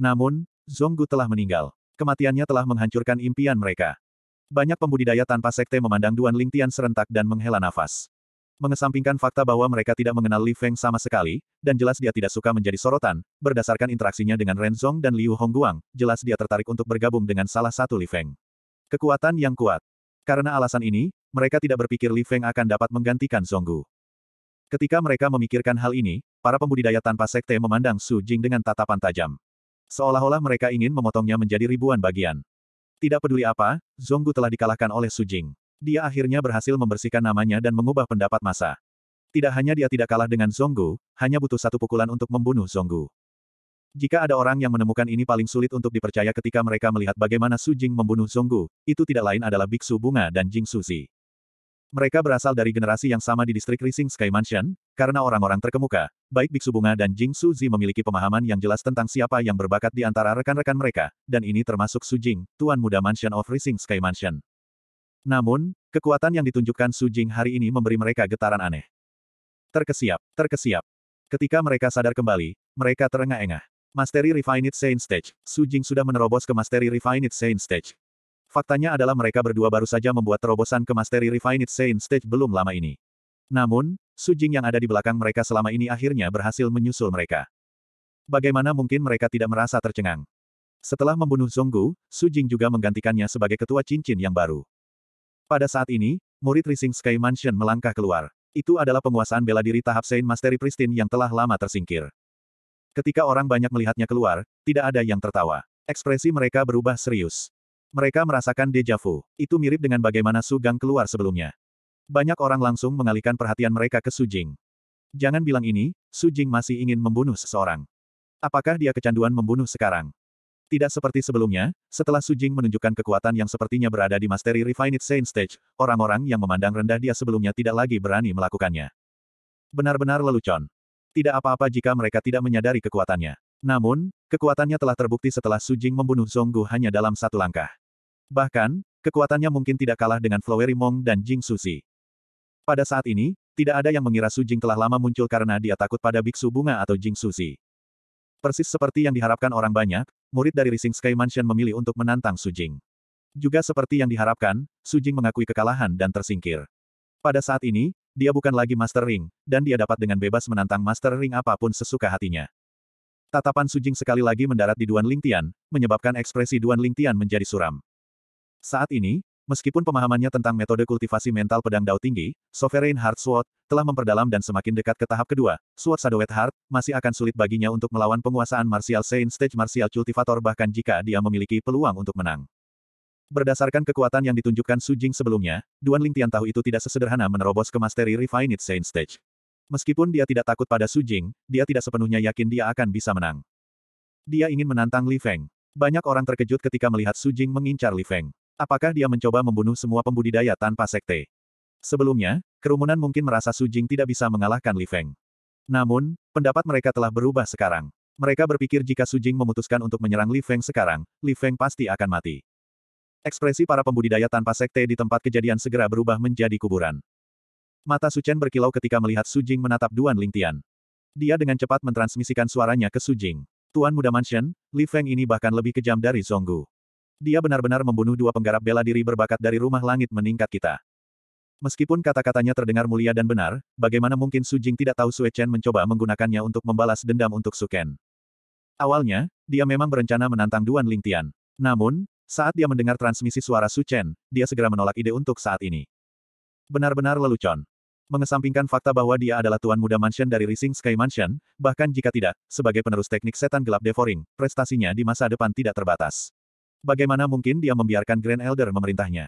Namun, Zonggu telah meninggal. Kematiannya telah menghancurkan impian mereka. Banyak pembudidaya tanpa sekte memandang Duan Lingtian serentak dan menghela nafas. Mengesampingkan fakta bahwa mereka tidak mengenal Li Feng sama sekali, dan jelas dia tidak suka menjadi sorotan, berdasarkan interaksinya dengan Ren Zong dan Liu Hongguang, jelas dia tertarik untuk bergabung dengan salah satu Li Feng. Kekuatan yang kuat. Karena alasan ini, mereka tidak berpikir Li Feng akan dapat menggantikan Zonggu. Ketika mereka memikirkan hal ini, para pembudidaya tanpa sekte memandang Su Jing dengan tatapan tajam. Seolah-olah mereka ingin memotongnya menjadi ribuan bagian. Tidak peduli apa, Zonggu telah dikalahkan oleh Su Jing. Dia akhirnya berhasil membersihkan namanya dan mengubah pendapat masa. Tidak hanya dia tidak kalah dengan Zonggu, hanya butuh satu pukulan untuk membunuh Zonggu. Jika ada orang yang menemukan ini paling sulit untuk dipercaya ketika mereka melihat bagaimana Su Jing membunuh Zonggu, itu tidak lain adalah biksu bunga dan Jing Suzi. Mereka berasal dari generasi yang sama di distrik Rising Sky Mansion, karena orang-orang terkemuka, baik Biksu Bunga dan Jing Su Zi memiliki pemahaman yang jelas tentang siapa yang berbakat di antara rekan-rekan mereka, dan ini termasuk Su Jing, Tuan Muda Mansion of Rising Sky Mansion. Namun, kekuatan yang ditunjukkan Su Jing hari ini memberi mereka getaran aneh. Terkesiap, terkesiap. Ketika mereka sadar kembali, mereka terengah-engah. Mastery Refined Saint Stage, Su Jing sudah menerobos ke Mastery Refined Saint Stage. Faktanya adalah mereka berdua baru saja membuat terobosan ke Mastery Refined Saint Stage belum lama ini. Namun, Su Jing yang ada di belakang mereka selama ini akhirnya berhasil menyusul mereka. Bagaimana mungkin mereka tidak merasa tercengang? Setelah membunuh Zonggu, Jing juga menggantikannya sebagai ketua cincin yang baru. Pada saat ini, murid Rising Sky Mansion melangkah keluar. Itu adalah penguasaan bela diri tahap Saint Mastery Pristine yang telah lama tersingkir. Ketika orang banyak melihatnya keluar, tidak ada yang tertawa. Ekspresi mereka berubah serius. Mereka merasakan deja vu. Itu mirip dengan bagaimana Su keluar sebelumnya. Banyak orang langsung mengalihkan perhatian mereka ke Su Jing. Jangan bilang ini, Su Jing masih ingin membunuh seseorang. Apakah dia kecanduan membunuh sekarang? Tidak seperti sebelumnya, setelah Su Jing menunjukkan kekuatan yang sepertinya berada di Mastery Refined Saint Stage, orang-orang yang memandang rendah dia sebelumnya tidak lagi berani melakukannya. Benar-benar lelucon. Tidak apa-apa jika mereka tidak menyadari kekuatannya. Namun, kekuatannya telah terbukti setelah Su Jing membunuh Zonggu hanya dalam satu langkah. Bahkan, kekuatannya mungkin tidak kalah dengan Floweri Mong dan Jing Susi. Pada saat ini, tidak ada yang mengira Su Jing telah lama muncul karena dia takut pada biksu bunga atau Jing Susi. Persis seperti yang diharapkan orang banyak, murid dari Rising Sky Mansion memilih untuk menantang Su Jing. Juga seperti yang diharapkan, Su Jing mengakui kekalahan dan tersingkir. Pada saat ini, dia bukan lagi Master Ring, dan dia dapat dengan bebas menantang Master Ring apapun sesuka hatinya. Tatapan Sujing sekali lagi mendarat di Duan Lingtian, menyebabkan ekspresi Duan Lingtian menjadi suram. Saat ini, meskipun pemahamannya tentang metode kultivasi mental pedang dao tinggi, Sovereign Heart Sword, telah memperdalam dan semakin dekat ke tahap kedua, Sword Shadowed Heart, masih akan sulit baginya untuk melawan penguasaan Martial Saint Stage Martial Cultivator bahkan jika dia memiliki peluang untuk menang. Berdasarkan kekuatan yang ditunjukkan Sujing sebelumnya, Duan Lingtian tahu itu tidak sesederhana menerobos ke Mastery Refined Saint Stage. Meskipun dia tidak takut pada Su Jing, dia tidak sepenuhnya yakin dia akan bisa menang. Dia ingin menantang Li Feng. Banyak orang terkejut ketika melihat Su Jing mengincar Li Feng. Apakah dia mencoba membunuh semua pembudidaya tanpa sekte? Sebelumnya, kerumunan mungkin merasa Su Jing tidak bisa mengalahkan Li Feng. Namun, pendapat mereka telah berubah sekarang. Mereka berpikir jika Su Jing memutuskan untuk menyerang Li Feng sekarang, Li Feng pasti akan mati. Ekspresi para pembudidaya tanpa sekte di tempat kejadian segera berubah menjadi kuburan. Mata Su Chen berkilau ketika melihat Su Jing menatap Duan Lingtian. Dia dengan cepat mentransmisikan suaranya ke Su Jing. Tuan muda Mansion, Li Feng ini bahkan lebih kejam dari Zonggu. Dia benar-benar membunuh dua penggarap bela diri berbakat dari rumah langit meningkat kita. Meskipun kata-katanya terdengar mulia dan benar, bagaimana mungkin Su Jing tidak tahu Sue Chen mencoba menggunakannya untuk membalas dendam untuk Su Ken. Awalnya, dia memang berencana menantang Duan Lingtian. Namun, saat dia mendengar transmisi suara Su Chen, dia segera menolak ide untuk saat ini. Benar-benar lelucon. Mengesampingkan fakta bahwa dia adalah tuan muda mansion dari Rising Sky Mansion, bahkan jika tidak, sebagai penerus teknik setan gelap devouring, prestasinya di masa depan tidak terbatas. Bagaimana mungkin dia membiarkan Grand Elder memerintahnya?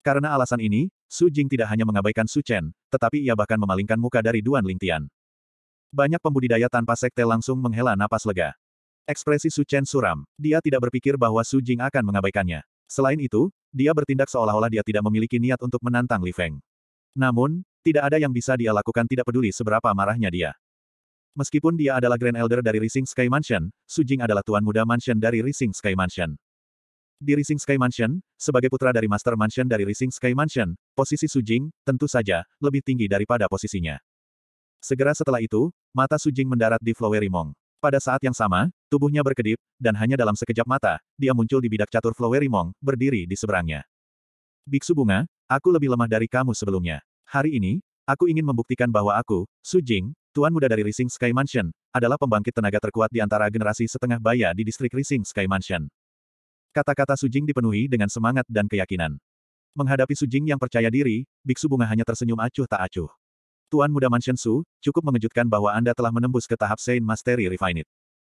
Karena alasan ini, Su Jing tidak hanya mengabaikan Su Chen, tetapi ia bahkan memalingkan muka dari Duan Ling Tian. Banyak pembudidaya tanpa sekte langsung menghela napas lega. Ekspresi Su Chen suram, dia tidak berpikir bahwa Su Jing akan mengabaikannya. Selain itu, dia bertindak seolah-olah dia tidak memiliki niat untuk menantang Li Feng. Namun, tidak ada yang bisa dia lakukan tidak peduli seberapa marahnya dia. Meskipun dia adalah Grand Elder dari Rising Sky Mansion, Su Jing adalah tuan muda mansion dari Rising Sky Mansion. Di Rising Sky Mansion, sebagai putra dari Master Mansion dari Rising Sky Mansion, posisi Su Jing, tentu saja, lebih tinggi daripada posisinya. Segera setelah itu, mata Su Jing mendarat di Flowery Mong. Pada saat yang sama, tubuhnya berkedip, dan hanya dalam sekejap mata, dia muncul di bidak catur Flowery Mong, berdiri di seberangnya. Biksu bunga, aku lebih lemah dari kamu sebelumnya. Hari ini, aku ingin membuktikan bahwa aku, Su Jing, tuan muda dari Rising Sky Mansion, adalah pembangkit tenaga terkuat di antara generasi setengah baya di distrik Rising Sky Mansion. Kata-kata Su Jing dipenuhi dengan semangat dan keyakinan. Menghadapi Su Jing yang percaya diri, biksu bunga hanya tersenyum acuh tak acuh. Tuan muda Mansion Su, cukup mengejutkan bahwa Anda telah menembus ke tahap Saint Mastery Refined.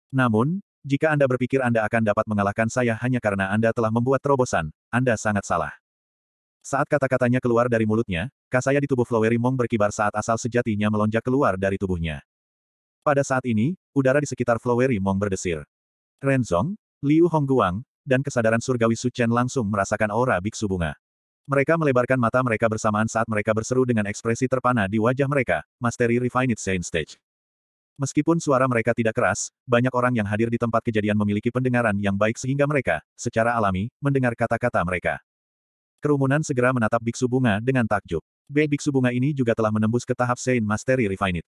Namun, jika Anda berpikir Anda akan dapat mengalahkan saya hanya karena Anda telah membuat terobosan, Anda sangat salah. Saat kata-katanya keluar dari mulutnya, kasaya di tubuh Flowery Mong berkibar saat asal sejatinya melonjak keluar dari tubuhnya. Pada saat ini, udara di sekitar Flowery Mong berdesir. Renzong, Liu Hongguang, dan kesadaran surgawi Su Chen langsung merasakan aura biksu bunga. Mereka melebarkan mata mereka bersamaan saat mereka berseru dengan ekspresi terpana di wajah mereka, Mastery Refined Saint Stage. Meskipun suara mereka tidak keras, banyak orang yang hadir di tempat kejadian memiliki pendengaran yang baik sehingga mereka, secara alami, mendengar kata-kata mereka. Kerumunan segera menatap biksu bunga dengan takjub. B. Biksu bunga ini juga telah menembus ke tahap Saint Mastery Refined.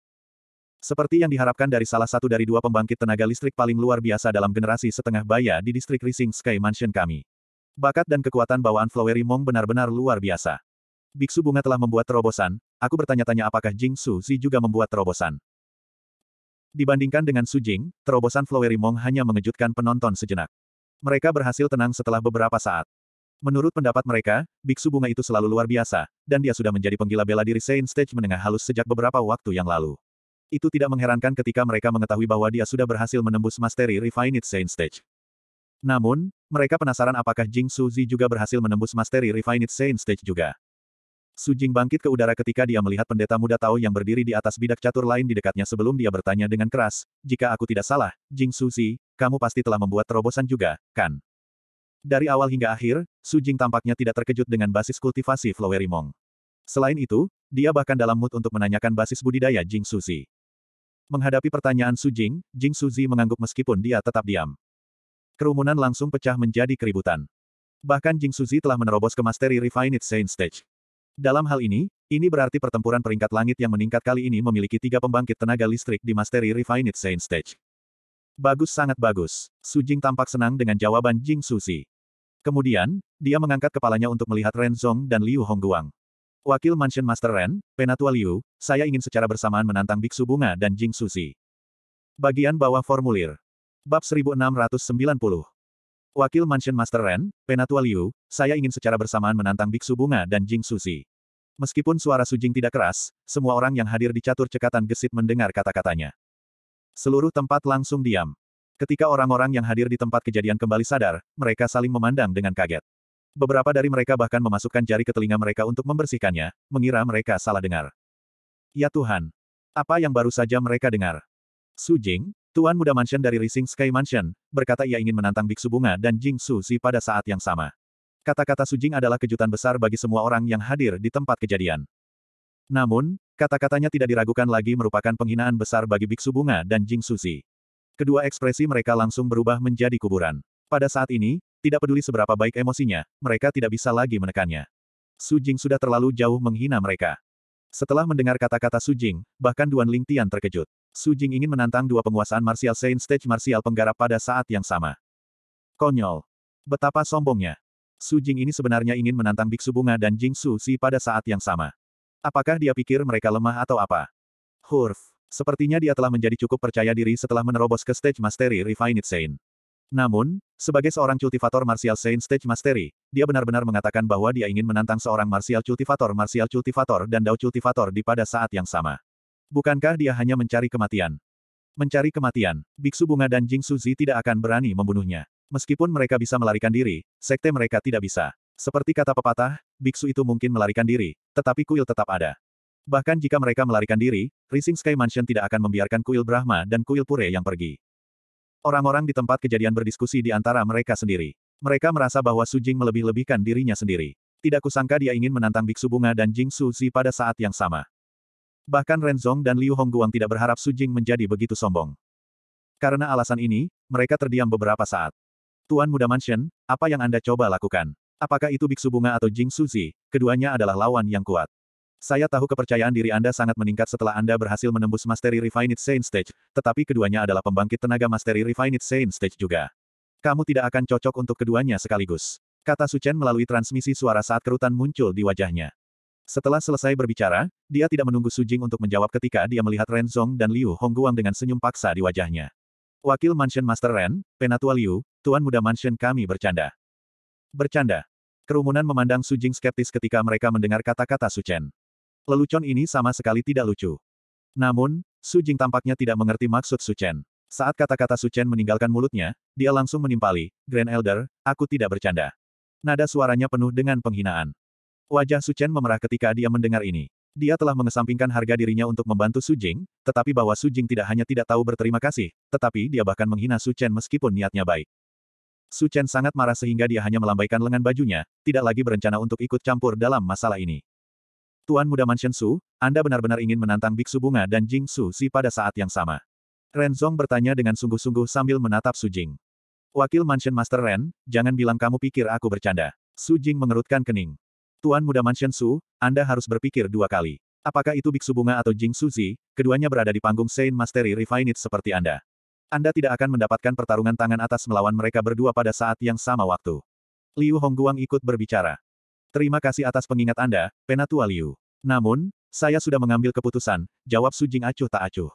Seperti yang diharapkan dari salah satu dari dua pembangkit tenaga listrik paling luar biasa dalam generasi setengah baya di distrik Rising Sky Mansion kami. Bakat dan kekuatan bawaan Flowery Mong benar-benar luar biasa. Biksu bunga telah membuat terobosan, aku bertanya-tanya apakah Jing Su Zi juga membuat terobosan. Dibandingkan dengan Su Jing, terobosan Flowery Mong hanya mengejutkan penonton sejenak. Mereka berhasil tenang setelah beberapa saat. Menurut pendapat mereka, biksu bunga itu selalu luar biasa, dan dia sudah menjadi penggila bela diri Saint Stage menengah halus sejak beberapa waktu yang lalu. Itu tidak mengherankan ketika mereka mengetahui bahwa dia sudah berhasil menembus Mastery Refined Saint Stage. Namun, mereka penasaran apakah Jing Suzi juga berhasil menembus Mastery Refined Saint Stage juga. Su Jing bangkit ke udara ketika dia melihat pendeta muda Tao yang berdiri di atas bidak catur lain di dekatnya sebelum dia bertanya dengan keras, jika aku tidak salah, Jing Suzi, kamu pasti telah membuat terobosan juga, kan? Dari awal hingga akhir, Su Jing tampaknya tidak terkejut dengan basis kultivasi Flowery Mong. Selain itu, dia bahkan dalam mood untuk menanyakan basis budidaya Jing Suzi. Menghadapi pertanyaan Su Jing, Jing Suzi mengangguk meskipun dia tetap diam. Kerumunan langsung pecah menjadi keributan. Bahkan Jing Suzi telah menerobos ke Mastery Refined Saint Stage. Dalam hal ini, ini berarti pertempuran peringkat langit yang meningkat kali ini memiliki tiga pembangkit tenaga listrik di Mastery Refined Saint Stage. Bagus sangat bagus. Su Jing tampak senang dengan jawaban Jing Susi. Kemudian, dia mengangkat kepalanya untuk melihat Ren Zong dan Liu Hongguang. Wakil Mansion Master Ren, Penatua Liu, saya ingin secara bersamaan menantang Biksu Bunga dan Jing Susi. Bagian bawah formulir. Bab 1690. Wakil Mansion Master Ren, Penatua Liu, saya ingin secara bersamaan menantang Biksu Bunga dan Jing Susi. Meskipun suara Su Jing tidak keras, semua orang yang hadir di catur cekatan gesit mendengar kata-katanya. Seluruh tempat langsung diam. Ketika orang-orang yang hadir di tempat kejadian kembali sadar, mereka saling memandang dengan kaget. Beberapa dari mereka bahkan memasukkan jari ke telinga mereka untuk membersihkannya, mengira mereka salah dengar. Ya Tuhan! Apa yang baru saja mereka dengar? Su Jing, Tuan Muda Mansion dari Rising Sky Mansion, berkata ia ingin menantang Biksu Bunga dan Jing Su Si pada saat yang sama. Kata-kata Su Jing adalah kejutan besar bagi semua orang yang hadir di tempat kejadian. Namun, Kata-katanya tidak diragukan lagi merupakan penghinaan besar bagi Biksu Bunga dan Jing Suzi. Kedua ekspresi mereka langsung berubah menjadi kuburan. Pada saat ini, tidak peduli seberapa baik emosinya, mereka tidak bisa lagi menekannya. Su Jing sudah terlalu jauh menghina mereka. Setelah mendengar kata-kata Su Jing, bahkan Duan Ling Tian terkejut. Su Jing ingin menantang dua penguasaan martial Saint Stage martial penggarap pada saat yang sama. Konyol. Betapa sombongnya. Su Jing ini sebenarnya ingin menantang Biksu Bunga dan Jing Su Si pada saat yang sama. Apakah dia pikir mereka lemah atau apa? Hurf. Sepertinya dia telah menjadi cukup percaya diri setelah menerobos ke stage mastery Refined Saint. Namun, sebagai seorang cultivator martial saint stage mastery, dia benar-benar mengatakan bahwa dia ingin menantang seorang martial cultivator martial cultivator dan dao cultivator di pada saat yang sama. Bukankah dia hanya mencari kematian? Mencari kematian, Biksu Bunga dan Jing Suzi tidak akan berani membunuhnya. Meskipun mereka bisa melarikan diri, sekte mereka tidak bisa. Seperti kata pepatah, biksu itu mungkin melarikan diri, tetapi kuil tetap ada. Bahkan jika mereka melarikan diri, Rising Sky Mansion tidak akan membiarkan kuil Brahma dan kuil Pure yang pergi. Orang-orang di tempat kejadian berdiskusi di antara mereka sendiri. Mereka merasa bahwa Su Jing melebih-lebihkan dirinya sendiri. Tidak kusangka dia ingin menantang Biksu Bunga dan Jing Su Zi pada saat yang sama. Bahkan Ren Zong dan Liu Hongguang tidak berharap Su Jing menjadi begitu sombong. Karena alasan ini, mereka terdiam beberapa saat. Tuan Muda Mansion, apa yang Anda coba lakukan? Apakah itu Biksu Bunga atau Jing Suzi, keduanya adalah lawan yang kuat. Saya tahu kepercayaan diri Anda sangat meningkat setelah Anda berhasil menembus Mastery Refined Saint Stage, tetapi keduanya adalah pembangkit tenaga Mastery Refined Saint Stage juga. Kamu tidak akan cocok untuk keduanya sekaligus. Kata Su Chen melalui transmisi suara saat kerutan muncul di wajahnya. Setelah selesai berbicara, dia tidak menunggu Su Jing untuk menjawab ketika dia melihat Ren Zong dan Liu Hongguang dengan senyum paksa di wajahnya. Wakil Mansion Master Ren, Penatua Liu, Tuan Muda Mansion kami bercanda. Bercanda. Kerumunan memandang Su Jing skeptis ketika mereka mendengar kata-kata Su Chen. Lelucon ini sama sekali tidak lucu. Namun, Su Jing tampaknya tidak mengerti maksud Su Chen. Saat kata-kata Su Chen meninggalkan mulutnya, dia langsung menimpali, Grand Elder, aku tidak bercanda. Nada suaranya penuh dengan penghinaan. Wajah Su Chen memerah ketika dia mendengar ini. Dia telah mengesampingkan harga dirinya untuk membantu Su Jing, tetapi bahwa Su Jing tidak hanya tidak tahu berterima kasih, tetapi dia bahkan menghina Su Chen meskipun niatnya baik. Su Chen sangat marah sehingga dia hanya melambaikan lengan bajunya, tidak lagi berencana untuk ikut campur dalam masalah ini. Tuan Muda Mansion Su, Anda benar-benar ingin menantang Biksu Bunga dan Jing Su Si pada saat yang sama. Ren Zong bertanya dengan sungguh-sungguh sambil menatap Su Jing. Wakil Mansion Master Ren, jangan bilang kamu pikir aku bercanda. Su Jing mengerutkan kening. Tuan Muda Mansion Su, Anda harus berpikir dua kali. Apakah itu Biksu Bunga atau Jing Su Si? keduanya berada di panggung Saint Mastery Refined seperti Anda. Anda tidak akan mendapatkan pertarungan tangan atas melawan mereka berdua pada saat yang sama waktu. Liu Hongguang ikut berbicara. Terima kasih atas pengingat Anda, Penatua Liu. Namun, saya sudah mengambil keputusan, jawab Su Jing acuh tak acuh.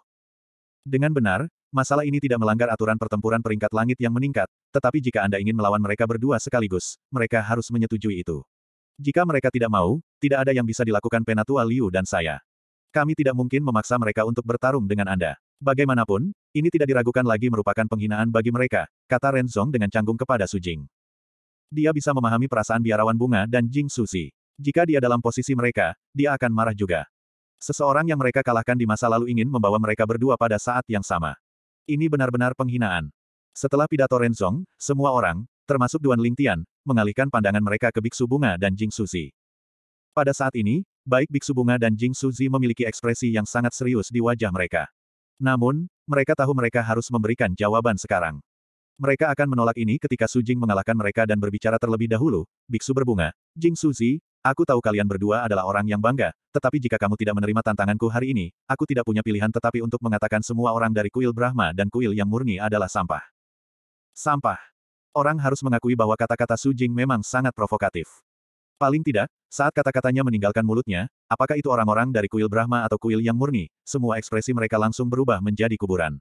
Dengan benar, masalah ini tidak melanggar aturan pertempuran peringkat langit yang meningkat, tetapi jika Anda ingin melawan mereka berdua sekaligus, mereka harus menyetujui itu. Jika mereka tidak mau, tidak ada yang bisa dilakukan Penatua Liu dan saya. Kami tidak mungkin memaksa mereka untuk bertarung dengan Anda. Bagaimanapun, ini tidak diragukan lagi merupakan penghinaan bagi mereka, kata Ren Zong dengan canggung kepada Su Jing. Dia bisa memahami perasaan biarawan bunga dan Jing Susi. Jika dia dalam posisi mereka, dia akan marah juga. Seseorang yang mereka kalahkan di masa lalu ingin membawa mereka berdua pada saat yang sama. Ini benar-benar penghinaan. Setelah pidato Ren Zong, semua orang, termasuk Duan Ling Tian, mengalihkan pandangan mereka ke Biksu Bunga dan Jing Susi. Pada saat ini, baik Biksu Bunga dan Jing Suzi memiliki ekspresi yang sangat serius di wajah mereka. Namun, mereka tahu mereka harus memberikan jawaban sekarang. Mereka akan menolak ini ketika Su Jing mengalahkan mereka dan berbicara terlebih dahulu, Biksu berbunga, Jing Su Zi, aku tahu kalian berdua adalah orang yang bangga, tetapi jika kamu tidak menerima tantanganku hari ini, aku tidak punya pilihan tetapi untuk mengatakan semua orang dari kuil Brahma dan kuil yang murni adalah sampah. Sampah. Orang harus mengakui bahwa kata-kata Su Jing memang sangat provokatif. Paling tidak, saat kata-katanya meninggalkan mulutnya, apakah itu orang-orang dari kuil Brahma atau kuil yang murni, semua ekspresi mereka langsung berubah menjadi kuburan.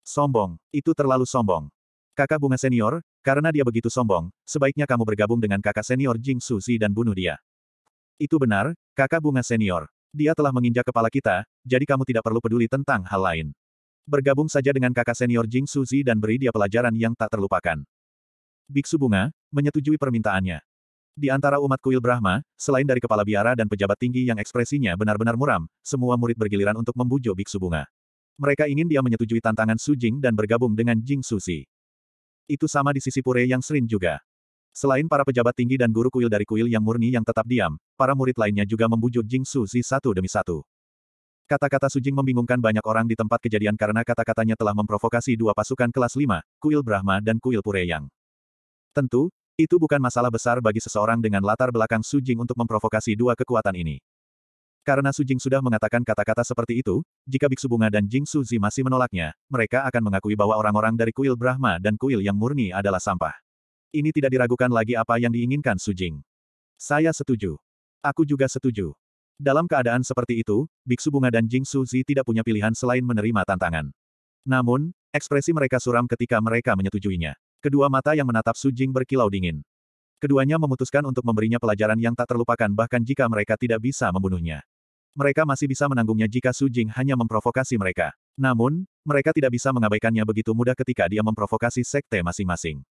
Sombong, itu terlalu sombong. Kakak bunga senior, karena dia begitu sombong, sebaiknya kamu bergabung dengan kakak senior Jing Suzi dan bunuh dia. Itu benar, kakak bunga senior. Dia telah menginjak kepala kita, jadi kamu tidak perlu peduli tentang hal lain. Bergabung saja dengan kakak senior Jing Suzi dan beri dia pelajaran yang tak terlupakan. Biksu bunga, menyetujui permintaannya. Di antara umat kuil Brahma, selain dari kepala biara dan pejabat tinggi yang ekspresinya benar-benar muram, semua murid bergiliran untuk membujuk biksu bunga. Mereka ingin dia menyetujui tantangan Su Jing dan bergabung dengan Jing Susi. Itu sama di sisi Pure yang sering juga. Selain para pejabat tinggi dan guru kuil dari kuil yang murni yang tetap diam, para murid lainnya juga membujuk Jing Susi satu demi satu. Kata-kata Su Jing membingungkan banyak orang di tempat kejadian karena kata-katanya telah memprovokasi dua pasukan kelas lima, kuil Brahma dan kuil Pureyang. yang. Tentu, itu bukan masalah besar bagi seseorang dengan latar belakang Sujing untuk memprovokasi dua kekuatan ini. Karena Sujing sudah mengatakan kata-kata seperti itu, jika Biksu Bunga dan Jing Suzi masih menolaknya, mereka akan mengakui bahwa orang-orang dari kuil Brahma dan kuil yang murni adalah sampah. Ini tidak diragukan lagi apa yang diinginkan Sujing. Saya setuju. Aku juga setuju. Dalam keadaan seperti itu, Biksu Bunga dan Jing Suzi tidak punya pilihan selain menerima tantangan. Namun, ekspresi mereka suram ketika mereka menyetujuinya. Kedua mata yang menatap Sujing berkilau dingin. Keduanya memutuskan untuk memberinya pelajaran yang tak terlupakan bahkan jika mereka tidak bisa membunuhnya. Mereka masih bisa menanggungnya jika Sujing hanya memprovokasi mereka. Namun, mereka tidak bisa mengabaikannya begitu mudah ketika dia memprovokasi sekte masing-masing.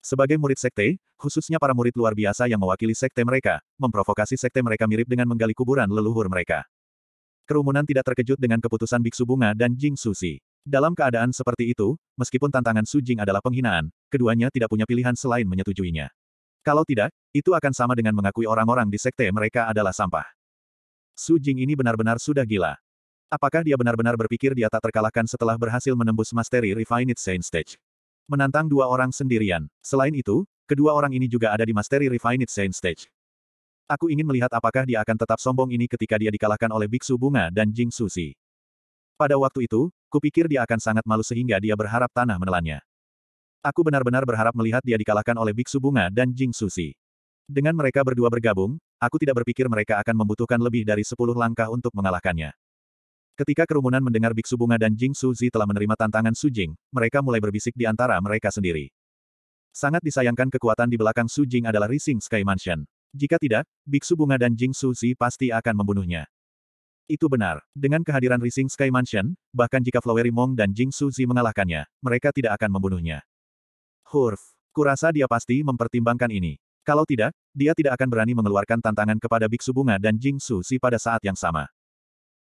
Sebagai murid sekte, khususnya para murid luar biasa yang mewakili sekte mereka, memprovokasi sekte mereka mirip dengan menggali kuburan leluhur mereka. Kerumunan tidak terkejut dengan keputusan Biksu Bunga dan Jing Susi. Dalam keadaan seperti itu, meskipun tantangan Su Jing adalah penghinaan, keduanya tidak punya pilihan selain menyetujuinya. Kalau tidak, itu akan sama dengan mengakui orang-orang di sekte mereka adalah sampah. Su Jing ini benar-benar sudah gila. Apakah dia benar-benar berpikir dia tak terkalahkan setelah berhasil menembus Mastery Refined Saint Stage? Menantang dua orang sendirian. Selain itu, kedua orang ini juga ada di Mastery Refined Saint Stage. Aku ingin melihat apakah dia akan tetap sombong ini ketika dia dikalahkan oleh Biksu Bunga dan Jing Susi. Pada waktu itu, Kupikir dia akan sangat malu sehingga dia berharap tanah menelannya. Aku benar-benar berharap melihat dia dikalahkan oleh Biksu Bunga dan Jing Susi. Dengan mereka berdua bergabung, aku tidak berpikir mereka akan membutuhkan lebih dari sepuluh langkah untuk mengalahkannya. Ketika kerumunan mendengar Biksu Bunga dan Jing Suzi telah menerima tantangan Su Jing, mereka mulai berbisik di antara mereka sendiri. Sangat disayangkan kekuatan di belakang Su Jing adalah Rising Sky Mansion. Jika tidak, Biksu Bunga dan Jing Suzi pasti akan membunuhnya. Itu benar. Dengan kehadiran Rising Sky Mansion, bahkan jika Flowery Mong dan Jing Suzi mengalahkannya, mereka tidak akan membunuhnya. Hurf. Kurasa dia pasti mempertimbangkan ini. Kalau tidak, dia tidak akan berani mengeluarkan tantangan kepada Biksu Bunga dan Jing Su Si pada saat yang sama.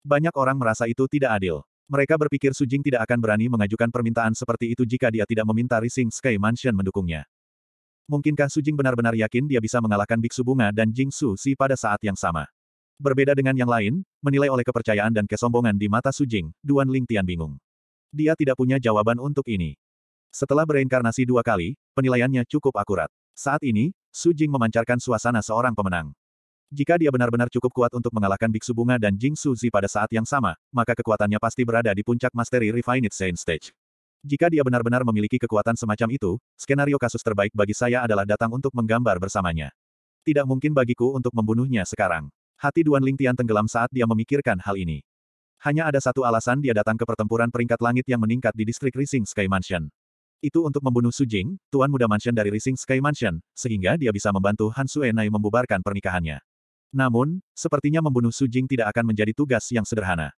Banyak orang merasa itu tidak adil. Mereka berpikir Su Jing tidak akan berani mengajukan permintaan seperti itu jika dia tidak meminta Rising Sky Mansion mendukungnya. Mungkinkah Su Jing benar-benar yakin dia bisa mengalahkan Biksu Bunga dan Jing Su Si pada saat yang sama? Berbeda dengan yang lain, menilai oleh kepercayaan dan kesombongan di mata Sujing, Duan Ling Tian bingung. Dia tidak punya jawaban untuk ini. Setelah bereinkarnasi dua kali, penilaiannya cukup akurat. Saat ini, Su Jing memancarkan suasana seorang pemenang. Jika dia benar-benar cukup kuat untuk mengalahkan Biksu Bunga dan Jing Su Zi pada saat yang sama, maka kekuatannya pasti berada di puncak Mastery Refined Saint Stage. Jika dia benar-benar memiliki kekuatan semacam itu, skenario kasus terbaik bagi saya adalah datang untuk menggambar bersamanya. Tidak mungkin bagiku untuk membunuhnya sekarang. Hati Duan Lingtian tenggelam saat dia memikirkan hal ini. Hanya ada satu alasan dia datang ke pertempuran peringkat langit yang meningkat di distrik Rising Sky Mansion. Itu untuk membunuh Su Jing, tuan muda mansion dari Rising Sky Mansion, sehingga dia bisa membantu Han Suenai membubarkan pernikahannya. Namun, sepertinya membunuh Su Jing tidak akan menjadi tugas yang sederhana.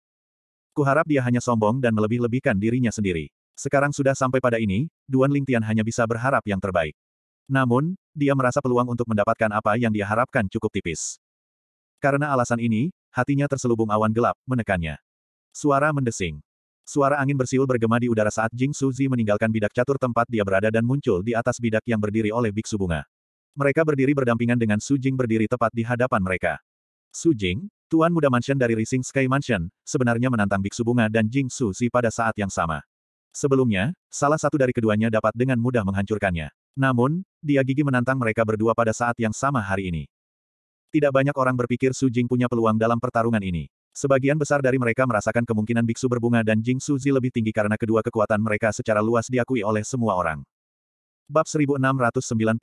Kuharap dia hanya sombong dan melebih-lebihkan dirinya sendiri. Sekarang sudah sampai pada ini, Duan Lingtian hanya bisa berharap yang terbaik. Namun, dia merasa peluang untuk mendapatkan apa yang dia harapkan cukup tipis. Karena alasan ini, hatinya terselubung awan gelap, menekannya. Suara mendesing. Suara angin bersiul bergema di udara saat Jing Suzi meninggalkan bidak catur tempat dia berada dan muncul di atas bidak yang berdiri oleh biksu bunga. Mereka berdiri berdampingan dengan Su Jing berdiri tepat di hadapan mereka. Su Jing, tuan muda mansion dari Rising Sky Mansion, sebenarnya menantang biksu bunga dan Jing Suzi pada saat yang sama. Sebelumnya, salah satu dari keduanya dapat dengan mudah menghancurkannya. Namun, dia gigi menantang mereka berdua pada saat yang sama hari ini. Tidak banyak orang berpikir Su Jing punya peluang dalam pertarungan ini. Sebagian besar dari mereka merasakan kemungkinan biksu berbunga dan Jing Su Zi lebih tinggi karena kedua kekuatan mereka secara luas diakui oleh semua orang. Bab 1691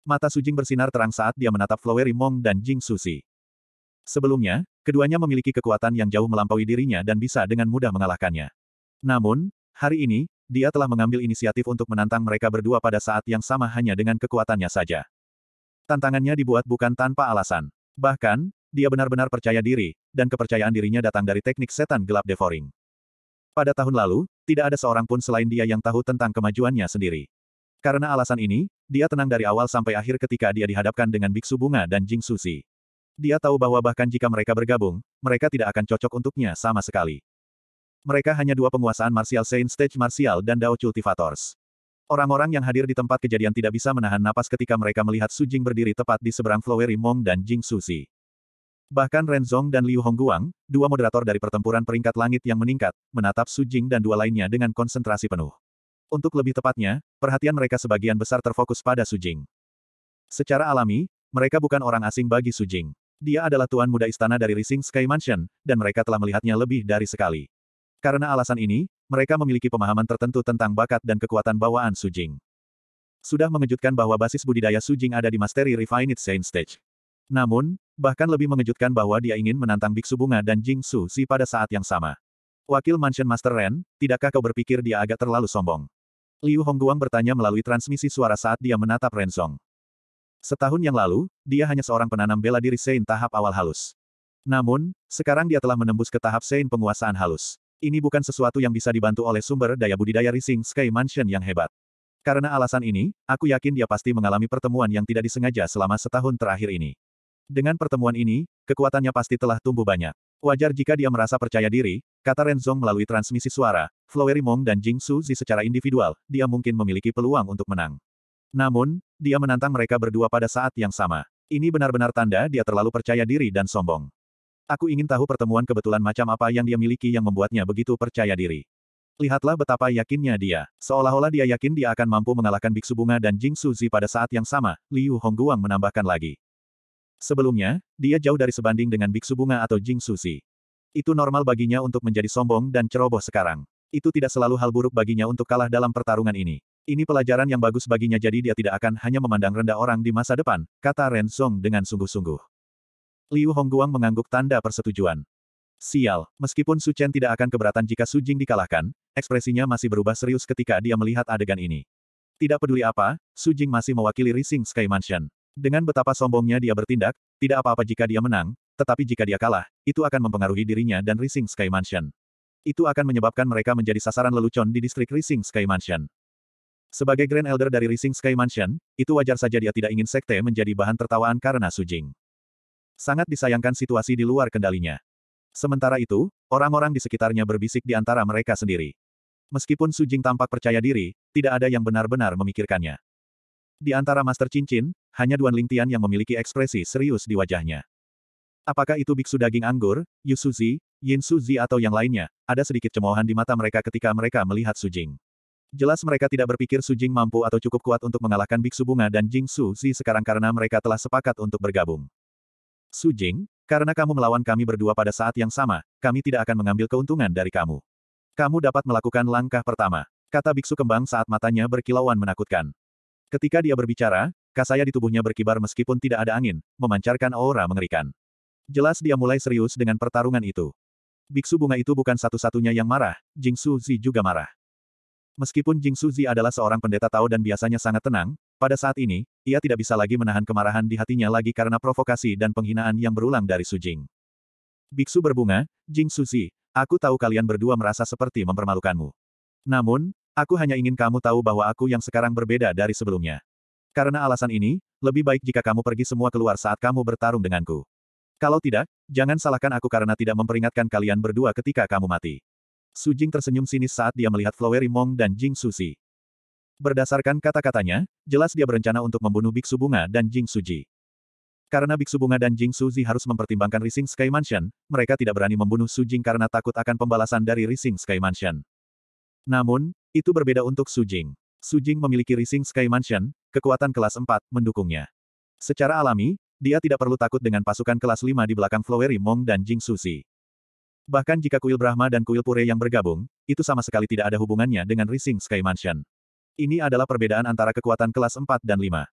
Mata Su Jing bersinar terang saat dia menatap Floweri Mong dan Jing Su Zi. Sebelumnya, keduanya memiliki kekuatan yang jauh melampaui dirinya dan bisa dengan mudah mengalahkannya. Namun, hari ini, dia telah mengambil inisiatif untuk menantang mereka berdua pada saat yang sama hanya dengan kekuatannya saja. Tantangannya dibuat bukan tanpa alasan. Bahkan, dia benar-benar percaya diri, dan kepercayaan dirinya datang dari teknik setan gelap devouring. Pada tahun lalu, tidak ada seorang pun selain dia yang tahu tentang kemajuannya sendiri. Karena alasan ini, dia tenang dari awal sampai akhir ketika dia dihadapkan dengan Biksu Bunga dan Jing Susi. Dia tahu bahwa bahkan jika mereka bergabung, mereka tidak akan cocok untuknya sama sekali. Mereka hanya dua penguasaan martial Saint Stage Martial dan Dao Cultivators. Orang-orang yang hadir di tempat kejadian tidak bisa menahan napas ketika mereka melihat Su Jing berdiri tepat di seberang Flowery Mong dan Jing Susi. Bahkan Ren Zong dan Liu Hongguang, dua moderator dari pertempuran peringkat langit yang meningkat, menatap Su Jing dan dua lainnya dengan konsentrasi penuh. Untuk lebih tepatnya, perhatian mereka sebagian besar terfokus pada Su Jing. Secara alami, mereka bukan orang asing bagi Su Jing. Dia adalah tuan muda istana dari Rising Sky Mansion, dan mereka telah melihatnya lebih dari sekali. Karena alasan ini, mereka memiliki pemahaman tertentu tentang bakat dan kekuatan bawaan Sujing. Sudah mengejutkan bahwa basis budidaya Sujing ada di Mastery Refined Saint Stage. Namun, bahkan lebih mengejutkan bahwa dia ingin menantang Biksu Bunga dan Jing Su Si pada saat yang sama. Wakil Mansion Master Ren, tidakkah kau berpikir dia agak terlalu sombong? Liu Hongguang bertanya melalui transmisi suara saat dia menatap Ren Song. Setahun yang lalu, dia hanya seorang penanam bela diri Sein tahap awal halus. Namun, sekarang dia telah menembus ke tahap Sein penguasaan halus. Ini bukan sesuatu yang bisa dibantu oleh sumber daya budidaya Rising Sky Mansion yang hebat. Karena alasan ini, aku yakin dia pasti mengalami pertemuan yang tidak disengaja selama setahun terakhir ini. Dengan pertemuan ini, kekuatannya pasti telah tumbuh banyak. Wajar jika dia merasa percaya diri, kata Renzong melalui transmisi suara, Flowery Mong dan Jing Su Suzi secara individual, dia mungkin memiliki peluang untuk menang. Namun, dia menantang mereka berdua pada saat yang sama. Ini benar-benar tanda dia terlalu percaya diri dan sombong. Aku ingin tahu pertemuan kebetulan macam apa yang dia miliki yang membuatnya begitu percaya diri. Lihatlah betapa yakinnya dia. Seolah-olah dia yakin dia akan mampu mengalahkan Biksu Bunga dan Jing Suzi pada saat yang sama, Liu Hongguang menambahkan lagi. Sebelumnya, dia jauh dari sebanding dengan Biksu Bunga atau Jing Suzi. Itu normal baginya untuk menjadi sombong dan ceroboh sekarang. Itu tidak selalu hal buruk baginya untuk kalah dalam pertarungan ini. Ini pelajaran yang bagus baginya jadi dia tidak akan hanya memandang rendah orang di masa depan, kata Ren Song dengan sungguh-sungguh. Liu Hongguang mengangguk tanda persetujuan. Sial, meskipun Su Chen tidak akan keberatan jika Su Jing dikalahkan, ekspresinya masih berubah serius ketika dia melihat adegan ini. Tidak peduli apa, Su Jing masih mewakili Rising Sky Mansion. Dengan betapa sombongnya dia bertindak, tidak apa-apa jika dia menang, tetapi jika dia kalah, itu akan mempengaruhi dirinya dan Rising Sky Mansion. Itu akan menyebabkan mereka menjadi sasaran lelucon di distrik Rising Sky Mansion. Sebagai Grand Elder dari Rising Sky Mansion, itu wajar saja dia tidak ingin sekte menjadi bahan tertawaan karena Su Jing. Sangat disayangkan situasi di luar kendalinya. Sementara itu, orang-orang di sekitarnya berbisik di antara mereka sendiri. Meskipun Su Jing tampak percaya diri, tidak ada yang benar-benar memikirkannya. Di antara Master Cincin, hanya Duan Lingtian yang memiliki ekspresi serius di wajahnya. Apakah itu biksu daging anggur, Yu Suzi, Yin Suzi atau yang lainnya, ada sedikit cemoohan di mata mereka ketika mereka melihat Su Jing. Jelas mereka tidak berpikir Su Jing mampu atau cukup kuat untuk mengalahkan biksu bunga dan Jing Su Zi sekarang karena mereka telah sepakat untuk bergabung. Su Jing, karena kamu melawan kami berdua pada saat yang sama, kami tidak akan mengambil keuntungan dari kamu. Kamu dapat melakukan langkah pertama, kata biksu kembang saat matanya berkilauan menakutkan. Ketika dia berbicara, kasaya di tubuhnya berkibar meskipun tidak ada angin, memancarkan aura mengerikan. Jelas dia mulai serius dengan pertarungan itu. Biksu bunga itu bukan satu-satunya yang marah, Jing Su Zi juga marah. Meskipun Jing Su Zi adalah seorang pendeta tahu dan biasanya sangat tenang, pada saat ini, ia tidak bisa lagi menahan kemarahan di hatinya lagi karena provokasi dan penghinaan yang berulang dari Su Jing. Biksu berbunga, Jing Suzi, aku tahu kalian berdua merasa seperti mempermalukanmu. Namun, aku hanya ingin kamu tahu bahwa aku yang sekarang berbeda dari sebelumnya. Karena alasan ini, lebih baik jika kamu pergi semua keluar saat kamu bertarung denganku. Kalau tidak, jangan salahkan aku karena tidak memperingatkan kalian berdua ketika kamu mati. Su Jing tersenyum sinis saat dia melihat Floweri Mong dan Jing Susi. Berdasarkan kata-katanya, jelas dia berencana untuk membunuh Biksu Bunga dan Jing Suji. Karena Biksu Bunga dan Jing Suji harus mempertimbangkan Rising Sky Mansion, mereka tidak berani membunuh Sujing karena takut akan pembalasan dari Rising Sky Mansion. Namun, itu berbeda untuk Sujing. Sujing memiliki Rising Sky Mansion, kekuatan kelas 4, mendukungnya. Secara alami, dia tidak perlu takut dengan pasukan kelas 5 di belakang Flowery Mong dan Jing Suji. Bahkan jika kuil Brahma dan kuil Pure yang bergabung, itu sama sekali tidak ada hubungannya dengan Rising Sky Mansion. Ini adalah perbedaan antara kekuatan kelas 4 dan 5.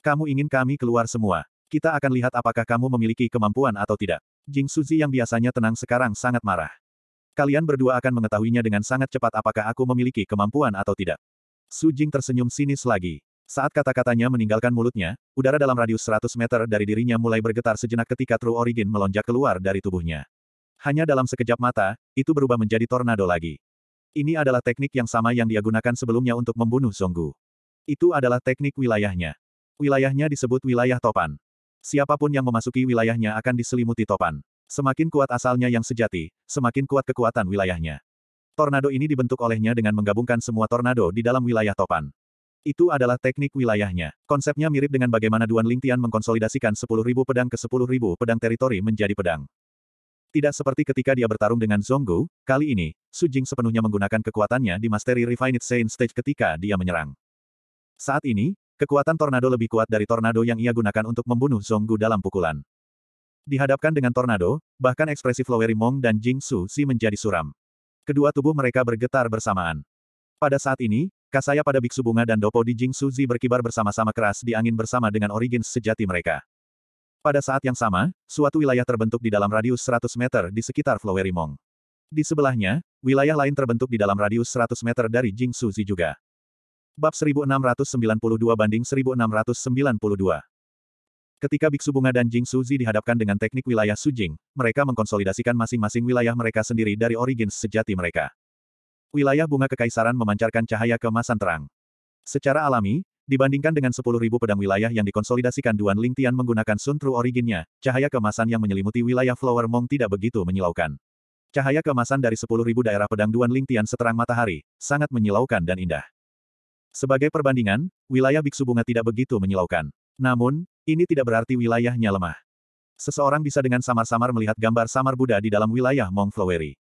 Kamu ingin kami keluar semua. Kita akan lihat apakah kamu memiliki kemampuan atau tidak. Jing Suzi yang biasanya tenang sekarang sangat marah. Kalian berdua akan mengetahuinya dengan sangat cepat apakah aku memiliki kemampuan atau tidak. Su Jing tersenyum sinis lagi. Saat kata-katanya meninggalkan mulutnya, udara dalam radius 100 meter dari dirinya mulai bergetar sejenak ketika True Origin melonjak keluar dari tubuhnya. Hanya dalam sekejap mata, itu berubah menjadi tornado lagi. Ini adalah teknik yang sama yang dia gunakan sebelumnya untuk membunuh Songgu. Itu adalah teknik wilayahnya. Wilayahnya disebut wilayah topan. Siapapun yang memasuki wilayahnya akan diselimuti topan. Semakin kuat asalnya yang sejati, semakin kuat kekuatan wilayahnya. Tornado ini dibentuk olehnya dengan menggabungkan semua tornado di dalam wilayah topan. Itu adalah teknik wilayahnya. Konsepnya mirip dengan bagaimana Duan Lingtian mengkonsolidasikan 10.000 pedang ke 10.000 pedang teritori menjadi pedang. Tidak seperti ketika dia bertarung dengan Zonggu, kali ini, Su Jing sepenuhnya menggunakan kekuatannya di Mastery Refined Saint Stage ketika dia menyerang. Saat ini, kekuatan tornado lebih kuat dari tornado yang ia gunakan untuk membunuh Zonggu dalam pukulan. Dihadapkan dengan tornado, bahkan ekspresi Flowery Mong dan Jing Su Si menjadi suram. Kedua tubuh mereka bergetar bersamaan. Pada saat ini, kasaya pada biksu bunga dan dopo di Jing Su Si berkibar bersama-sama keras di angin bersama dengan origins sejati mereka. Pada saat yang sama, suatu wilayah terbentuk di dalam radius 100 meter di sekitar Flowery Mong. Di sebelahnya, wilayah lain terbentuk di dalam radius 100 meter dari Jing Zi juga. Bab 1692 banding 1692. Ketika Biksu Bunga dan Jing Zi dihadapkan dengan teknik wilayah Sujing, mereka mengkonsolidasikan masing-masing wilayah mereka sendiri dari origins sejati mereka. Wilayah bunga kekaisaran memancarkan cahaya kemasan terang. Secara alami, Dibandingkan dengan 10.000 pedang wilayah yang dikonsolidasikan Duan Ling Tian menggunakan Sun True Originnya, cahaya kemasan yang menyelimuti wilayah Flower Mong tidak begitu menyilaukan. Cahaya kemasan dari 10.000 daerah pedang Duan Ling Tian seterang matahari, sangat menyilaukan dan indah. Sebagai perbandingan, wilayah Biksu Bunga tidak begitu menyilaukan. Namun, ini tidak berarti wilayahnya lemah. Seseorang bisa dengan samar-samar melihat gambar samar Buddha di dalam wilayah Mong Floweri.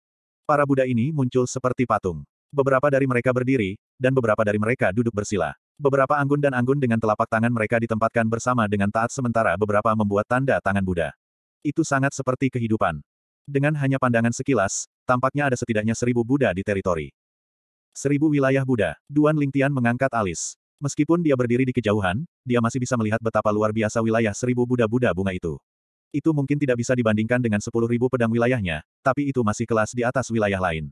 Para Buddha ini muncul seperti patung. Beberapa dari mereka berdiri, dan beberapa dari mereka duduk bersila. Beberapa anggun dan anggun dengan telapak tangan mereka ditempatkan bersama dengan taat sementara beberapa membuat tanda tangan Buddha. Itu sangat seperti kehidupan. Dengan hanya pandangan sekilas, tampaknya ada setidaknya seribu Buddha di teritori. Seribu wilayah Buddha, Duan Lingtian mengangkat alis. Meskipun dia berdiri di kejauhan, dia masih bisa melihat betapa luar biasa wilayah seribu Buddha-Buddha bunga itu. Itu mungkin tidak bisa dibandingkan dengan sepuluh ribu pedang wilayahnya, tapi itu masih kelas di atas wilayah lain.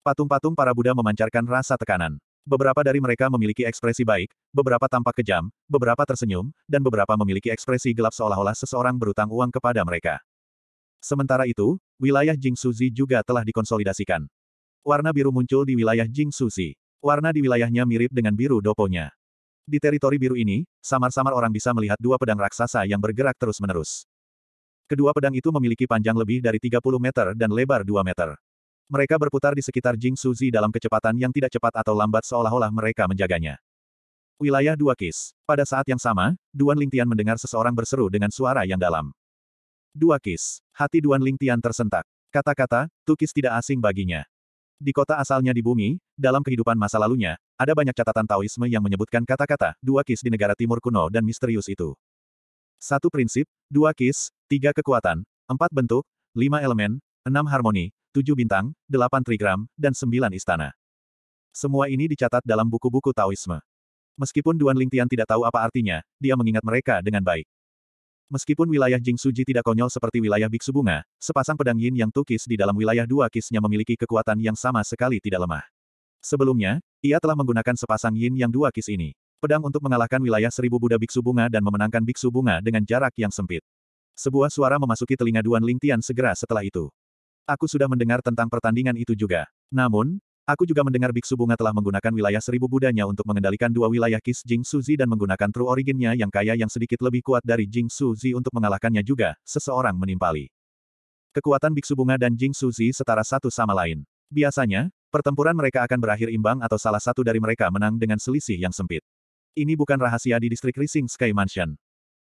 Patung-patung para Buddha memancarkan rasa tekanan. Beberapa dari mereka memiliki ekspresi baik, beberapa tampak kejam, beberapa tersenyum, dan beberapa memiliki ekspresi gelap seolah-olah seseorang berutang uang kepada mereka. Sementara itu, wilayah Jingsuzi juga telah dikonsolidasikan. Warna biru muncul di wilayah Jingsuzi. Warna di wilayahnya mirip dengan biru doponya. Di teritori biru ini, samar-samar orang bisa melihat dua pedang raksasa yang bergerak terus-menerus. Kedua pedang itu memiliki panjang lebih dari 30 meter dan lebar 2 meter. Mereka berputar di sekitar Jing Suzi dalam kecepatan yang tidak cepat atau lambat seolah-olah mereka menjaganya. Wilayah Dua Kis. Pada saat yang sama, Duan Lingtian mendengar seseorang berseru dengan suara yang dalam. Dua Kis. Hati Duan Lingtian tersentak. Kata-kata, Tukis tidak asing baginya. Di kota asalnya di bumi, dalam kehidupan masa lalunya, ada banyak catatan Taoisme yang menyebutkan kata-kata Dua Kis di negara timur kuno dan misterius itu. Satu prinsip, Dua Kis, Tiga Kekuatan, Empat Bentuk, Lima Elemen, Enam Harmoni, tujuh bintang, delapan trigram, dan sembilan istana. Semua ini dicatat dalam buku-buku Taoisme. Meskipun Duan Lingtian tidak tahu apa artinya, dia mengingat mereka dengan baik. Meskipun wilayah Jing Suji tidak konyol seperti wilayah Biksu Bunga, sepasang pedang yin yang tukis di dalam wilayah dua kisnya memiliki kekuatan yang sama sekali tidak lemah. Sebelumnya, ia telah menggunakan sepasang yin yang dua kis ini. Pedang untuk mengalahkan wilayah seribu Buddha Biksu Bunga dan memenangkan Biksu Bunga dengan jarak yang sempit. Sebuah suara memasuki telinga Duan Lingtian segera setelah itu. Aku sudah mendengar tentang pertandingan itu juga. Namun, Aku juga mendengar Biksu Bunga telah menggunakan wilayah seribu budanya untuk mengendalikan dua wilayah Kis Jing Suzi dan menggunakan True Originnya yang kaya yang sedikit lebih kuat dari Jing Suzi untuk mengalahkannya juga, seseorang menimpali. Kekuatan Biksu Bunga dan Jing Suzi setara satu sama lain. Biasanya, pertempuran mereka akan berakhir imbang atau salah satu dari mereka menang dengan selisih yang sempit. Ini bukan rahasia di distrik Rising Sky Mansion.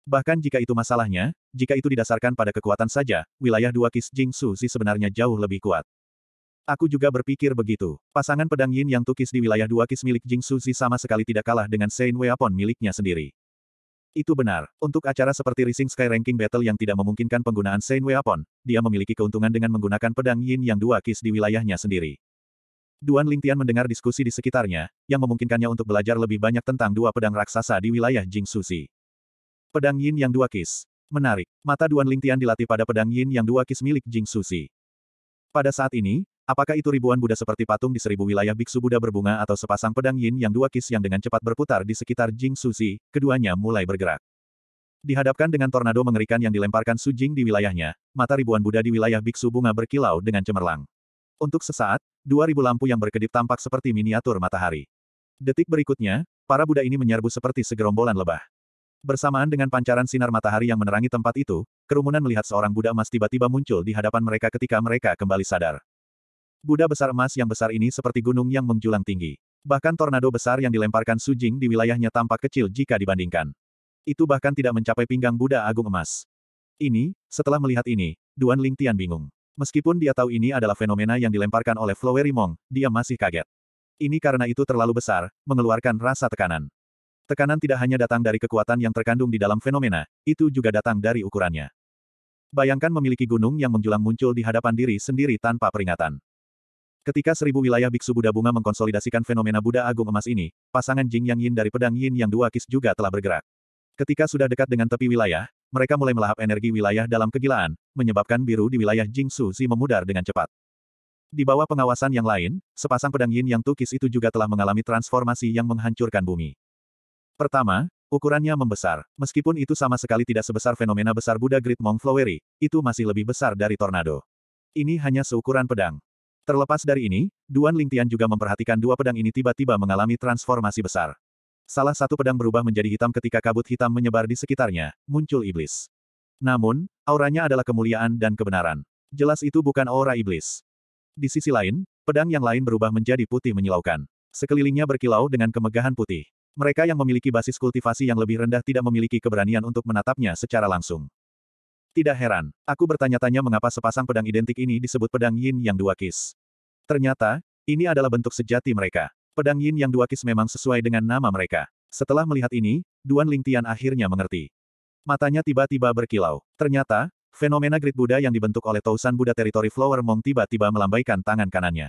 Bahkan jika itu masalahnya, jika itu didasarkan pada kekuatan saja, wilayah dua kis Jing Su Zi sebenarnya jauh lebih kuat. Aku juga berpikir begitu. Pasangan pedang Yin yang tukis di wilayah dua kis milik Jing Su Zi sama sekali tidak kalah dengan Sein Weapon miliknya sendiri. Itu benar. Untuk acara seperti Rising Sky Ranking Battle yang tidak memungkinkan penggunaan Sein Weapon, dia memiliki keuntungan dengan menggunakan pedang Yin yang dua kis di wilayahnya sendiri. Duan Lingtian mendengar diskusi di sekitarnya, yang memungkinkannya untuk belajar lebih banyak tentang dua pedang raksasa di wilayah Jing Su Zi. Pedang Yin yang dua kis. Menarik. Mata Duan Lingtian dilatih pada pedang Yin yang dua kis milik Jing Susi. Pada saat ini, apakah itu ribuan Buddha seperti patung di seribu wilayah biksu Buddha berbunga atau sepasang pedang Yin yang dua kis yang dengan cepat berputar di sekitar Jing Susi, keduanya mulai bergerak. Dihadapkan dengan tornado mengerikan yang dilemparkan Su Jing di wilayahnya, mata ribuan Buddha di wilayah biksu bunga berkilau dengan cemerlang. Untuk sesaat, dua ribu lampu yang berkedip tampak seperti miniatur matahari. Detik berikutnya, para Buddha ini menyerbu seperti segerombolan lebah. Bersamaan dengan pancaran sinar matahari yang menerangi tempat itu, kerumunan melihat seorang Buddha emas tiba-tiba muncul di hadapan mereka ketika mereka kembali sadar. Buddha besar emas yang besar ini seperti gunung yang menjulang tinggi. Bahkan tornado besar yang dilemparkan Sujing di wilayahnya tampak kecil jika dibandingkan. Itu bahkan tidak mencapai pinggang Buddha Agung Emas. Ini, setelah melihat ini, Duan Ling Tian bingung. Meskipun dia tahu ini adalah fenomena yang dilemparkan oleh Flowery Mong, dia masih kaget. Ini karena itu terlalu besar, mengeluarkan rasa tekanan. Tekanan tidak hanya datang dari kekuatan yang terkandung di dalam fenomena, itu juga datang dari ukurannya. Bayangkan memiliki gunung yang menjulang muncul di hadapan diri sendiri tanpa peringatan. Ketika seribu wilayah biksu Buddha bunga mengkonsolidasikan fenomena Buddha Agung Emas ini, pasangan Jing Yang Yin dari pedang Yin Yang Dua Kis juga telah bergerak. Ketika sudah dekat dengan tepi wilayah, mereka mulai melahap energi wilayah dalam kegilaan, menyebabkan biru di wilayah Jing Su Zi memudar dengan cepat. Di bawah pengawasan yang lain, sepasang pedang Yin Yang Tukis itu juga telah mengalami transformasi yang menghancurkan bumi. Pertama, ukurannya membesar. Meskipun itu sama sekali tidak sebesar fenomena besar Buddha Great Mong Flowery, itu masih lebih besar dari tornado. Ini hanya seukuran pedang. Terlepas dari ini, Duan Lingtian juga memperhatikan dua pedang ini tiba-tiba mengalami transformasi besar. Salah satu pedang berubah menjadi hitam ketika kabut hitam menyebar di sekitarnya, muncul iblis. Namun, auranya adalah kemuliaan dan kebenaran. Jelas itu bukan aura iblis. Di sisi lain, pedang yang lain berubah menjadi putih menyilaukan. Sekelilingnya berkilau dengan kemegahan putih. Mereka yang memiliki basis kultivasi yang lebih rendah tidak memiliki keberanian untuk menatapnya secara langsung. Tidak heran, aku bertanya-tanya mengapa sepasang pedang identik ini disebut pedang yin yang dua kis. Ternyata, ini adalah bentuk sejati mereka. Pedang yin yang dua kis memang sesuai dengan nama mereka. Setelah melihat ini, Duan Ling Tian akhirnya mengerti. Matanya tiba-tiba berkilau. Ternyata, fenomena grid Buddha yang dibentuk oleh Tausan Buddha Teritori Flower Mong tiba-tiba melambaikan tangan kanannya.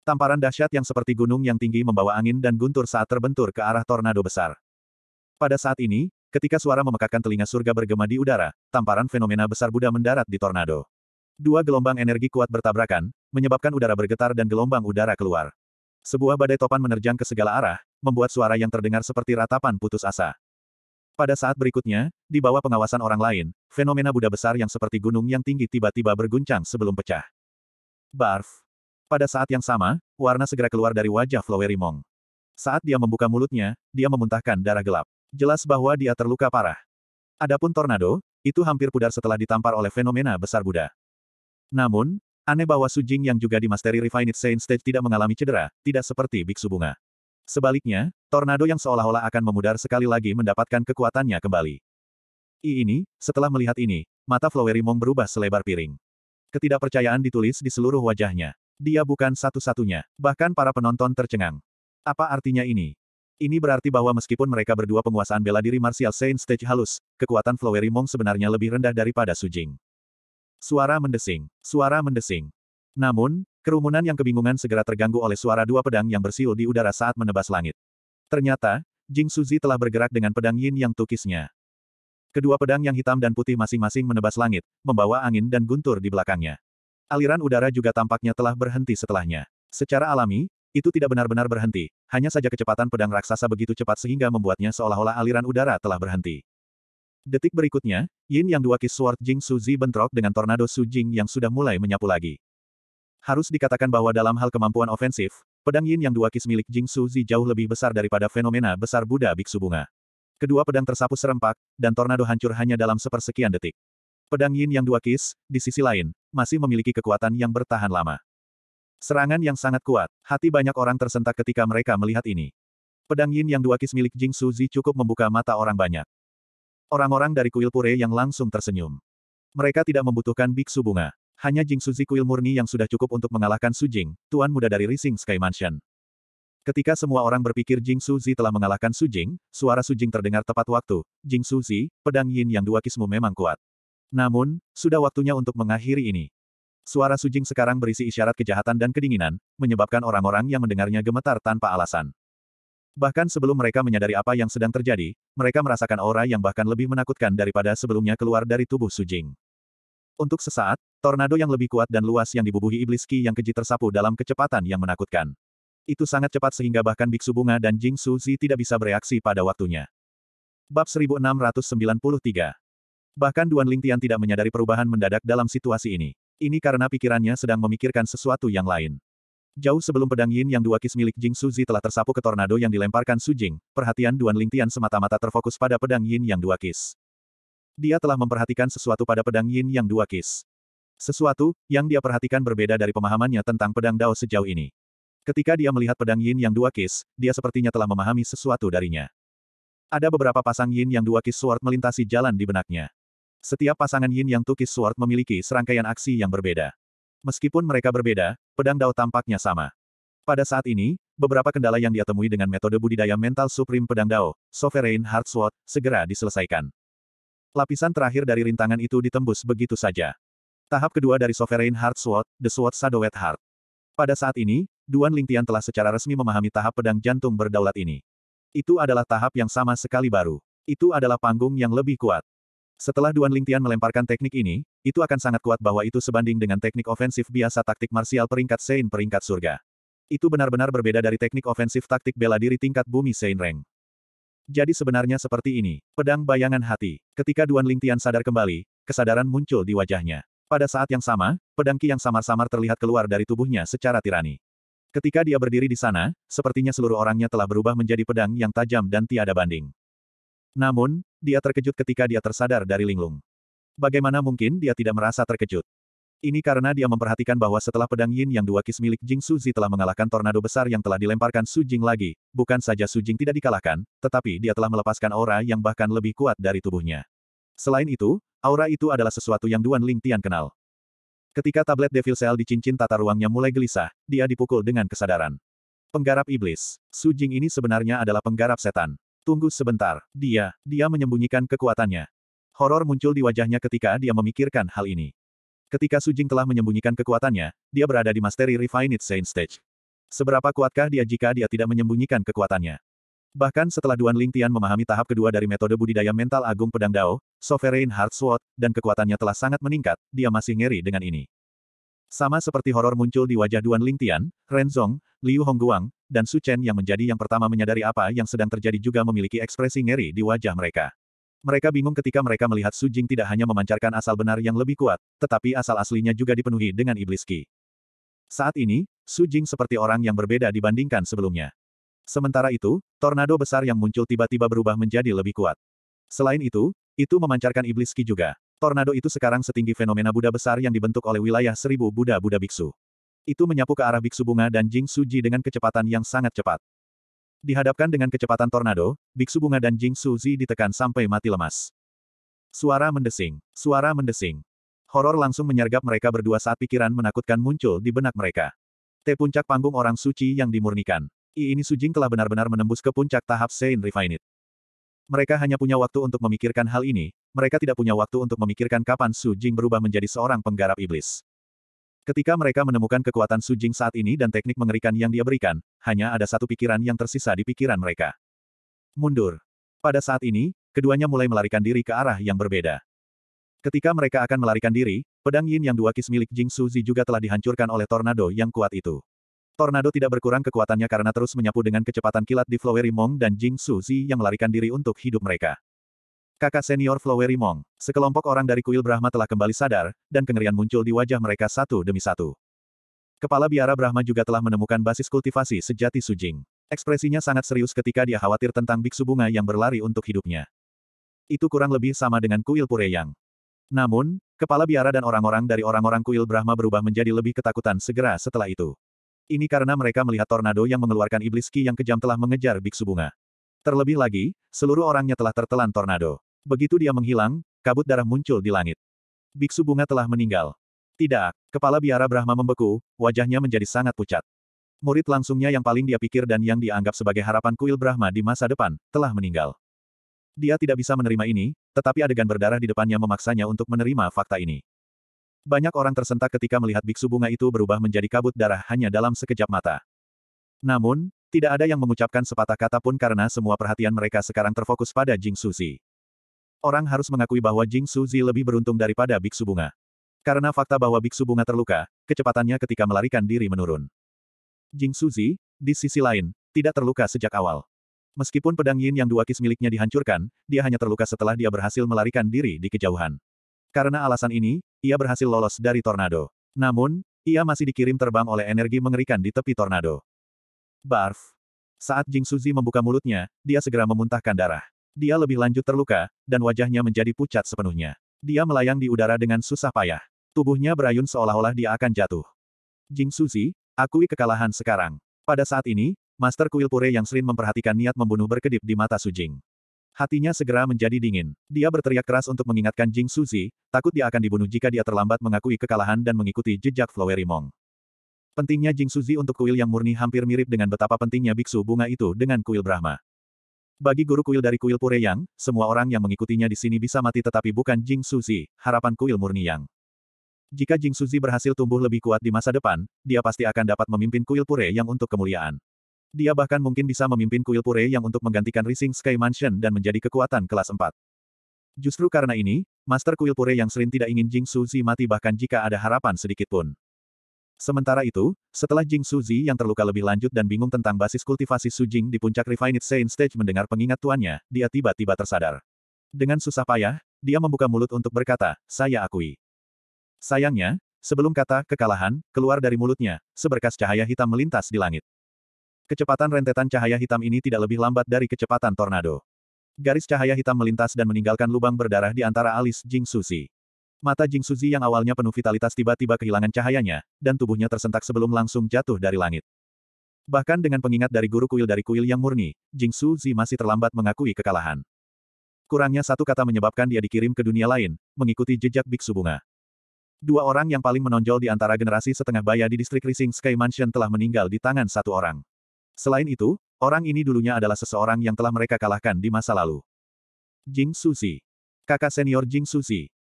Tamparan dahsyat yang seperti gunung yang tinggi membawa angin dan guntur saat terbentur ke arah tornado besar. Pada saat ini, ketika suara memekakan telinga surga bergema di udara, tamparan fenomena besar Buddha mendarat di tornado. Dua gelombang energi kuat bertabrakan, menyebabkan udara bergetar dan gelombang udara keluar. Sebuah badai topan menerjang ke segala arah, membuat suara yang terdengar seperti ratapan putus asa. Pada saat berikutnya, di bawah pengawasan orang lain, fenomena Buddha besar yang seperti gunung yang tinggi tiba-tiba berguncang sebelum pecah. Barf. Pada saat yang sama, warna segera keluar dari wajah Mong. Saat dia membuka mulutnya, dia memuntahkan darah gelap. Jelas bahwa dia terluka parah. Adapun tornado, itu hampir pudar setelah ditampar oleh fenomena besar Buddha. Namun, aneh bahwa Su Jing yang juga dimasteri Refined Saint Stage tidak mengalami cedera, tidak seperti Biksu Bunga. Sebaliknya, tornado yang seolah-olah akan memudar sekali lagi mendapatkan kekuatannya kembali. I ini, setelah melihat ini, mata Mong berubah selebar piring. Ketidakpercayaan ditulis di seluruh wajahnya. Dia bukan satu-satunya. Bahkan para penonton tercengang. Apa artinya ini? Ini berarti bahwa meskipun mereka berdua penguasaan bela diri Martial Saint Stage halus, kekuatan Flowery Mong sebenarnya lebih rendah daripada Sujing. Suara mendesing. Suara mendesing. Namun, kerumunan yang kebingungan segera terganggu oleh suara dua pedang yang bersiul di udara saat menebas langit. Ternyata, Jing Suzi telah bergerak dengan pedang yin yang tukisnya. Kedua pedang yang hitam dan putih masing-masing menebas langit, membawa angin dan guntur di belakangnya aliran udara juga tampaknya telah berhenti setelahnya. Secara alami, itu tidak benar-benar berhenti, hanya saja kecepatan pedang raksasa begitu cepat sehingga membuatnya seolah-olah aliran udara telah berhenti. Detik berikutnya, Yin yang dua Kiss Sword Jing Suzi bentrok dengan tornado Su Jing yang sudah mulai menyapu lagi. Harus dikatakan bahwa dalam hal kemampuan ofensif, pedang Yin yang dua Kiss milik Jing Suzi jauh lebih besar daripada fenomena besar Buddha Biksu Bunga. Kedua pedang tersapu serempak, dan tornado hancur hanya dalam sepersekian detik. Pedang Yin yang dua kis, di sisi lain, masih memiliki kekuatan yang bertahan lama. Serangan yang sangat kuat, hati banyak orang tersentak ketika mereka melihat ini. Pedang Yin yang dua kis milik Jing Suzi cukup membuka mata orang banyak. Orang-orang dari kuil pure yang langsung tersenyum. Mereka tidak membutuhkan biksu bunga. Hanya Jing Suzi kuil murni yang sudah cukup untuk mengalahkan Su Jing, tuan muda dari Rising Sky Mansion. Ketika semua orang berpikir Jing Suzi telah mengalahkan Su Jing, suara Su Jing terdengar tepat waktu. Jing Suzi, pedang Yin yang dua kismu memang kuat. Namun, sudah waktunya untuk mengakhiri ini. Suara Sujing sekarang berisi isyarat kejahatan dan kedinginan, menyebabkan orang-orang yang mendengarnya gemetar tanpa alasan. Bahkan sebelum mereka menyadari apa yang sedang terjadi, mereka merasakan aura yang bahkan lebih menakutkan daripada sebelumnya keluar dari tubuh Sujing. Untuk sesaat, tornado yang lebih kuat dan luas yang dibubuhi iblis Ki yang keji tersapu dalam kecepatan yang menakutkan. Itu sangat cepat sehingga bahkan Biksu Bunga dan Jing Suzi tidak bisa bereaksi pada waktunya. Bab 1693 Bahkan Duan Lingtian tidak menyadari perubahan mendadak dalam situasi ini. Ini karena pikirannya sedang memikirkan sesuatu yang lain. Jauh sebelum pedang Yin yang dua kis milik Jing Suzi telah tersapu ke tornado yang dilemparkan Su Jing, perhatian Duan Lingtian semata-mata terfokus pada pedang Yin yang dua kis. Dia telah memperhatikan sesuatu pada pedang Yin yang dua kis. Sesuatu, yang dia perhatikan berbeda dari pemahamannya tentang pedang Dao sejauh ini. Ketika dia melihat pedang Yin yang dua kis, dia sepertinya telah memahami sesuatu darinya. Ada beberapa pasang Yin yang dua kis sword melintasi jalan di benaknya. Setiap pasangan Yin yang Tukis Sword memiliki serangkaian aksi yang berbeda. Meskipun mereka berbeda, pedang Dao tampaknya sama. Pada saat ini, beberapa kendala yang dia temui dengan metode budidaya mental Supreme Pedang Dao, Sovereign Heart Sword, segera diselesaikan. Lapisan terakhir dari rintangan itu ditembus begitu saja. Tahap kedua dari Sovereign Heart Sword, The Sword Shadowed Heart. Pada saat ini, Duan Lingtian telah secara resmi memahami tahap pedang jantung berdaulat ini. Itu adalah tahap yang sama sekali baru. Itu adalah panggung yang lebih kuat. Setelah Duan Lingtian melemparkan teknik ini, itu akan sangat kuat bahwa itu sebanding dengan teknik ofensif biasa taktik marsial peringkat Sein peringkat surga. Itu benar-benar berbeda dari teknik ofensif taktik bela diri tingkat bumi Sein Reng. Jadi sebenarnya seperti ini, pedang bayangan hati. Ketika Duan Lingtian sadar kembali, kesadaran muncul di wajahnya. Pada saat yang sama, pedang ki yang samar-samar terlihat keluar dari tubuhnya secara tirani. Ketika dia berdiri di sana, sepertinya seluruh orangnya telah berubah menjadi pedang yang tajam dan tiada banding. Namun, dia terkejut ketika dia tersadar dari linglung. Bagaimana mungkin dia tidak merasa terkejut? Ini karena dia memperhatikan bahwa setelah pedang Yin yang dua kis milik Jing Suzi telah mengalahkan tornado besar yang telah dilemparkan Su Jing lagi, bukan saja Su Jing tidak dikalahkan, tetapi dia telah melepaskan aura yang bahkan lebih kuat dari tubuhnya. Selain itu, aura itu adalah sesuatu yang Duan Ling Tian kenal. Ketika tablet Devil Cell di cincin tata ruangnya mulai gelisah, dia dipukul dengan kesadaran. Penggarap Iblis. Su Jing ini sebenarnya adalah penggarap setan. Tunggu sebentar, dia, dia menyembunyikan kekuatannya. Horor muncul di wajahnya ketika dia memikirkan hal ini. Ketika Sujing telah menyembunyikan kekuatannya, dia berada di Mastery Refined Saint Stage. Seberapa kuatkah dia jika dia tidak menyembunyikan kekuatannya? Bahkan setelah Duan Ling Tian memahami tahap kedua dari metode budidaya mental agung pedang Dao, Sovereign Heart Sword, dan kekuatannya telah sangat meningkat, dia masih ngeri dengan ini. Sama seperti horor muncul di wajah Duan Lingtian, Renzong, Liu Hongguang, dan Su Chen yang menjadi yang pertama menyadari apa yang sedang terjadi juga memiliki ekspresi ngeri di wajah mereka. Mereka bingung ketika mereka melihat Su Jing tidak hanya memancarkan asal benar yang lebih kuat, tetapi asal aslinya juga dipenuhi dengan iblis Qi. Saat ini, Su Jing seperti orang yang berbeda dibandingkan sebelumnya. Sementara itu, tornado besar yang muncul tiba-tiba berubah menjadi lebih kuat. Selain itu, itu memancarkan iblis Qi juga. Tornado itu sekarang setinggi fenomena Buddha besar yang dibentuk oleh wilayah seribu Buddha-Buddha biksu. Itu menyapu ke arah biksu bunga dan Jing Suji dengan kecepatan yang sangat cepat. Dihadapkan dengan kecepatan tornado, biksu bunga dan Jing Suji ditekan sampai mati lemas. Suara mendesing, suara mendesing. Horor langsung menyergap mereka berdua saat pikiran menakutkan muncul di benak mereka. T puncak panggung orang suci yang dimurnikan. I ini Sujing telah benar-benar menembus ke puncak tahap Sein Refined. Mereka hanya punya waktu untuk memikirkan hal ini, mereka tidak punya waktu untuk memikirkan kapan Su Jing berubah menjadi seorang penggarap iblis. Ketika mereka menemukan kekuatan Su Jing saat ini dan teknik mengerikan yang dia berikan, hanya ada satu pikiran yang tersisa di pikiran mereka. Mundur. Pada saat ini, keduanya mulai melarikan diri ke arah yang berbeda. Ketika mereka akan melarikan diri, pedang yin yang dua kis milik Jing Zi juga telah dihancurkan oleh tornado yang kuat itu. Tornado tidak berkurang kekuatannya karena terus menyapu dengan kecepatan kilat di Flowery Mong dan Jing Su Zi yang melarikan diri untuk hidup mereka. Kakak senior Flowery Mong, sekelompok orang dari kuil Brahma telah kembali sadar, dan kengerian muncul di wajah mereka satu demi satu. Kepala biara Brahma juga telah menemukan basis kultivasi sejati Sujing. Ekspresinya sangat serius ketika dia khawatir tentang biksu bunga yang berlari untuk hidupnya. Itu kurang lebih sama dengan kuil Pureyang. Namun, kepala biara dan orang-orang dari orang-orang kuil Brahma berubah menjadi lebih ketakutan segera setelah itu. Ini karena mereka melihat tornado yang mengeluarkan iblis Ki yang kejam telah mengejar biksu bunga. Terlebih lagi, seluruh orangnya telah tertelan tornado. Begitu dia menghilang, kabut darah muncul di langit. Biksu bunga telah meninggal. Tidak, kepala biara Brahma membeku, wajahnya menjadi sangat pucat. Murid langsungnya yang paling dia pikir dan yang dianggap sebagai harapan kuil Brahma di masa depan, telah meninggal. Dia tidak bisa menerima ini, tetapi adegan berdarah di depannya memaksanya untuk menerima fakta ini. Banyak orang tersentak ketika melihat biksu bunga itu berubah menjadi kabut darah hanya dalam sekejap mata. Namun, tidak ada yang mengucapkan sepatah kata pun karena semua perhatian mereka sekarang terfokus pada Jing Suzi. Orang harus mengakui bahwa Jing Suzi lebih beruntung daripada biksu bunga. Karena fakta bahwa biksu bunga terluka, kecepatannya ketika melarikan diri menurun. Jing Suzi, di sisi lain, tidak terluka sejak awal. Meskipun pedang Yin yang dua kis miliknya dihancurkan, dia hanya terluka setelah dia berhasil melarikan diri di kejauhan. Karena alasan ini, ia berhasil lolos dari tornado. Namun, ia masih dikirim terbang oleh energi mengerikan di tepi tornado. Barf. Saat Jing Suzi membuka mulutnya, dia segera memuntahkan darah. Dia lebih lanjut terluka, dan wajahnya menjadi pucat sepenuhnya. Dia melayang di udara dengan susah payah. Tubuhnya berayun seolah-olah dia akan jatuh. Jing Suzi, akui kekalahan sekarang. Pada saat ini, Master Kuil Pure yang sering memperhatikan niat membunuh berkedip di mata Su Jing. Hatinya segera menjadi dingin. Dia berteriak keras untuk mengingatkan Jing Suzi, takut dia akan dibunuh jika dia terlambat mengakui kekalahan dan mengikuti jejak Mong. Pentingnya Jing Suzi untuk kuil yang murni hampir mirip dengan betapa pentingnya biksu bunga itu dengan kuil Brahma. Bagi guru kuil dari kuil Pure Yang, semua orang yang mengikutinya di sini bisa mati tetapi bukan Jing Suzi, harapan kuil murni Yang. Jika Jing Suzi berhasil tumbuh lebih kuat di masa depan, dia pasti akan dapat memimpin kuil Pure Yang untuk kemuliaan. Dia bahkan mungkin bisa memimpin kuil Pure yang untuk menggantikan Rising Sky Mansion dan menjadi kekuatan kelas 4. Justru karena ini, Master Kuil Pure yang sering tidak ingin Jing Suzi mati bahkan jika ada harapan sedikit pun. Sementara itu, setelah Jing Suzi yang terluka lebih lanjut dan bingung tentang basis kultivasi Su Jing di puncak Refined Saint Stage mendengar pengingat tuannya, dia tiba-tiba tersadar. Dengan susah payah, dia membuka mulut untuk berkata, saya akui. Sayangnya, sebelum kata kekalahan, keluar dari mulutnya, seberkas cahaya hitam melintas di langit. Kecepatan rentetan cahaya hitam ini tidak lebih lambat dari kecepatan tornado. Garis cahaya hitam melintas dan meninggalkan lubang berdarah di antara alis Jing Suzi. Mata Jing Suzi yang awalnya penuh vitalitas tiba-tiba kehilangan cahayanya, dan tubuhnya tersentak sebelum langsung jatuh dari langit. Bahkan dengan pengingat dari guru kuil dari kuil yang murni, Jing Suzi masih terlambat mengakui kekalahan. Kurangnya satu kata menyebabkan dia dikirim ke dunia lain, mengikuti jejak biksu bunga. Dua orang yang paling menonjol di antara generasi setengah baya di distrik Rising Sky Mansion telah meninggal di tangan satu orang. Selain itu, orang ini dulunya adalah seseorang yang telah mereka kalahkan di masa lalu. Jing Suzi. Kakak senior Jing Suzi.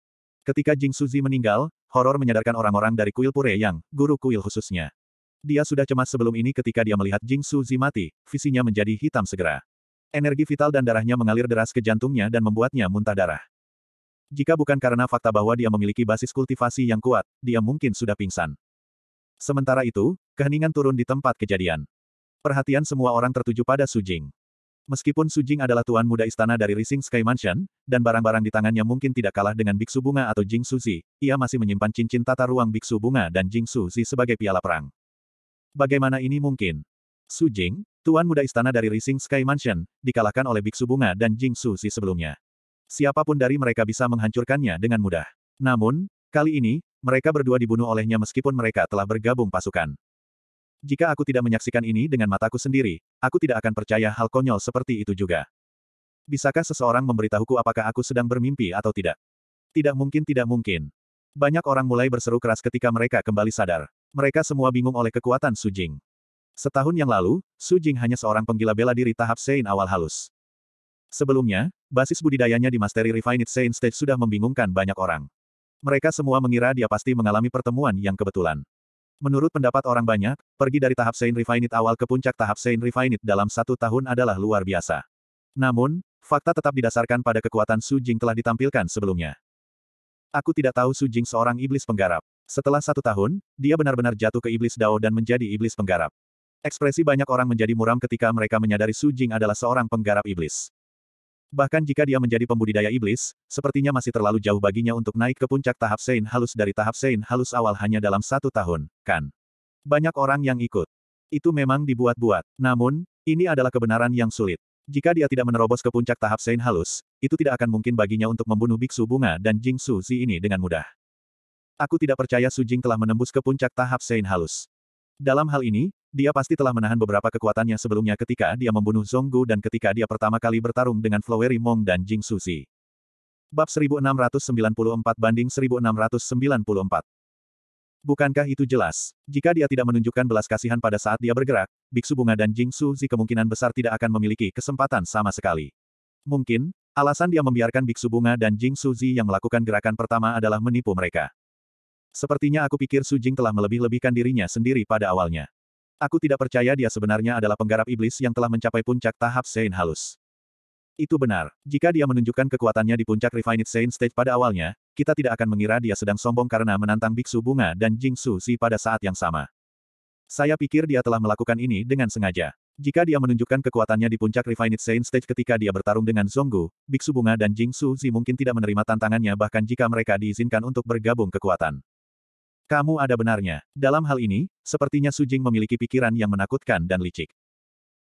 Ketika Jing Suzi meninggal, horor menyadarkan orang-orang dari kuil Pure Yang, guru kuil khususnya. Dia sudah cemas sebelum ini ketika dia melihat Jing Suzi mati, visinya menjadi hitam segera. Energi vital dan darahnya mengalir deras ke jantungnya dan membuatnya muntah darah. Jika bukan karena fakta bahwa dia memiliki basis kultivasi yang kuat, dia mungkin sudah pingsan. Sementara itu, keheningan turun di tempat kejadian. Perhatian semua orang tertuju pada Sujing. Meskipun Sujing adalah tuan muda istana dari Rising Sky Mansion, dan barang-barang di tangannya mungkin tidak kalah dengan Biksu Bunga atau Jing Suzi, ia masih menyimpan cincin tata ruang Biksu Bunga dan Jing Suzi sebagai piala perang. Bagaimana ini mungkin? Sujing, tuan muda istana dari Rising Sky Mansion, dikalahkan oleh Biksu Bunga dan Jing Suzi sebelumnya. Siapapun dari mereka bisa menghancurkannya dengan mudah. Namun, kali ini, mereka berdua dibunuh olehnya meskipun mereka telah bergabung pasukan. Jika aku tidak menyaksikan ini dengan mataku sendiri, aku tidak akan percaya hal konyol seperti itu juga. Bisakah seseorang memberitahuku apakah aku sedang bermimpi atau tidak? Tidak mungkin tidak mungkin. Banyak orang mulai berseru keras ketika mereka kembali sadar. Mereka semua bingung oleh kekuatan Su Jing. Setahun yang lalu, Su Jing hanya seorang penggila bela diri tahap Sein awal halus. Sebelumnya, basis budidayanya di Mastery Refined Sein Stage sudah membingungkan banyak orang. Mereka semua mengira dia pasti mengalami pertemuan yang kebetulan. Menurut pendapat orang banyak, pergi dari tahap Saint Refinite awal ke puncak tahap Saint Refinite dalam satu tahun adalah luar biasa. Namun, fakta tetap didasarkan pada kekuatan Su Jing telah ditampilkan sebelumnya. Aku tidak tahu Su Jing seorang iblis penggarap. Setelah satu tahun, dia benar-benar jatuh ke iblis Dao dan menjadi iblis penggarap. Ekspresi banyak orang menjadi muram ketika mereka menyadari Su Jing adalah seorang penggarap iblis. Bahkan jika dia menjadi pembudidaya iblis, sepertinya masih terlalu jauh baginya untuk naik ke puncak tahap Sein halus dari tahap Sein halus awal hanya dalam satu tahun, kan? Banyak orang yang ikut. Itu memang dibuat-buat. Namun, ini adalah kebenaran yang sulit. Jika dia tidak menerobos ke puncak tahap Sein halus, itu tidak akan mungkin baginya untuk membunuh Biksu Bunga dan Jing Su Zi ini dengan mudah. Aku tidak percaya Su Jing telah menembus ke puncak tahap Sein halus. Dalam hal ini, dia pasti telah menahan beberapa kekuatannya sebelumnya ketika dia membunuh Zonggu dan ketika dia pertama kali bertarung dengan Floweri Mong dan Jing Suzi. Bab 1694 banding 1694. Bukankah itu jelas? Jika dia tidak menunjukkan belas kasihan pada saat dia bergerak, Biksu Bunga dan Jing Suzi kemungkinan besar tidak akan memiliki kesempatan sama sekali. Mungkin, alasan dia membiarkan Biksu Bunga dan Jing Suzi yang melakukan gerakan pertama adalah menipu mereka. Sepertinya aku pikir Su Jing telah melebih-lebihkan dirinya sendiri pada awalnya. Aku tidak percaya dia sebenarnya adalah penggarap iblis yang telah mencapai puncak tahap saint halus. Itu benar. Jika dia menunjukkan kekuatannya di puncak Refined saint Stage pada awalnya, kita tidak akan mengira dia sedang sombong karena menantang Biksu Bunga dan Jing Su Si pada saat yang sama. Saya pikir dia telah melakukan ini dengan sengaja. Jika dia menunjukkan kekuatannya di puncak Refined Saint Stage ketika dia bertarung dengan Zonggu, Biksu Bunga dan Jing Su Zi mungkin tidak menerima tantangannya bahkan jika mereka diizinkan untuk bergabung kekuatan. Kamu ada benarnya. Dalam hal ini, sepertinya Sujing memiliki pikiran yang menakutkan dan licik.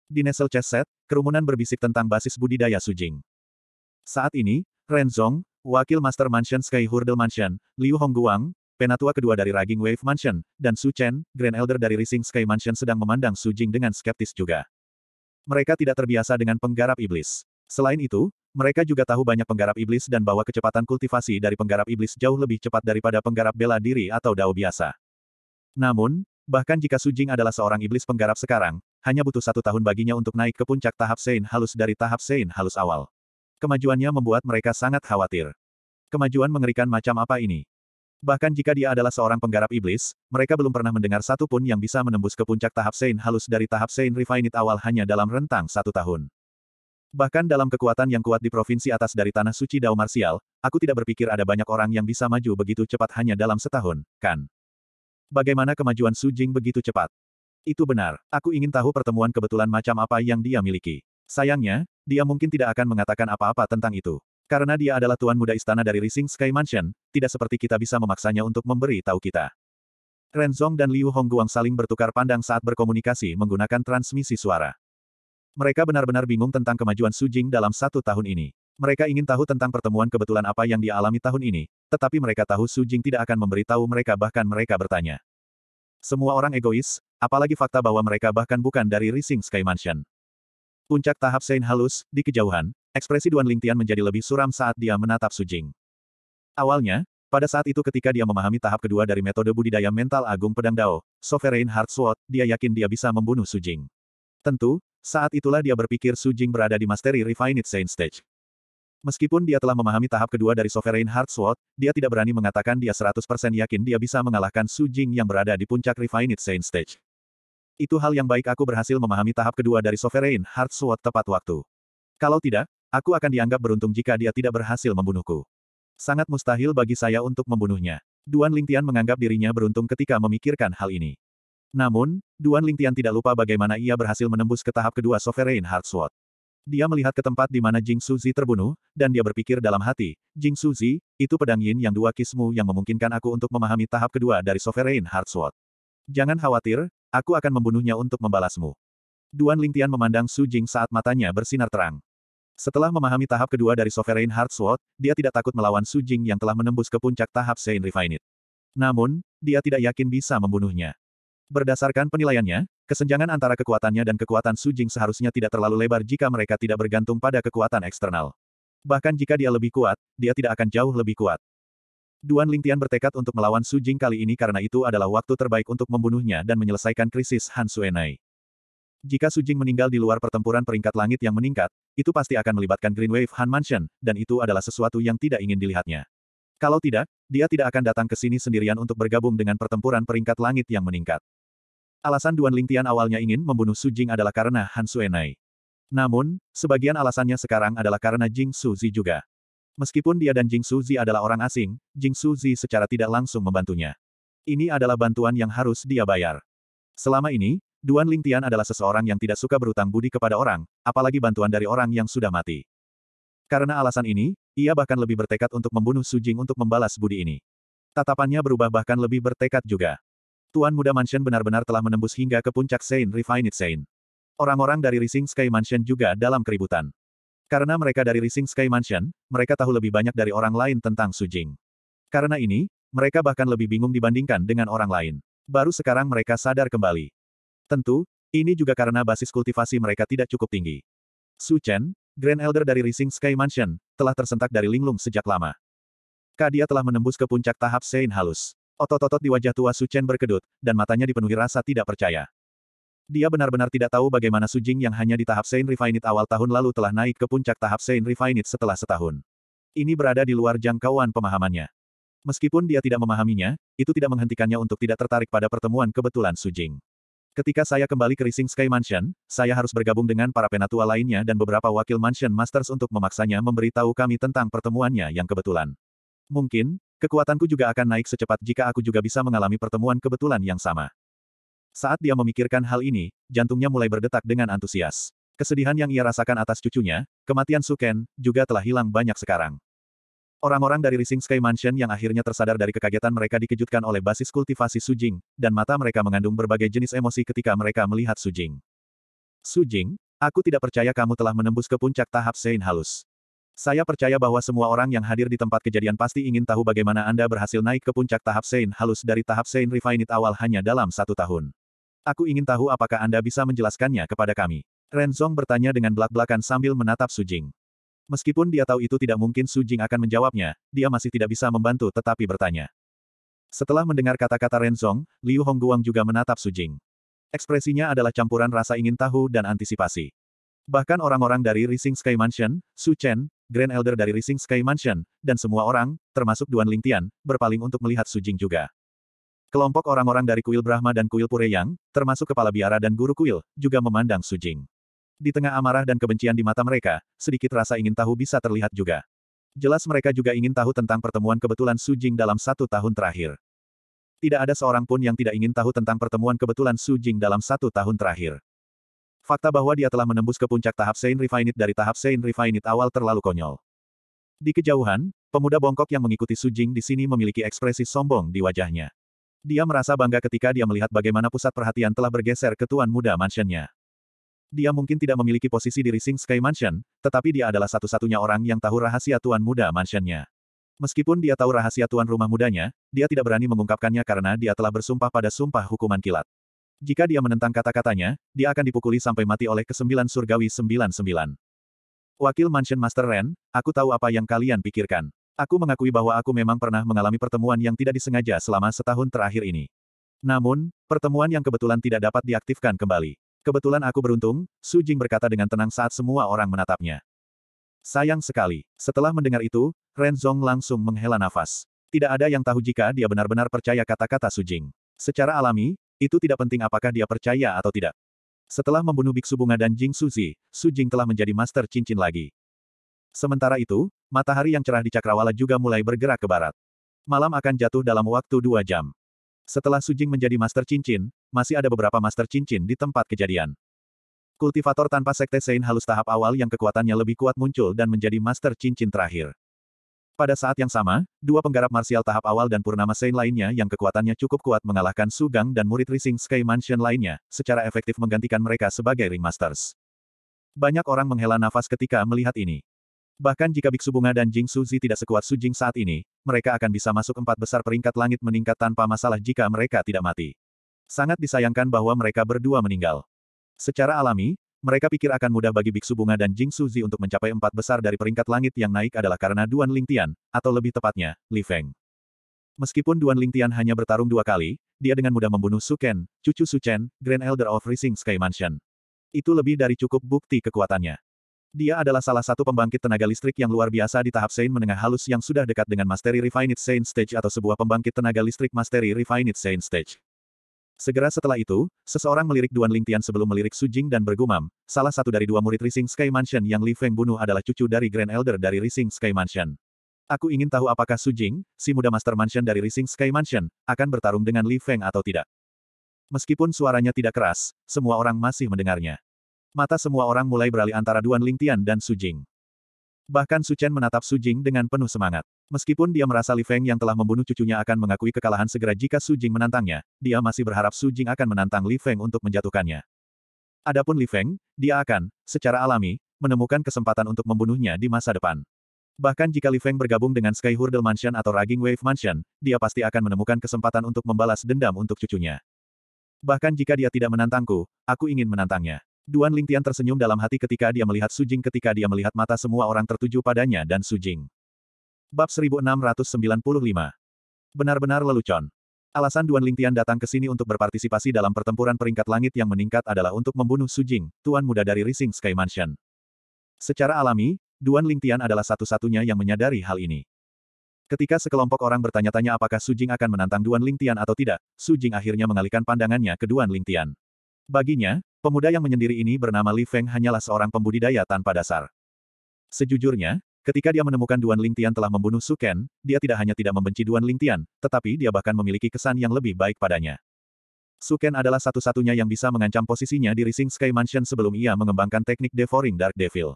Di Nestle Chess Set, kerumunan berbisik tentang basis budidaya Sujing. Saat ini, Ren Zong, Wakil Master Mansion Sky Hurdle Mansion, Liu Hongguang, Penatua kedua dari Raging Wave Mansion, dan Su Chen, Grand Elder dari Rising Sky Mansion sedang memandang Sujing dengan skeptis juga. Mereka tidak terbiasa dengan penggarap iblis. Selain itu, mereka juga tahu banyak penggarap iblis dan bahwa kecepatan kultivasi dari penggarap iblis jauh lebih cepat daripada penggarap bela diri atau dao biasa. Namun, bahkan jika Sujing adalah seorang iblis penggarap sekarang, hanya butuh satu tahun baginya untuk naik ke puncak tahap Sein halus dari tahap Sein halus awal. Kemajuannya membuat mereka sangat khawatir. Kemajuan mengerikan macam apa ini? Bahkan jika dia adalah seorang penggarap iblis, mereka belum pernah mendengar satu pun yang bisa menembus ke puncak tahap Sein halus dari tahap Sein Refined awal hanya dalam rentang satu tahun. Bahkan dalam kekuatan yang kuat di provinsi atas dari tanah suci Dao Marsial, aku tidak berpikir ada banyak orang yang bisa maju begitu cepat hanya dalam setahun, kan? Bagaimana kemajuan Su Jing begitu cepat? Itu benar, aku ingin tahu pertemuan kebetulan macam apa yang dia miliki. Sayangnya, dia mungkin tidak akan mengatakan apa-apa tentang itu. Karena dia adalah tuan muda istana dari Rising Sky Mansion, tidak seperti kita bisa memaksanya untuk memberi tahu kita. Renzong dan Liu Hongguang saling bertukar pandang saat berkomunikasi menggunakan transmisi suara. Mereka benar-benar bingung tentang kemajuan Su Jing dalam satu tahun ini. Mereka ingin tahu tentang pertemuan kebetulan apa yang dialami tahun ini, tetapi mereka tahu Su Jing tidak akan memberitahu mereka bahkan mereka bertanya. Semua orang egois, apalagi fakta bahwa mereka bahkan bukan dari Rising Sky Mansion. Puncak tahap Sein halus, di kejauhan, ekspresi Duan Lingtian menjadi lebih suram saat dia menatap Su Jing. Awalnya, pada saat itu ketika dia memahami tahap kedua dari metode budidaya mental agung pedang Dao, Sovereign Heart Sword, dia yakin dia bisa membunuh Su Jing. Tentu, saat itulah dia berpikir Su Jing berada di Mastery Refined Saint Stage. Meskipun dia telah memahami tahap kedua dari Sovereign Heart Sword, dia tidak berani mengatakan dia 100% yakin dia bisa mengalahkan Su Jing yang berada di puncak Refined Saint Stage. Itu hal yang baik aku berhasil memahami tahap kedua dari Sovereign Heart Sword tepat waktu. Kalau tidak, aku akan dianggap beruntung jika dia tidak berhasil membunuhku. Sangat mustahil bagi saya untuk membunuhnya. Duan Lingtian menganggap dirinya beruntung ketika memikirkan hal ini. Namun, Duan Lingtian tidak lupa bagaimana ia berhasil menembus ke tahap kedua Sovereign Heart Sword. Dia melihat ke tempat di mana Jing Suzi terbunuh, dan dia berpikir dalam hati, Jing Suzi, itu pedang yin yang dua kismu yang memungkinkan aku untuk memahami tahap kedua dari Sovereign Heart Sword. Jangan khawatir, aku akan membunuhnya untuk membalasmu. Duan Lingtian memandang Su Jing saat matanya bersinar terang. Setelah memahami tahap kedua dari Sovereign Heart Sword, dia tidak takut melawan Su Jing yang telah menembus ke puncak tahap Sein Refined. Namun, dia tidak yakin bisa membunuhnya. Berdasarkan penilaiannya, kesenjangan antara kekuatannya dan kekuatan Su Jing seharusnya tidak terlalu lebar jika mereka tidak bergantung pada kekuatan eksternal. Bahkan jika dia lebih kuat, dia tidak akan jauh lebih kuat. Duan Lingtian bertekad untuk melawan Su Jing kali ini karena itu adalah waktu terbaik untuk membunuhnya dan menyelesaikan krisis Han Suenai. Jika Su Jing meninggal di luar pertempuran peringkat langit yang meningkat, itu pasti akan melibatkan Green Wave Han Mansion, dan itu adalah sesuatu yang tidak ingin dilihatnya. Kalau tidak, dia tidak akan datang ke sini sendirian untuk bergabung dengan pertempuran peringkat langit yang meningkat. Alasan Duan Lingtian awalnya ingin membunuh Su Jing adalah karena Han Suenai. Namun, sebagian alasannya sekarang adalah karena Jing Su Zi juga. Meskipun dia dan Jing Su Zi adalah orang asing, Jing Su Zi secara tidak langsung membantunya. Ini adalah bantuan yang harus dia bayar. Selama ini, Duan Lingtian adalah seseorang yang tidak suka berutang budi kepada orang, apalagi bantuan dari orang yang sudah mati. Karena alasan ini, ia bahkan lebih bertekad untuk membunuh Su Jing untuk membalas budi ini. Tatapannya berubah bahkan lebih bertekad juga. Tuan Muda Mansion benar-benar telah menembus hingga ke puncak Saint Refined Saint. Orang-orang dari Rising Sky Mansion juga dalam keributan. Karena mereka dari Rising Sky Mansion, mereka tahu lebih banyak dari orang lain tentang Su Jing. Karena ini, mereka bahkan lebih bingung dibandingkan dengan orang lain. Baru sekarang mereka sadar kembali. Tentu, ini juga karena basis kultivasi mereka tidak cukup tinggi. Su Chen, Grand Elder dari Rising Sky Mansion, telah tersentak dari linglung sejak lama. Kadia telah menembus ke puncak tahap Sein halus. Otot-otot di wajah tua Su Chen berkedut, dan matanya dipenuhi rasa tidak percaya. Dia benar-benar tidak tahu bagaimana Su Jing yang hanya di tahap Sein Refinite awal tahun lalu telah naik ke puncak tahap Sein Refinite setelah setahun. Ini berada di luar jangkauan pemahamannya. Meskipun dia tidak memahaminya, itu tidak menghentikannya untuk tidak tertarik pada pertemuan kebetulan Su Jing. Ketika saya kembali ke Rising Sky Mansion, saya harus bergabung dengan para penatua lainnya dan beberapa wakil Mansion Masters untuk memaksanya memberitahu kami tentang pertemuannya yang kebetulan. Mungkin, Kekuatanku juga akan naik secepat jika aku juga bisa mengalami pertemuan kebetulan yang sama. Saat dia memikirkan hal ini, jantungnya mulai berdetak dengan antusias. Kesedihan yang ia rasakan atas cucunya, kematian Suken, juga telah hilang banyak sekarang. Orang-orang dari Rising Sky Mansion yang akhirnya tersadar dari kekagetan mereka dikejutkan oleh basis kultivasi Sujing, dan mata mereka mengandung berbagai jenis emosi ketika mereka melihat Sujing. Sujing, aku tidak percaya kamu telah menembus ke puncak tahap Sein halus. Saya percaya bahwa semua orang yang hadir di tempat kejadian pasti ingin tahu bagaimana Anda berhasil naik ke puncak tahap Sein halus dari tahap Sein Refined awal hanya dalam satu tahun. Aku ingin tahu apakah Anda bisa menjelaskannya kepada kami. Ren Song bertanya dengan belak-belakan sambil menatap Su Jing. Meskipun dia tahu itu tidak mungkin Su Jing akan menjawabnya, dia masih tidak bisa membantu tetapi bertanya. Setelah mendengar kata-kata Ren Song, Liu Hongguang juga menatap Su Jing. Ekspresinya adalah campuran rasa ingin tahu dan antisipasi. Bahkan orang-orang dari Rising Sky Mansion, Su Chen, Grand Elder dari Rising Sky Mansion, dan semua orang, termasuk Duan Lingtian, berpaling untuk melihat Sujing juga. Kelompok orang-orang dari kuil Brahma dan kuil Pureyang, termasuk kepala biara dan guru kuil, juga memandang Sujing. Di tengah amarah dan kebencian di mata mereka, sedikit rasa ingin tahu bisa terlihat juga. Jelas mereka juga ingin tahu tentang pertemuan kebetulan Sujing dalam satu tahun terakhir. Tidak ada seorang pun yang tidak ingin tahu tentang pertemuan kebetulan Sujing dalam satu tahun terakhir. Fakta bahwa dia telah menembus ke puncak tahap Saint Refinite dari tahap Saint Refinite awal terlalu konyol. Di kejauhan, pemuda bongkok yang mengikuti Su Jing di sini memiliki ekspresi sombong di wajahnya. Dia merasa bangga ketika dia melihat bagaimana pusat perhatian telah bergeser ke tuan muda mansionnya dia mungkin tidak memiliki posisi di Rising Sky Mansion, tetapi dia adalah satu-satunya orang yang tahu rahasia tuan muda mansionnya. Meskipun dia tahu rahasia tuan rumah mudanya, dia tidak berani mengungkapkannya karena dia telah bersumpah pada sumpah hukuman kilat. Jika dia menentang kata-katanya, dia akan dipukuli sampai mati oleh kesembilan surgawi sembilan-sembilan. Wakil Mansion Master Ren, aku tahu apa yang kalian pikirkan. Aku mengakui bahwa aku memang pernah mengalami pertemuan yang tidak disengaja selama setahun terakhir ini. Namun, pertemuan yang kebetulan tidak dapat diaktifkan kembali. Kebetulan aku beruntung, Su Jing berkata dengan tenang saat semua orang menatapnya. Sayang sekali. Setelah mendengar itu, Ren Zong langsung menghela nafas. Tidak ada yang tahu jika dia benar-benar percaya kata-kata Su Jing. Secara alami, itu tidak penting apakah dia percaya atau tidak. Setelah membunuh Biksu Bunga dan Jing Suzi, Su Jing telah menjadi master cincin lagi. Sementara itu, matahari yang cerah di Cakrawala juga mulai bergerak ke barat. Malam akan jatuh dalam waktu dua jam. Setelah Su Jing menjadi master cincin, masih ada beberapa master cincin di tempat kejadian. Kultivator tanpa sekte Sein halus tahap awal yang kekuatannya lebih kuat muncul dan menjadi master cincin terakhir. Pada saat yang sama, dua penggarap marsial tahap awal dan Purnama Sein lainnya yang kekuatannya cukup kuat mengalahkan Sugang dan murid Rising Sky Mansion lainnya, secara efektif menggantikan mereka sebagai Ringmasters. Banyak orang menghela nafas ketika melihat ini. Bahkan jika Biksu Bunga dan Jing Suzi tidak sekuat Su Jing saat ini, mereka akan bisa masuk empat besar peringkat langit meningkat tanpa masalah jika mereka tidak mati. Sangat disayangkan bahwa mereka berdua meninggal. Secara alami, mereka pikir akan mudah bagi Biksu Bunga dan Jing Suzi untuk mencapai empat besar dari peringkat langit yang naik adalah karena Duan Ling Tian, atau lebih tepatnya, Li Feng. Meskipun Duan Ling Tian hanya bertarung dua kali, dia dengan mudah membunuh Su Ken, cucu Su Chen, Grand Elder of Rising Sky Mansion. Itu lebih dari cukup bukti kekuatannya. Dia adalah salah satu pembangkit tenaga listrik yang luar biasa di tahap Saint menengah halus yang sudah dekat dengan Mastery Refined Saint Stage atau sebuah pembangkit tenaga listrik Mastery Refined Saint Stage. Segera setelah itu, seseorang melirik Duan Lingtian sebelum melirik Su Jing dan bergumam, salah satu dari dua murid Rising Sky Mansion yang Li Feng bunuh adalah cucu dari Grand Elder dari Rising Sky Mansion. Aku ingin tahu apakah Su Jing, si muda Master Mansion dari Rising Sky Mansion, akan bertarung dengan Li Feng atau tidak. Meskipun suaranya tidak keras, semua orang masih mendengarnya. Mata semua orang mulai beralih antara Duan Lingtian dan Su Jing. Bahkan Su Chen menatap Su Jing dengan penuh semangat. Meskipun dia merasa Li Feng yang telah membunuh cucunya akan mengakui kekalahan segera jika Su Jing menantangnya, dia masih berharap Su Jing akan menantang Li Feng untuk menjatuhkannya. Adapun Li Feng, dia akan, secara alami, menemukan kesempatan untuk membunuhnya di masa depan. Bahkan jika Li Feng bergabung dengan Sky Hurdle Mansion atau Raging Wave Mansion, dia pasti akan menemukan kesempatan untuk membalas dendam untuk cucunya. Bahkan jika dia tidak menantangku, aku ingin menantangnya. Duan Lingtian tersenyum dalam hati ketika dia melihat Sujing ketika dia melihat mata semua orang tertuju padanya dan Sujing. Bab 1695. Benar-benar lelucon. Alasan Duan Lingtian datang ke sini untuk berpartisipasi dalam pertempuran peringkat langit yang meningkat adalah untuk membunuh Sujing, tuan muda dari Rising Sky Mansion. Secara alami, Duan Lingtian adalah satu-satunya yang menyadari hal ini. Ketika sekelompok orang bertanya-tanya apakah Sujing akan menantang Duan Lingtian atau tidak, Sujing akhirnya mengalihkan pandangannya ke Duan Lingtian. Baginya, Pemuda yang menyendiri ini bernama Li Feng hanyalah seorang pembudidaya tanpa dasar. Sejujurnya, ketika dia menemukan Duan Lingtian telah membunuh Su Ken, dia tidak hanya tidak membenci Duan Lingtian, tetapi dia bahkan memiliki kesan yang lebih baik padanya. Su Ken adalah satu-satunya yang bisa mengancam posisinya di Rising Sky Mansion sebelum ia mengembangkan teknik Devouring Dark Devil.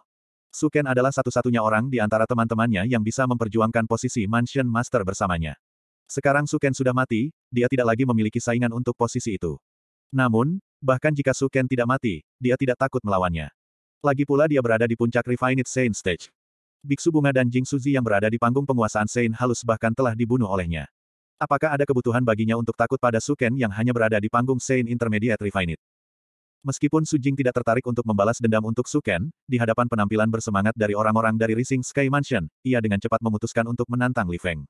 Su Ken adalah satu-satunya orang di antara teman-temannya yang bisa memperjuangkan posisi Mansion Master bersamanya. Sekarang Su Ken sudah mati, dia tidak lagi memiliki saingan untuk posisi itu. Namun, Bahkan jika Suken tidak mati, dia tidak takut melawannya. Lagi pula dia berada di puncak Refined Saint Stage. Biksu Bunga dan Jing Suzi yang berada di panggung penguasaan Saint halus bahkan telah dibunuh olehnya. Apakah ada kebutuhan baginya untuk takut pada Suken yang hanya berada di panggung Saint Intermediate Refined? Meskipun Su Jing tidak tertarik untuk membalas dendam untuk Suken, di hadapan penampilan bersemangat dari orang-orang dari Rising Sky Mansion, ia dengan cepat memutuskan untuk menantang Li Feng.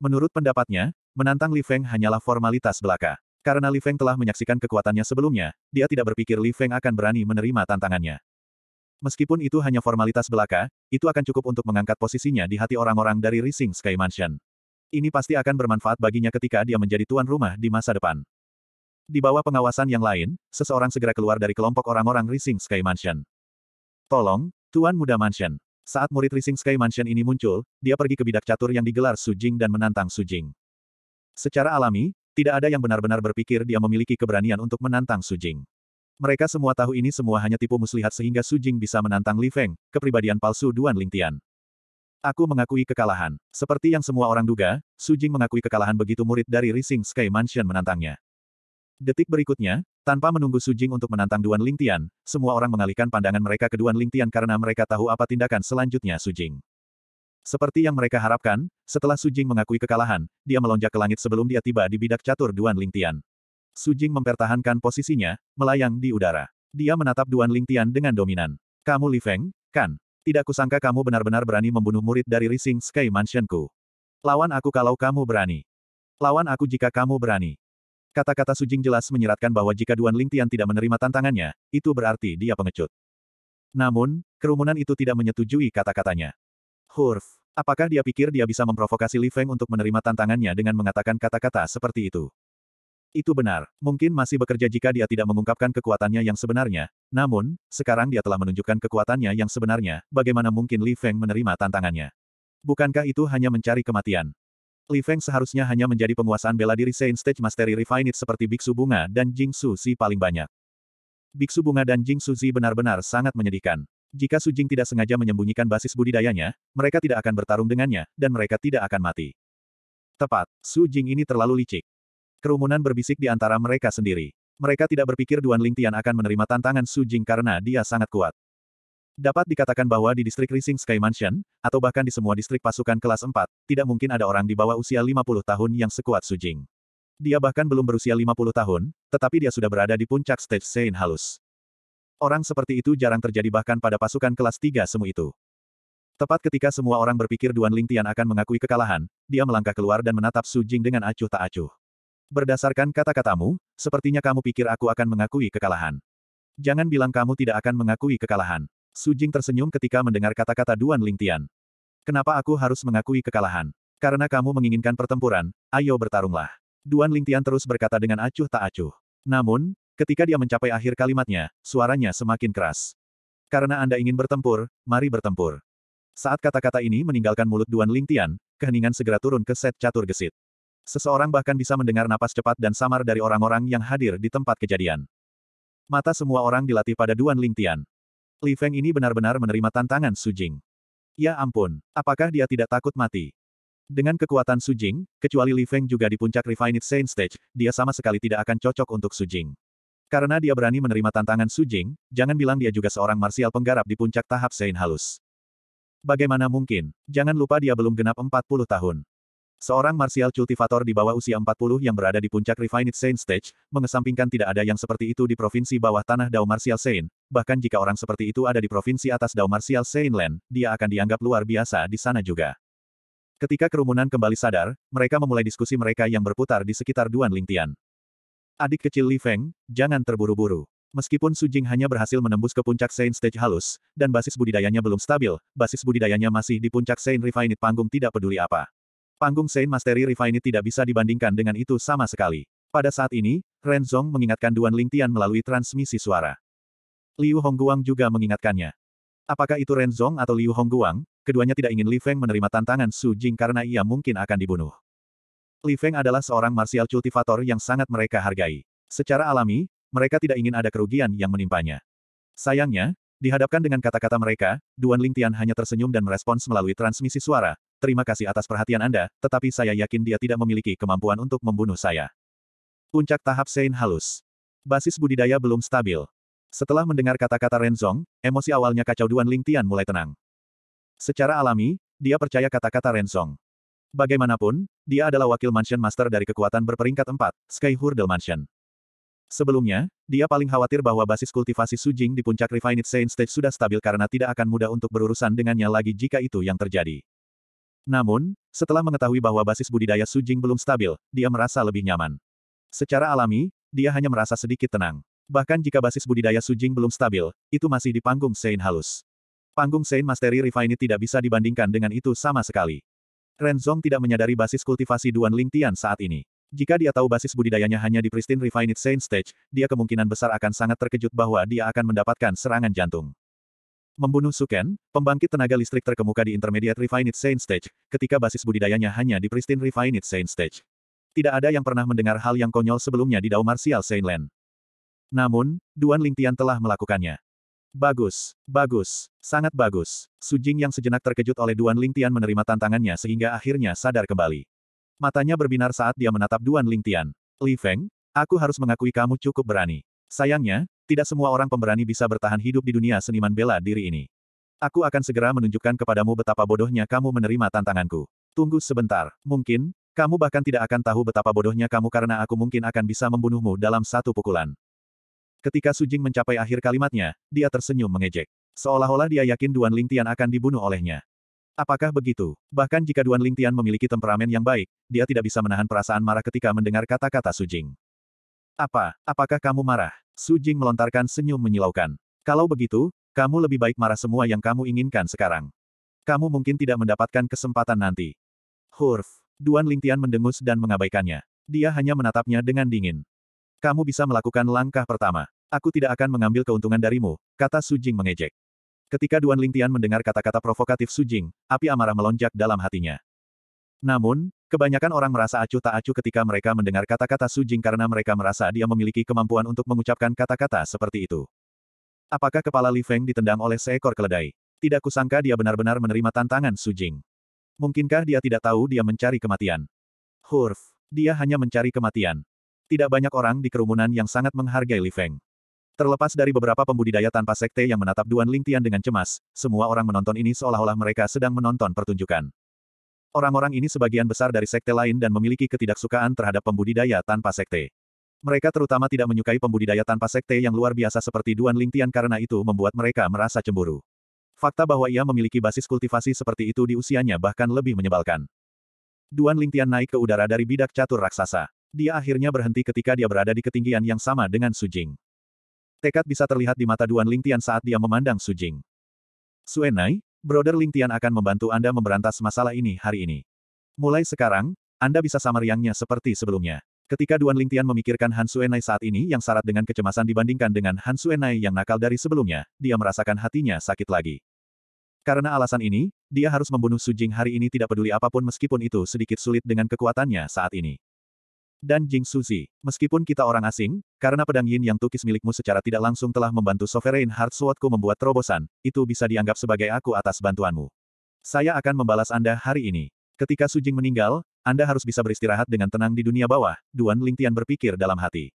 Menurut pendapatnya, menantang Li Feng hanyalah formalitas belaka. Karena Li Feng telah menyaksikan kekuatannya sebelumnya, dia tidak berpikir Li Feng akan berani menerima tantangannya. Meskipun itu hanya formalitas belaka, itu akan cukup untuk mengangkat posisinya di hati orang-orang dari Rising Sky Mansion. Ini pasti akan bermanfaat baginya ketika dia menjadi tuan rumah di masa depan. Di bawah pengawasan yang lain, seseorang segera keluar dari kelompok orang-orang Rising Sky Mansion. Tolong, Tuan Muda Mansion. Saat murid Rising Sky Mansion ini muncul, dia pergi ke bidak catur yang digelar Su Jing dan menantang Su Jing. Secara alami, tidak ada yang benar-benar berpikir dia memiliki keberanian untuk menantang Su Jing. Mereka semua tahu ini semua hanya tipu muslihat sehingga Su Jing bisa menantang Li Feng, kepribadian palsu Duan Lingtian. Aku mengakui kekalahan. Seperti yang semua orang duga, Su Jing mengakui kekalahan begitu murid dari Rising Sky Mansion menantangnya. Detik berikutnya, tanpa menunggu Su Jing untuk menantang Duan Lingtian, semua orang mengalihkan pandangan mereka ke Duan Lingtian karena mereka tahu apa tindakan selanjutnya Su Jing. Seperti yang mereka harapkan, setelah Su Jing mengakui kekalahan, dia melonjak ke langit sebelum dia tiba di bidak catur Duan Lingtian. Jing mempertahankan posisinya, melayang di udara. Dia menatap Duan Lingtian dengan dominan. Kamu Li Feng, kan? Tidak kusangka kamu benar-benar berani membunuh murid dari Rising Sky Mansion ku. Lawan aku kalau kamu berani. Lawan aku jika kamu berani. Kata-kata Su Jing jelas menyeratkan bahwa jika Duan Lingtian tidak menerima tantangannya, itu berarti dia pengecut. Namun, kerumunan itu tidak menyetujui kata-katanya. Hurf. Apakah dia pikir dia bisa memprovokasi Li Feng untuk menerima tantangannya dengan mengatakan kata-kata seperti itu? Itu benar, mungkin masih bekerja jika dia tidak mengungkapkan kekuatannya yang sebenarnya, namun, sekarang dia telah menunjukkan kekuatannya yang sebenarnya, bagaimana mungkin Li Feng menerima tantangannya? Bukankah itu hanya mencari kematian? Li Feng seharusnya hanya menjadi penguasaan bela diri Saint Stage Mastery Refined seperti Biksu Bunga dan Jing Su Zi paling banyak. Biksu Bunga dan Jing Su Zi benar-benar sangat menyedihkan. Jika Su Jing tidak sengaja menyembunyikan basis budidayanya, mereka tidak akan bertarung dengannya, dan mereka tidak akan mati. Tepat, Su Jing ini terlalu licik. Kerumunan berbisik di antara mereka sendiri. Mereka tidak berpikir Duan Lingtian akan menerima tantangan Su Jing karena dia sangat kuat. Dapat dikatakan bahwa di distrik Rising Sky Mansion, atau bahkan di semua distrik pasukan kelas 4, tidak mungkin ada orang di bawah usia 50 tahun yang sekuat Su Jing. Dia bahkan belum berusia 50 tahun, tetapi dia sudah berada di puncak stage Sein halus. Orang seperti itu jarang terjadi bahkan pada pasukan kelas tiga semu itu. Tepat ketika semua orang berpikir Duan Ling Tian akan mengakui kekalahan, dia melangkah keluar dan menatap Su Jing dengan acuh tak acuh. Berdasarkan kata-katamu, sepertinya kamu pikir aku akan mengakui kekalahan. Jangan bilang kamu tidak akan mengakui kekalahan. Su Jing tersenyum ketika mendengar kata-kata Duan Ling Tian. Kenapa aku harus mengakui kekalahan? Karena kamu menginginkan pertempuran, ayo bertarunglah. Duan Ling Tian terus berkata dengan acuh tak acuh. Namun, Ketika dia mencapai akhir kalimatnya, suaranya semakin keras. Karena Anda ingin bertempur, mari bertempur. Saat kata-kata ini meninggalkan mulut Duan Lingtian, keheningan segera turun ke set catur gesit. Seseorang bahkan bisa mendengar napas cepat dan samar dari orang-orang yang hadir di tempat kejadian. Mata semua orang dilatih pada Duan Lingtian. Li Feng ini benar-benar menerima tantangan Su Jing. Ya ampun, apakah dia tidak takut mati? Dengan kekuatan Su Jing, kecuali Li Feng juga di puncak Refined Saint Stage, dia sama sekali tidak akan cocok untuk Su Jing. Karena dia berani menerima tantangan Su Jing, jangan bilang dia juga seorang marsial penggarap di puncak tahap Sein halus. Bagaimana mungkin? Jangan lupa dia belum genap 40 tahun. Seorang marsial cultivator di bawah usia 40 yang berada di puncak Refined Saint Stage, mengesampingkan tidak ada yang seperti itu di provinsi bawah tanah Dao Martial Sein, bahkan jika orang seperti itu ada di provinsi atas Dao Martial Sein dia akan dianggap luar biasa di sana juga. Ketika kerumunan kembali sadar, mereka memulai diskusi mereka yang berputar di sekitar Duan Lingtian. Adik kecil Li Feng, jangan terburu-buru. Meskipun Su Jing hanya berhasil menembus ke puncak Saint Stage halus, dan basis budidayanya belum stabil, basis budidayanya masih di puncak Saint Refined panggung tidak peduli apa. Panggung Saint Mastery Refined tidak bisa dibandingkan dengan itu sama sekali. Pada saat ini, Ren Zong mengingatkan Duan Ling Tian melalui transmisi suara. Liu Hongguang juga mengingatkannya. Apakah itu Ren Zong atau Liu Hongguang, keduanya tidak ingin Li Feng menerima tantangan Su Jing karena ia mungkin akan dibunuh. Li Feng adalah seorang martial cultivator yang sangat mereka hargai. Secara alami, mereka tidak ingin ada kerugian yang menimpanya. Sayangnya, dihadapkan dengan kata-kata mereka, Duan Lingtian hanya tersenyum dan merespons melalui transmisi suara, terima kasih atas perhatian Anda, tetapi saya yakin dia tidak memiliki kemampuan untuk membunuh saya. Puncak tahap Sein halus. Basis budidaya belum stabil. Setelah mendengar kata-kata Renzong, emosi awalnya kacau Duan Lingtian mulai tenang. Secara alami, dia percaya kata-kata Renzong. Bagaimanapun, dia adalah wakil Mansion Master dari kekuatan berperingkat 4, Sky Hurdle Mansion. Sebelumnya, dia paling khawatir bahwa basis kultivasi Su Jing di puncak Refined Saint Stage sudah stabil karena tidak akan mudah untuk berurusan dengannya lagi jika itu yang terjadi. Namun, setelah mengetahui bahwa basis budidaya Su Jing belum stabil, dia merasa lebih nyaman. Secara alami, dia hanya merasa sedikit tenang. Bahkan jika basis budidaya Su Jing belum stabil, itu masih di panggung Saint halus. Panggung Saint Mastery Refined tidak bisa dibandingkan dengan itu sama sekali. Renzong tidak menyadari basis kultivasi Duan Ling Tian saat ini. Jika dia tahu basis budidayanya hanya di pristine refined saint stage, dia kemungkinan besar akan sangat terkejut bahwa dia akan mendapatkan serangan jantung. Membunuh Suken, pembangkit tenaga listrik terkemuka di intermediate refined saint stage, ketika basis budidayanya hanya di pristine refined saint stage. Tidak ada yang pernah mendengar hal yang konyol sebelumnya di Dao Martial Saint Land. Namun, Duan Ling Tian telah melakukannya. Bagus, bagus, sangat bagus. Su Jing yang sejenak terkejut oleh Duan Ling Tian menerima tantangannya sehingga akhirnya sadar kembali. Matanya berbinar saat dia menatap Duan Ling Tian. Li Feng, aku harus mengakui kamu cukup berani. Sayangnya, tidak semua orang pemberani bisa bertahan hidup di dunia seniman bela diri ini. Aku akan segera menunjukkan kepadamu betapa bodohnya kamu menerima tantanganku. Tunggu sebentar, mungkin, kamu bahkan tidak akan tahu betapa bodohnya kamu karena aku mungkin akan bisa membunuhmu dalam satu pukulan. Ketika Su Jing mencapai akhir kalimatnya, dia tersenyum mengejek. Seolah-olah dia yakin Duan Ling Tian akan dibunuh olehnya. Apakah begitu? Bahkan jika Duan Ling Tian memiliki temperamen yang baik, dia tidak bisa menahan perasaan marah ketika mendengar kata-kata Su Jing. Apa? Apakah kamu marah? Su Jing melontarkan senyum menyilaukan. Kalau begitu, kamu lebih baik marah semua yang kamu inginkan sekarang. Kamu mungkin tidak mendapatkan kesempatan nanti. Hurf. Duan Ling Tian mendengus dan mengabaikannya. Dia hanya menatapnya dengan dingin. Kamu bisa melakukan langkah pertama. Aku tidak akan mengambil keuntungan darimu, kata Su Jing mengejek. Ketika Duan Lingtian mendengar kata-kata provokatif Su Jing, api amarah melonjak dalam hatinya. Namun, kebanyakan orang merasa acuh tak acuh ketika mereka mendengar kata-kata Su Jing karena mereka merasa dia memiliki kemampuan untuk mengucapkan kata-kata seperti itu. Apakah kepala Li Feng ditendang oleh seekor keledai? Tidak kusangka dia benar-benar menerima tantangan Su Jing. Mungkinkah dia tidak tahu dia mencari kematian? Hurf, dia hanya mencari kematian. Tidak banyak orang di kerumunan yang sangat menghargai Li Feng. Terlepas dari beberapa pembudidaya tanpa sekte yang menatap Duan Lingtian dengan cemas, semua orang menonton ini seolah-olah mereka sedang menonton pertunjukan. Orang-orang ini sebagian besar dari sekte lain dan memiliki ketidaksukaan terhadap pembudidaya tanpa sekte. Mereka terutama tidak menyukai pembudidaya tanpa sekte yang luar biasa seperti Duan Lingtian karena itu membuat mereka merasa cemburu. Fakta bahwa ia memiliki basis kultivasi seperti itu di usianya bahkan lebih menyebalkan. Duan Lingtian naik ke udara dari bidak catur raksasa. Dia akhirnya berhenti ketika dia berada di ketinggian yang sama dengan Sujing. Tekad bisa terlihat di mata Duan Lingtian saat dia memandang Sujing. Suenai, Brother Lingtian akan membantu Anda memberantas masalah ini hari ini. Mulai sekarang, Anda bisa samar yangnya seperti sebelumnya. Ketika Duan Lingtian memikirkan Han Suenai saat ini yang syarat dengan kecemasan dibandingkan dengan Han Suenai yang nakal dari sebelumnya, dia merasakan hatinya sakit lagi. Karena alasan ini, dia harus membunuh Sujing hari ini tidak peduli apapun meskipun itu sedikit sulit dengan kekuatannya saat ini. Dan Jing Suzi, meskipun kita orang asing, karena pedang yin yang tukis milikmu secara tidak langsung telah membantu Sovereign Heart Swordku membuat terobosan, itu bisa dianggap sebagai aku atas bantuanmu. Saya akan membalas Anda hari ini. Ketika Su Jing meninggal, Anda harus bisa beristirahat dengan tenang di dunia bawah, Duan Lingtian berpikir dalam hati.